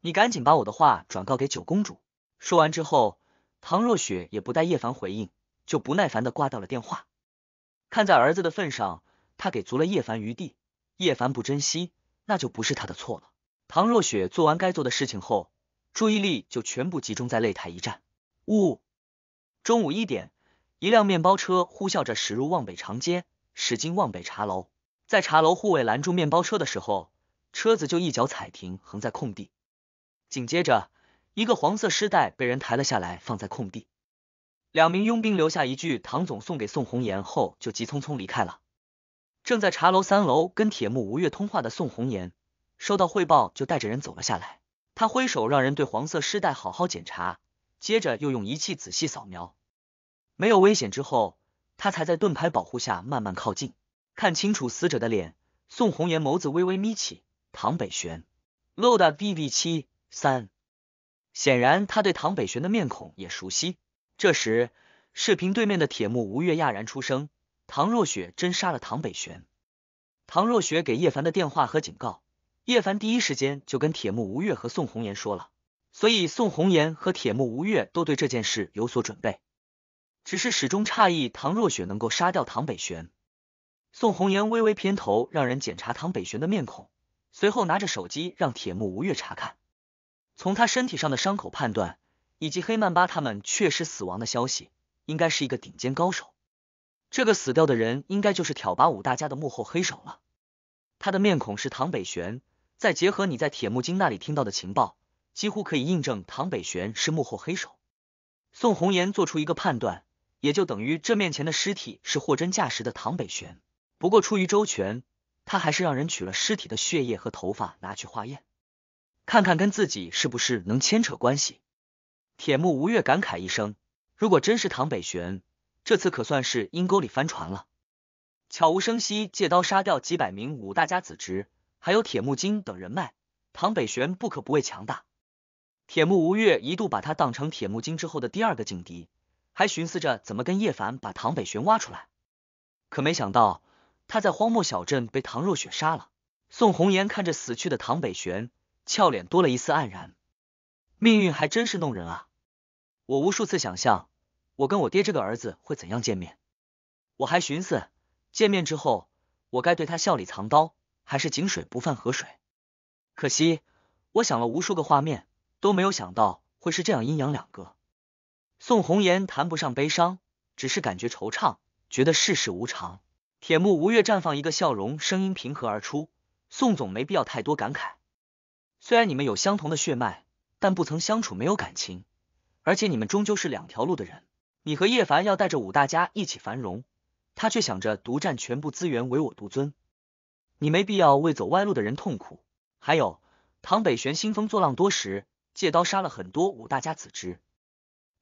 你赶紧把我的话转告给九公主。说完之后，唐若雪也不待叶凡回应，就不耐烦的挂掉了电话。看在儿子的份上，她给足了叶凡余地，叶凡不珍惜，那就不是他的错了。唐若雪做完该做的事情后，注意力就全部集中在擂台一战。呜，中午一点，一辆面包车呼啸着驶入望北长街，驶进望北茶楼。在茶楼护卫拦住面包车的时候，车子就一脚踩停，横在空地。紧接着，一个黄色尸袋被人抬了下来，放在空地。两名佣兵留下一句“唐总送给宋红颜”后，就急匆匆离开了。正在茶楼三楼跟铁木吴越通话的宋红颜。收到汇报，就带着人走了下来。他挥手让人对黄色尸袋好好检查，接着又用仪器仔细扫描，没有危险之后，他才在盾牌保护下慢慢靠近，看清楚死者的脸。宋红颜眸子微微眯起。唐北玄，Loda B B 七三，显然他对唐北玄的面孔也熟悉。这时，视频对面的铁木吴越讶然出声：“唐若雪真杀了唐北玄。”唐若雪给叶凡的电话和警告。叶凡第一时间就跟铁木吴越和宋红颜说了，所以宋红颜和铁木吴越都对这件事有所准备，只是始终诧异唐若雪能够杀掉唐北玄。宋红颜微微偏头，让人检查唐北玄的面孔，随后拿着手机让铁木吴越查看。从他身体上的伤口判断，以及黑曼巴他们确实死亡的消息，应该是一个顶尖高手。这个死掉的人应该就是挑拔五大家的幕后黑手了。他的面孔是唐北玄。再结合你在铁木金那里听到的情报，几乎可以印证唐北玄是幕后黑手。宋红颜做出一个判断，也就等于这面前的尸体是货真价实的唐北玄。不过出于周全，他还是让人取了尸体的血液和头发拿去化验，看看跟自己是不是能牵扯关系。铁木吴越感慨一声：“如果真是唐北玄，这次可算是阴沟里翻船了。”悄无声息借刀杀掉几百名五大家子侄。还有铁木金等人脉，唐北玄不可不畏强大。铁木吴越一度把他当成铁木金之后的第二个劲敌，还寻思着怎么跟叶凡把唐北玄挖出来。可没想到他在荒漠小镇被唐若雪杀了。宋红颜看着死去的唐北玄，俏脸多了一丝黯然。命运还真是弄人啊！我无数次想象，我跟我爹这个儿子会怎样见面。我还寻思，见面之后我该对他笑里藏刀。还是井水不犯河水，可惜，我想了无数个画面，都没有想到会是这样阴阳两隔。宋红颜谈不上悲伤，只是感觉惆怅，觉得世事无常。铁木吴越绽放一个笑容，声音平和而出。宋总没必要太多感慨，虽然你们有相同的血脉，但不曾相处，没有感情，而且你们终究是两条路的人。你和叶凡要带着五大家一起繁荣，他却想着独占全部资源，唯我独尊。你没必要为走歪路的人痛苦。还有，唐北玄兴风作浪多时，借刀杀了很多武大家子侄。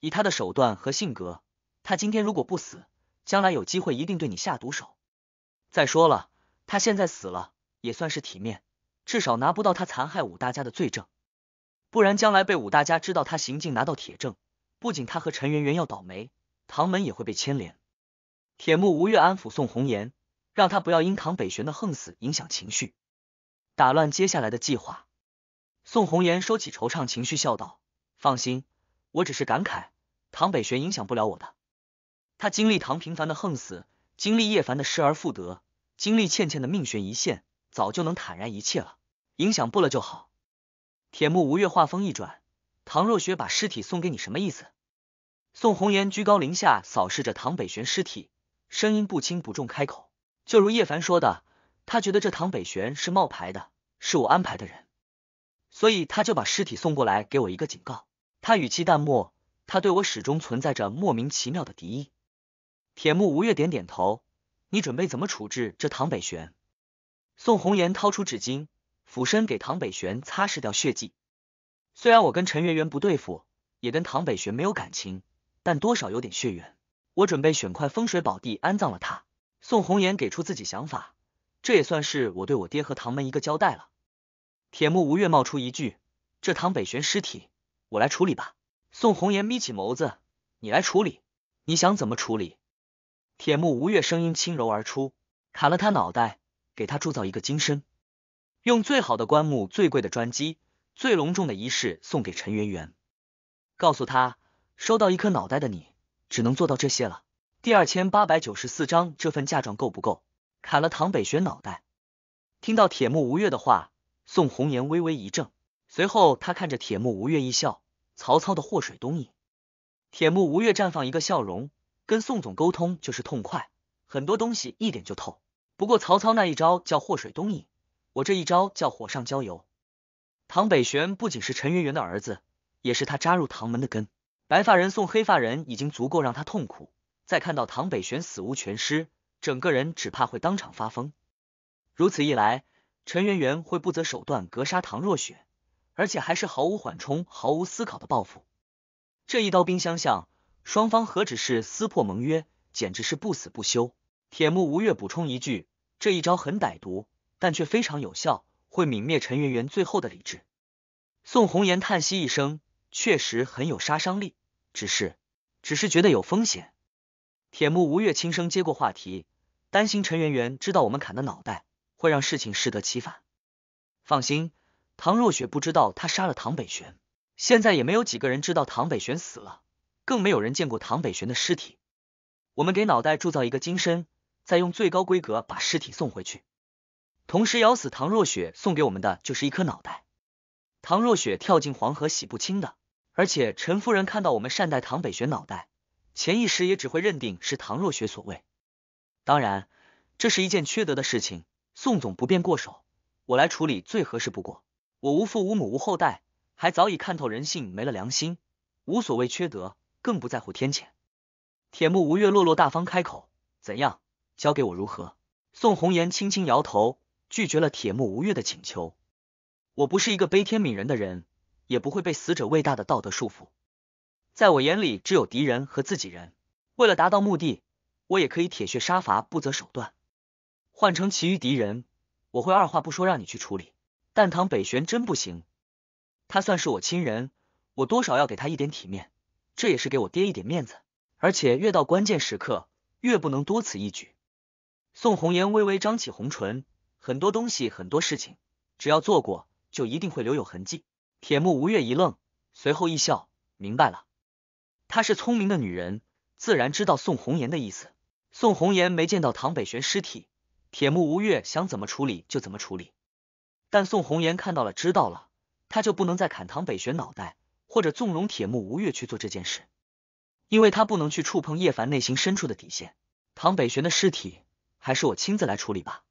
以他的手段和性格，他今天如果不死，将来有机会一定对你下毒手。再说了，他现在死了也算是体面，至少拿不到他残害武大家的罪证。不然将来被武大家知道他行径，拿到铁证，不仅他和陈圆圆要倒霉，唐门也会被牵连。铁木吴越安抚宋红颜。让他不要因唐北玄的横死影响情绪，打乱接下来的计划。宋红颜收起惆怅情绪，笑道：“放心，我只是感慨，唐北玄影响不了我的。他经历唐平凡的横死，经历叶凡的失而复得，经历倩倩的命悬一线，早就能坦然一切了。影响不了就好。”铁木吴越话锋一转：“唐若雪把尸体送给你，什么意思？”宋红颜居高临下扫视着唐北玄尸体，声音不轻不重开口。就如叶凡说的，他觉得这唐北玄是冒牌的，是我安排的人，所以他就把尸体送过来，给我一个警告。他语气淡漠，他对我始终存在着莫名其妙的敌意。铁木吴月点点头，你准备怎么处置这唐北玄？宋红颜掏出纸巾，俯身给唐北玄擦拭掉血迹。虽然我跟陈圆圆不对付，也跟唐北玄没有感情，但多少有点血缘，我准备选块风水宝地安葬了他。宋红颜给出自己想法，这也算是我对我爹和唐门一个交代了。铁木吴越冒出一句：“这唐北玄尸体，我来处理吧。”宋红颜眯起眸子：“你来处理，你想怎么处理？”铁木吴越声音轻柔而出：“砍了他脑袋，给他铸造一个金身，用最好的棺木、最贵的砖机、最隆重的仪式，送给陈圆圆，告诉他，收到一颗脑袋的你，只能做到这些了。”第二千八百九十四章，这份嫁妆够不够？砍了唐北玄脑袋！听到铁木吴越的话，宋红颜微微一怔，随后他看着铁木吴越一笑：“曹操的祸水东引。”铁木吴越绽放一个笑容，跟宋总沟通就是痛快，很多东西一点就透。不过曹操那一招叫祸水东引，我这一招叫火上浇油。唐北玄不仅是陈圆圆的儿子，也是他扎入唐门的根。白发人送黑发人，已经足够让他痛苦。再看到唐北玄死无全尸，整个人只怕会当场发疯。如此一来，陈圆圆会不择手段格杀唐若雪，而且还是毫无缓冲、毫无思考的报复。这一刀兵相向，双方何止是撕破盟约，简直是不死不休。铁木吴越补充一句：这一招很歹毒，但却非常有效，会泯灭陈圆圆最后的理智。宋红颜叹息一声：确实很有杀伤力，只是，只是觉得有风险。铁木吴越轻声接过话题，担心陈圆圆知道我们砍的脑袋会让事情适得其反。放心，唐若雪不知道她杀了唐北玄，现在也没有几个人知道唐北玄死了，更没有人见过唐北玄的尸体。我们给脑袋铸造一个金身，再用最高规格把尸体送回去，同时咬死唐若雪送给我们的就是一颗脑袋。唐若雪跳进黄河洗不清的，而且陈夫人看到我们善待唐北玄脑袋。潜意识也只会认定是唐若雪所为，当然，这是一件缺德的事情，宋总不便过手，我来处理最合适不过。我无父无母无后代，还早已看透人性，没了良心，无所谓缺德，更不在乎天谴。铁木吴越落落大方开口：“怎样，交给我如何？”宋红颜轻轻摇头，拒绝了铁木吴越的请求。我不是一个悲天悯人的人，也不会被死者为大的道德束缚。在我眼里，只有敌人和自己人。为了达到目的，我也可以铁血杀伐，不择手段。换成其余敌人，我会二话不说让你去处理。但唐北玄真不行，他算是我亲人，我多少要给他一点体面，这也是给我爹一点面子。而且越到关键时刻，越不能多此一举。宋红颜微微张起红唇，很多东西，很多事情，只要做过，就一定会留有痕迹。铁木吴越一愣，随后一笑，明白了。她是聪明的女人，自然知道宋红颜的意思。宋红颜没见到唐北玄尸体，铁木吴越想怎么处理就怎么处理。但宋红颜看到了，知道了，他就不能再砍唐北玄脑袋，或者纵容铁木吴越去做这件事，因为他不能去触碰叶凡内心深处的底线。唐北玄的尸体还是我亲自来处理吧。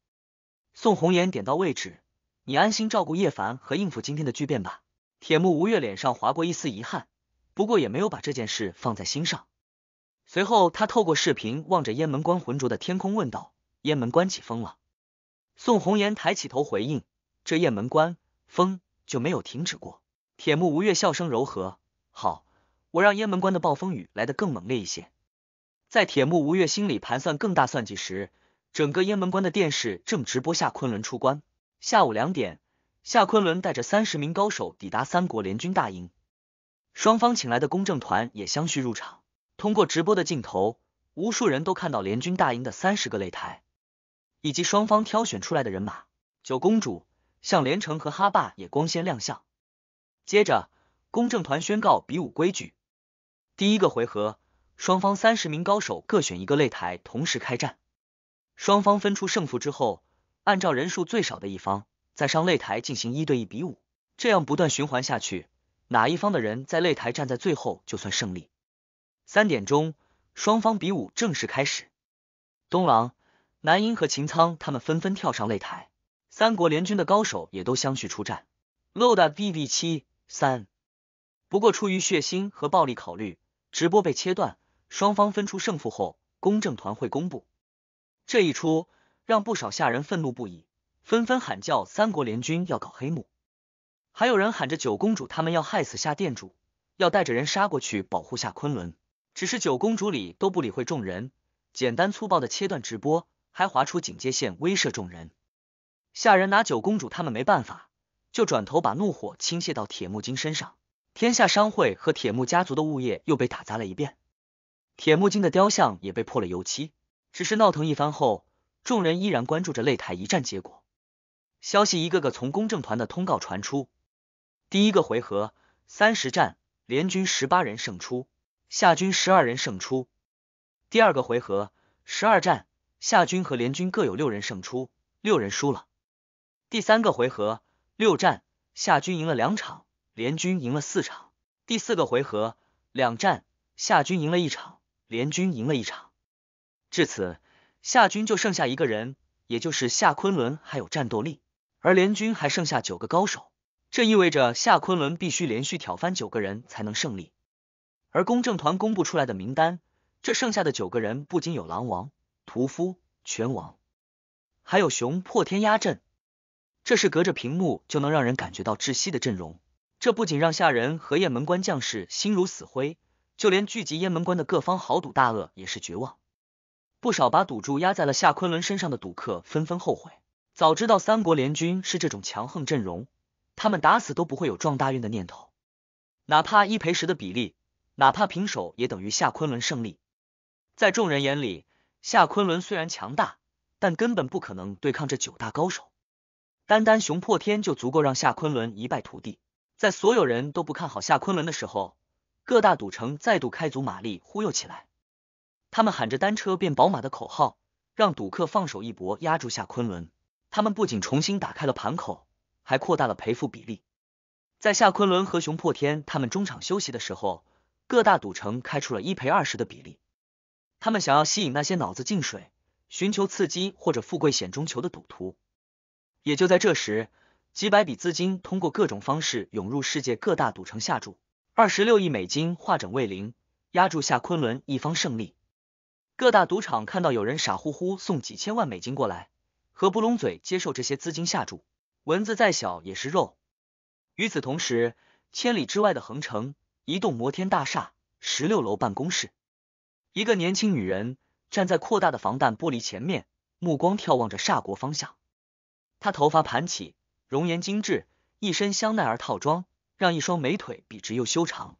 宋红颜点到为止，你安心照顾叶凡和应付今天的巨变吧。铁木吴越脸上划过一丝遗憾。不过也没有把这件事放在心上。随后，他透过视频望着雁门关浑浊的天空，问道：“雁门关起风了？”宋红颜抬起头回应：“这雁门关风就没有停止过。”铁木吴越笑声柔和：“好，我让雁门关的暴风雨来得更猛烈一些。”在铁木吴越心里盘算更大算计时，整个雁门关的电视正直播夏昆仑出关。下午两点，夏昆仑带着三十名高手抵达三国联军大营。双方请来的公证团也相续入场。通过直播的镜头，无数人都看到联军大营的三十个擂台，以及双方挑选出来的人马。九公主向连城和哈爸也光鲜亮相。接着，公证团宣告比武规矩：第一个回合，双方三十名高手各选一个擂台，同时开战。双方分出胜负之后，按照人数最少的一方再上擂台进行一对一比武。这样不断循环下去。哪一方的人在擂台站在最后就算胜利。三点钟，双方比武正式开始。东郎、南英和秦苍他们纷纷跳上擂台，三国联军的高手也都相续出战。LOL V V 七三，不过出于血腥和暴力考虑，直播被切断。双方分出胜负后，公正团会公布。这一出让不少下人愤怒不已，纷纷喊叫三国联军要搞黑幕。还有人喊着九公主，他们要害死夏店主，要带着人杀过去保护夏昆仑。只是九公主里都不理会众人，简单粗暴的切断直播，还划出警戒线威慑众人。下人拿九公主他们没办法，就转头把怒火倾泻到铁木金身上。天下商会和铁木家族的物业又被打砸了一遍，铁木金的雕像也被破了油漆。只是闹腾一番后，众人依然关注着擂台一战结果，消息一个个从公证团的通告传出。第一个回合三十战，联军十八人胜出，夏军十二人胜出。第二个回合十二战，夏军和联军各有六人胜出，六人输了。第三个回合六战，夏军赢了两场，联军赢了四场。第四个回合两战，夏军赢了一场，联军赢了一场。至此，夏军就剩下一个人，也就是夏昆仑还有战斗力，而联军还剩下九个高手。这意味着夏昆仑必须连续挑翻九个人才能胜利，而公证团公布出来的名单，这剩下的九个人不仅有狼王、屠夫、拳王，还有熊破天压阵，这是隔着屏幕就能让人感觉到窒息的阵容。这不仅让下人和雁门关将士心如死灰，就连聚集雁门关的各方豪赌大鳄也是绝望。不少把赌注压在了夏昆仑身上的赌客纷纷后悔，早知道三国联军是这种强横阵容。他们打死都不会有撞大运的念头，哪怕一赔十的比例，哪怕平手也等于夏昆仑胜利。在众人眼里，夏昆仑虽然强大，但根本不可能对抗这九大高手。单单熊破天就足够让夏昆仑一败涂地。在所有人都不看好夏昆仑的时候，各大赌城再度开足马力忽悠起来，他们喊着“单车变宝马”的口号，让赌客放手一搏压住夏昆仑。他们不仅重新打开了盘口。还扩大了赔付比例。在夏昆仑和熊破天他们中场休息的时候，各大赌城开出了一赔二十的比例。他们想要吸引那些脑子进水、寻求刺激或者富贵险中求的赌徒。也就在这时，几百笔资金通过各种方式涌入世界各大赌城下注，二十六亿美金化整为零，压住夏昆仑一方胜利。各大赌场看到有人傻乎乎送几千万美金过来，合不拢嘴接受这些资金下注。蚊子再小也是肉。与此同时，千里之外的横城，一栋摩天大厦十六楼办公室，一个年轻女人站在扩大的防弹玻璃前面，目光眺望着煞国方向。她头发盘起，容颜精致，一身香奈儿套装，让一双美腿笔直又修长。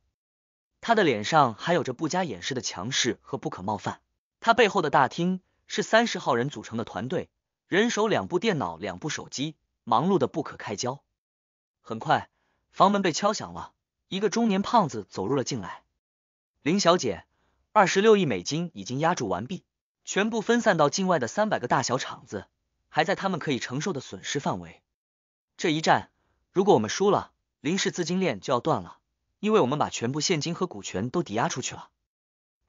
她的脸上还有着不加掩饰的强势和不可冒犯。她背后的大厅是三十号人组成的团队，人手两部电脑、两部手机。忙碌的不可开交，很快房门被敲响了，一个中年胖子走入了进来。林小姐，二十六亿美金已经押注完毕，全部分散到境外的三百个大小厂子，还在他们可以承受的损失范围。这一战，如果我们输了，林氏资金链就要断了，因为我们把全部现金和股权都抵押出去了。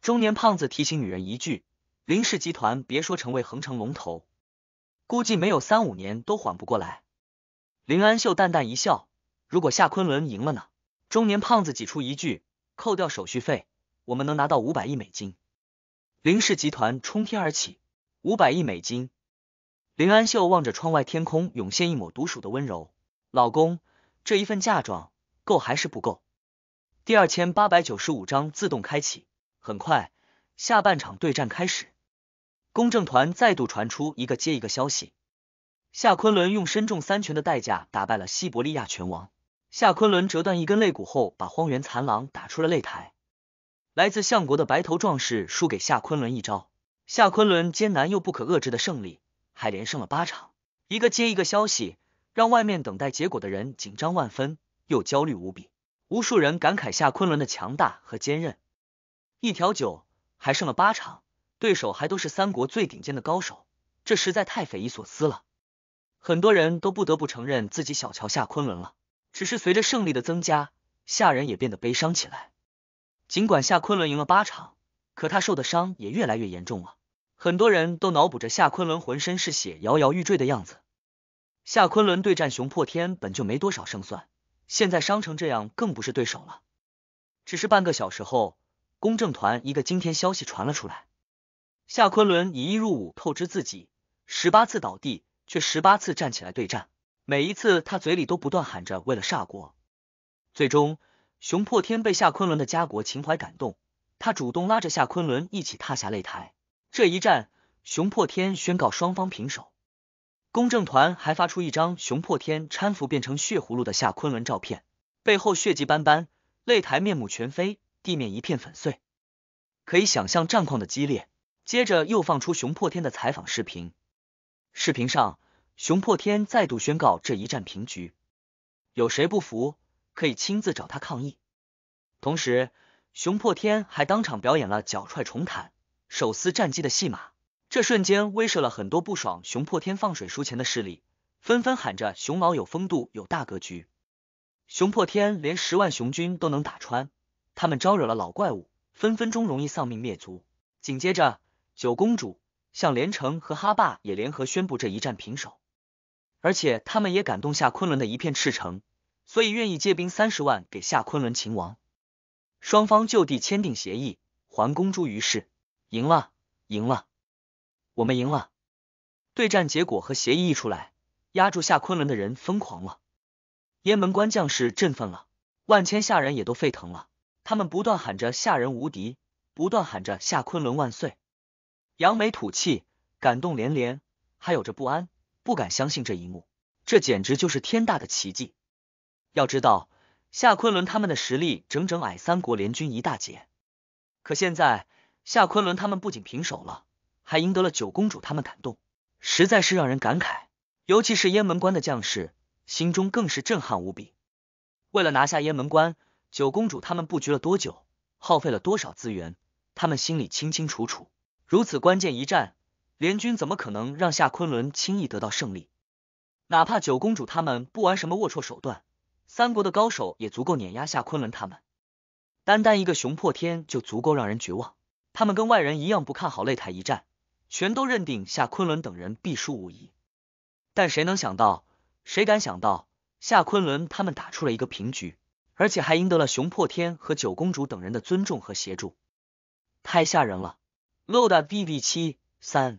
中年胖子提醒女人一句：林氏集团别说成为恒城龙头，估计没有三五年都缓不过来。林安秀淡淡一笑：“如果夏昆仑赢了呢？”中年胖子挤出一句：“扣掉手续费，我们能拿到五百亿美金。”林氏集团冲天而起，五百亿美金。林安秀望着窗外天空，涌现一抹独属的温柔。老公，这一份嫁妆够还是不够？第二千八百九十五章自动开启。很快，下半场对战开始，公证团再度传出一个接一个消息。夏昆仑用身中三拳的代价打败了西伯利亚拳王。夏昆仑折断一根肋骨后，把荒原残狼打出了擂台。来自相国的白头壮士输给夏昆仑一招。夏昆仑艰难又不可遏制的胜利，还连胜了八场。一个接一个消息，让外面等待结果的人紧张万分又焦虑无比。无数人感慨夏昆仑的强大和坚韧。一条九还剩了八场，对手还都是三国最顶尖的高手，这实在太匪夷所思了。很多人都不得不承认自己小瞧夏昆仑了。只是随着胜利的增加，下人也变得悲伤起来。尽管夏昆仑赢了八场，可他受的伤也越来越严重了。很多人都脑补着夏昆仑浑身是血、摇摇欲坠的样子。夏昆仑对战熊破天本就没多少胜算，现在伤成这样更不是对手了。只是半个小时后，公证团一个惊天消息传了出来：夏昆仑以一入五，透支自己十八次倒地。却十八次站起来对战，每一次他嘴里都不断喊着为了煞国。最终，熊破天被夏昆仑的家国情怀感动，他主动拉着夏昆仑一起踏下擂台。这一战，熊破天宣告双方平手。公证团还发出一张熊破天搀扶变成血葫芦的夏昆仑照片，背后血迹斑斑，擂台面目全非，地面一片粉碎，可以想象战况的激烈。接着又放出熊破天的采访视频。视频上，熊破天再度宣告这一战平局。有谁不服，可以亲自找他抗议。同时，熊破天还当场表演了脚踹重坦、手撕战机的戏码，这瞬间威慑了很多不爽熊破天放水输钱的势力，纷纷喊着“熊猫有风度，有大格局”。熊破天连十万熊军都能打穿，他们招惹了老怪物，分分钟容易丧命灭族。紧接着，九公主。向连城和哈巴也联合宣布这一战平手，而且他们也感动夏昆仑的一片赤诚，所以愿意借兵三十万给夏昆仑秦王。双方就地签订协议，还公诸于世。赢了，赢了，我们赢了！对战结果和协议一出来，压住夏昆仑的人疯狂了，雁门关将士振奋了，万千下人也都沸腾了。他们不断喊着“下人无敌”，不断喊着“夏昆仑万岁”。扬眉吐气，感动连连，还有着不安，不敢相信这一幕，这简直就是天大的奇迹。要知道，夏昆仑他们的实力整整矮三国联军一大截，可现在夏昆仑他们不仅平手了，还赢得了九公主，他们感动，实在是让人感慨。尤其是雁门关的将士，心中更是震撼无比。为了拿下雁门关，九公主他们布局了多久，耗费了多少资源，他们心里清清楚楚。如此关键一战，联军怎么可能让夏昆仑轻易得到胜利？哪怕九公主他们不玩什么龌龊手段，三国的高手也足够碾压夏昆仑他们。单单一个熊破天就足够让人绝望。他们跟外人一样不看好擂台一战，全都认定夏昆仑等人必输无疑。但谁能想到，谁敢想到，夏昆仑他们打出了一个平局，而且还赢得了熊破天和九公主等人的尊重和协助，太吓人了。Loda BB 七三，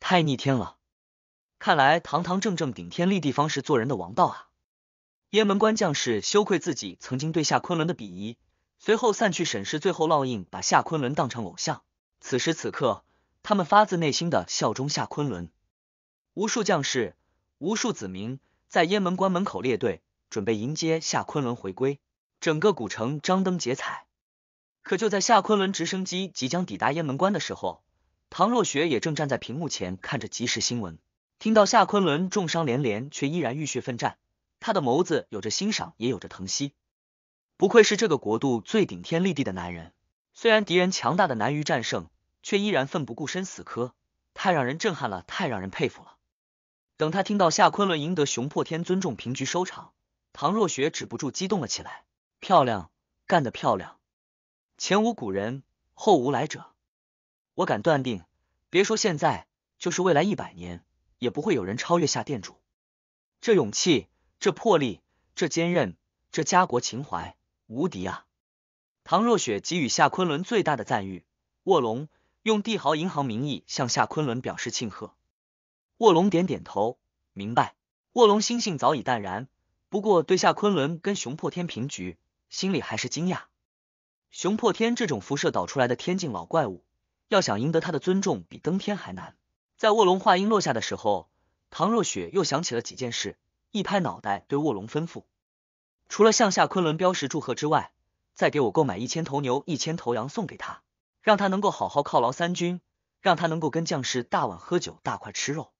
太逆天了！看来堂堂正正顶天立地方是做人的王道啊！雁门关将士羞愧自己曾经对夏昆仑的鄙夷，随后散去审视最后烙印，把夏昆仑当成偶像。此时此刻，他们发自内心的效忠夏昆仑。无数将士，无数子民，在雁门关门口列队，准备迎接夏昆仑回归。整个古城张灯结彩。可就在夏昆仑直升机即将抵达雁门关的时候，唐若雪也正站在屏幕前看着即时新闻，听到夏昆仑重伤连连却依然浴血奋战，他的眸子有着欣赏，也有着疼惜。不愧是这个国度最顶天立地的男人，虽然敌人强大的难于战胜，却依然奋不顾身死磕，太让人震撼了，太让人佩服了。等他听到夏昆仑赢得雄破天尊重平局收场，唐若雪止不住激动了起来，漂亮，干得漂亮！前无古人，后无来者，我敢断定，别说现在，就是未来一百年，也不会有人超越夏店主。这勇气，这魄力，这坚韧，这家国情怀，无敌啊！唐若雪给予夏昆仑最大的赞誉。卧龙用帝豪银行名义向夏昆仑表示庆贺。卧龙点点头，明白。卧龙心性早已淡然，不过对夏昆仑跟熊破天平局，心里还是惊讶。熊破天这种辐射导出来的天境老怪物，要想赢得他的尊重，比登天还难。在卧龙话音落下的时候，唐若雪又想起了几件事，一拍脑袋对卧龙吩咐：“除了向下昆仑标识祝贺之外，再给我购买一千头牛、一千头羊送给他，让他能够好好犒劳三军，让他能够跟将士大碗喝酒、大块吃肉。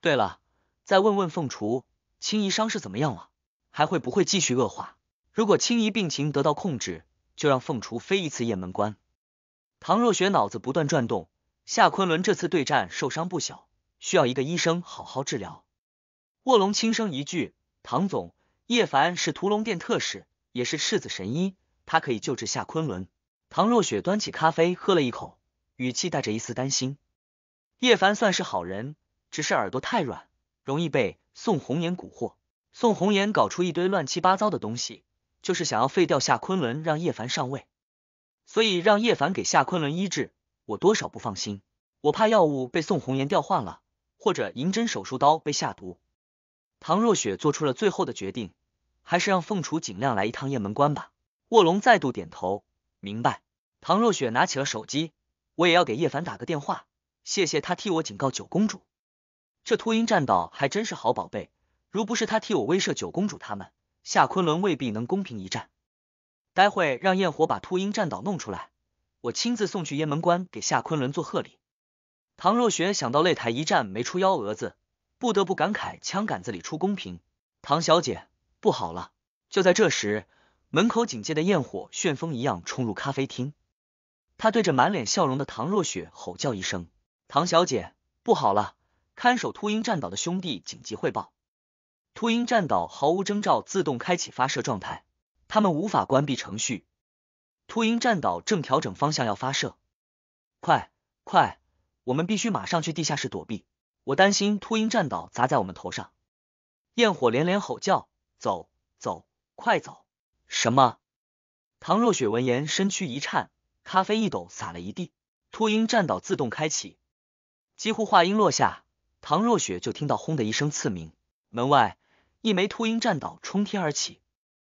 对了，再问问凤雏，青怡伤势怎么样了？还会不会继续恶化？如果青怡病情得到控制。”就让凤雏飞一次雁门关。唐若雪脑子不断转动，夏昆仑这次对战受伤不小，需要一个医生好好治疗。卧龙轻声一句：“唐总，叶凡是屠龙殿特使，也是赤子神医，他可以救治夏昆仑。”唐若雪端起咖啡喝了一口，语气带着一丝担心：“叶凡算是好人，只是耳朵太软，容易被宋红颜蛊惑，宋红颜搞出一堆乱七八糟的东西。”就是想要废掉夏昆仑，让叶凡上位，所以让叶凡给夏昆仑医治，我多少不放心，我怕药物被宋红颜调换了，或者银针手术刀被下毒。唐若雪做出了最后的决定，还是让凤雏尽量来一趟雁门关吧。卧龙再度点头，明白。唐若雪拿起了手机，我也要给叶凡打个电话，谢谢他替我警告九公主。这秃鹰战道还真是好宝贝，如不是他替我威慑九公主他们。夏昆仑未必能公平一战，待会让焰火把秃鹰战岛弄出来，我亲自送去雁门关给夏昆仑做贺礼。唐若雪想到擂台一战没出幺蛾子，不得不感慨枪杆子里出公平。唐小姐，不好了！就在这时，门口警戒的焰火旋风一样冲入咖啡厅，他对着满脸笑容的唐若雪吼叫一声：“唐小姐，不好了！看守秃鹰战岛的兄弟紧急汇报。”秃鹰战岛毫无征兆自动开启发射状态，他们无法关闭程序。秃鹰战岛正调整方向要发射，快快，我们必须马上去地下室躲避，我担心秃鹰战岛砸在我们头上。焰火连连吼叫，走走，快走！什么？唐若雪闻言身躯一颤，咖啡一抖洒了一地。秃鹰战岛自动开启，几乎话音落下，唐若雪就听到轰的一声刺鸣，门外。一枚秃鹰战岛冲天而起。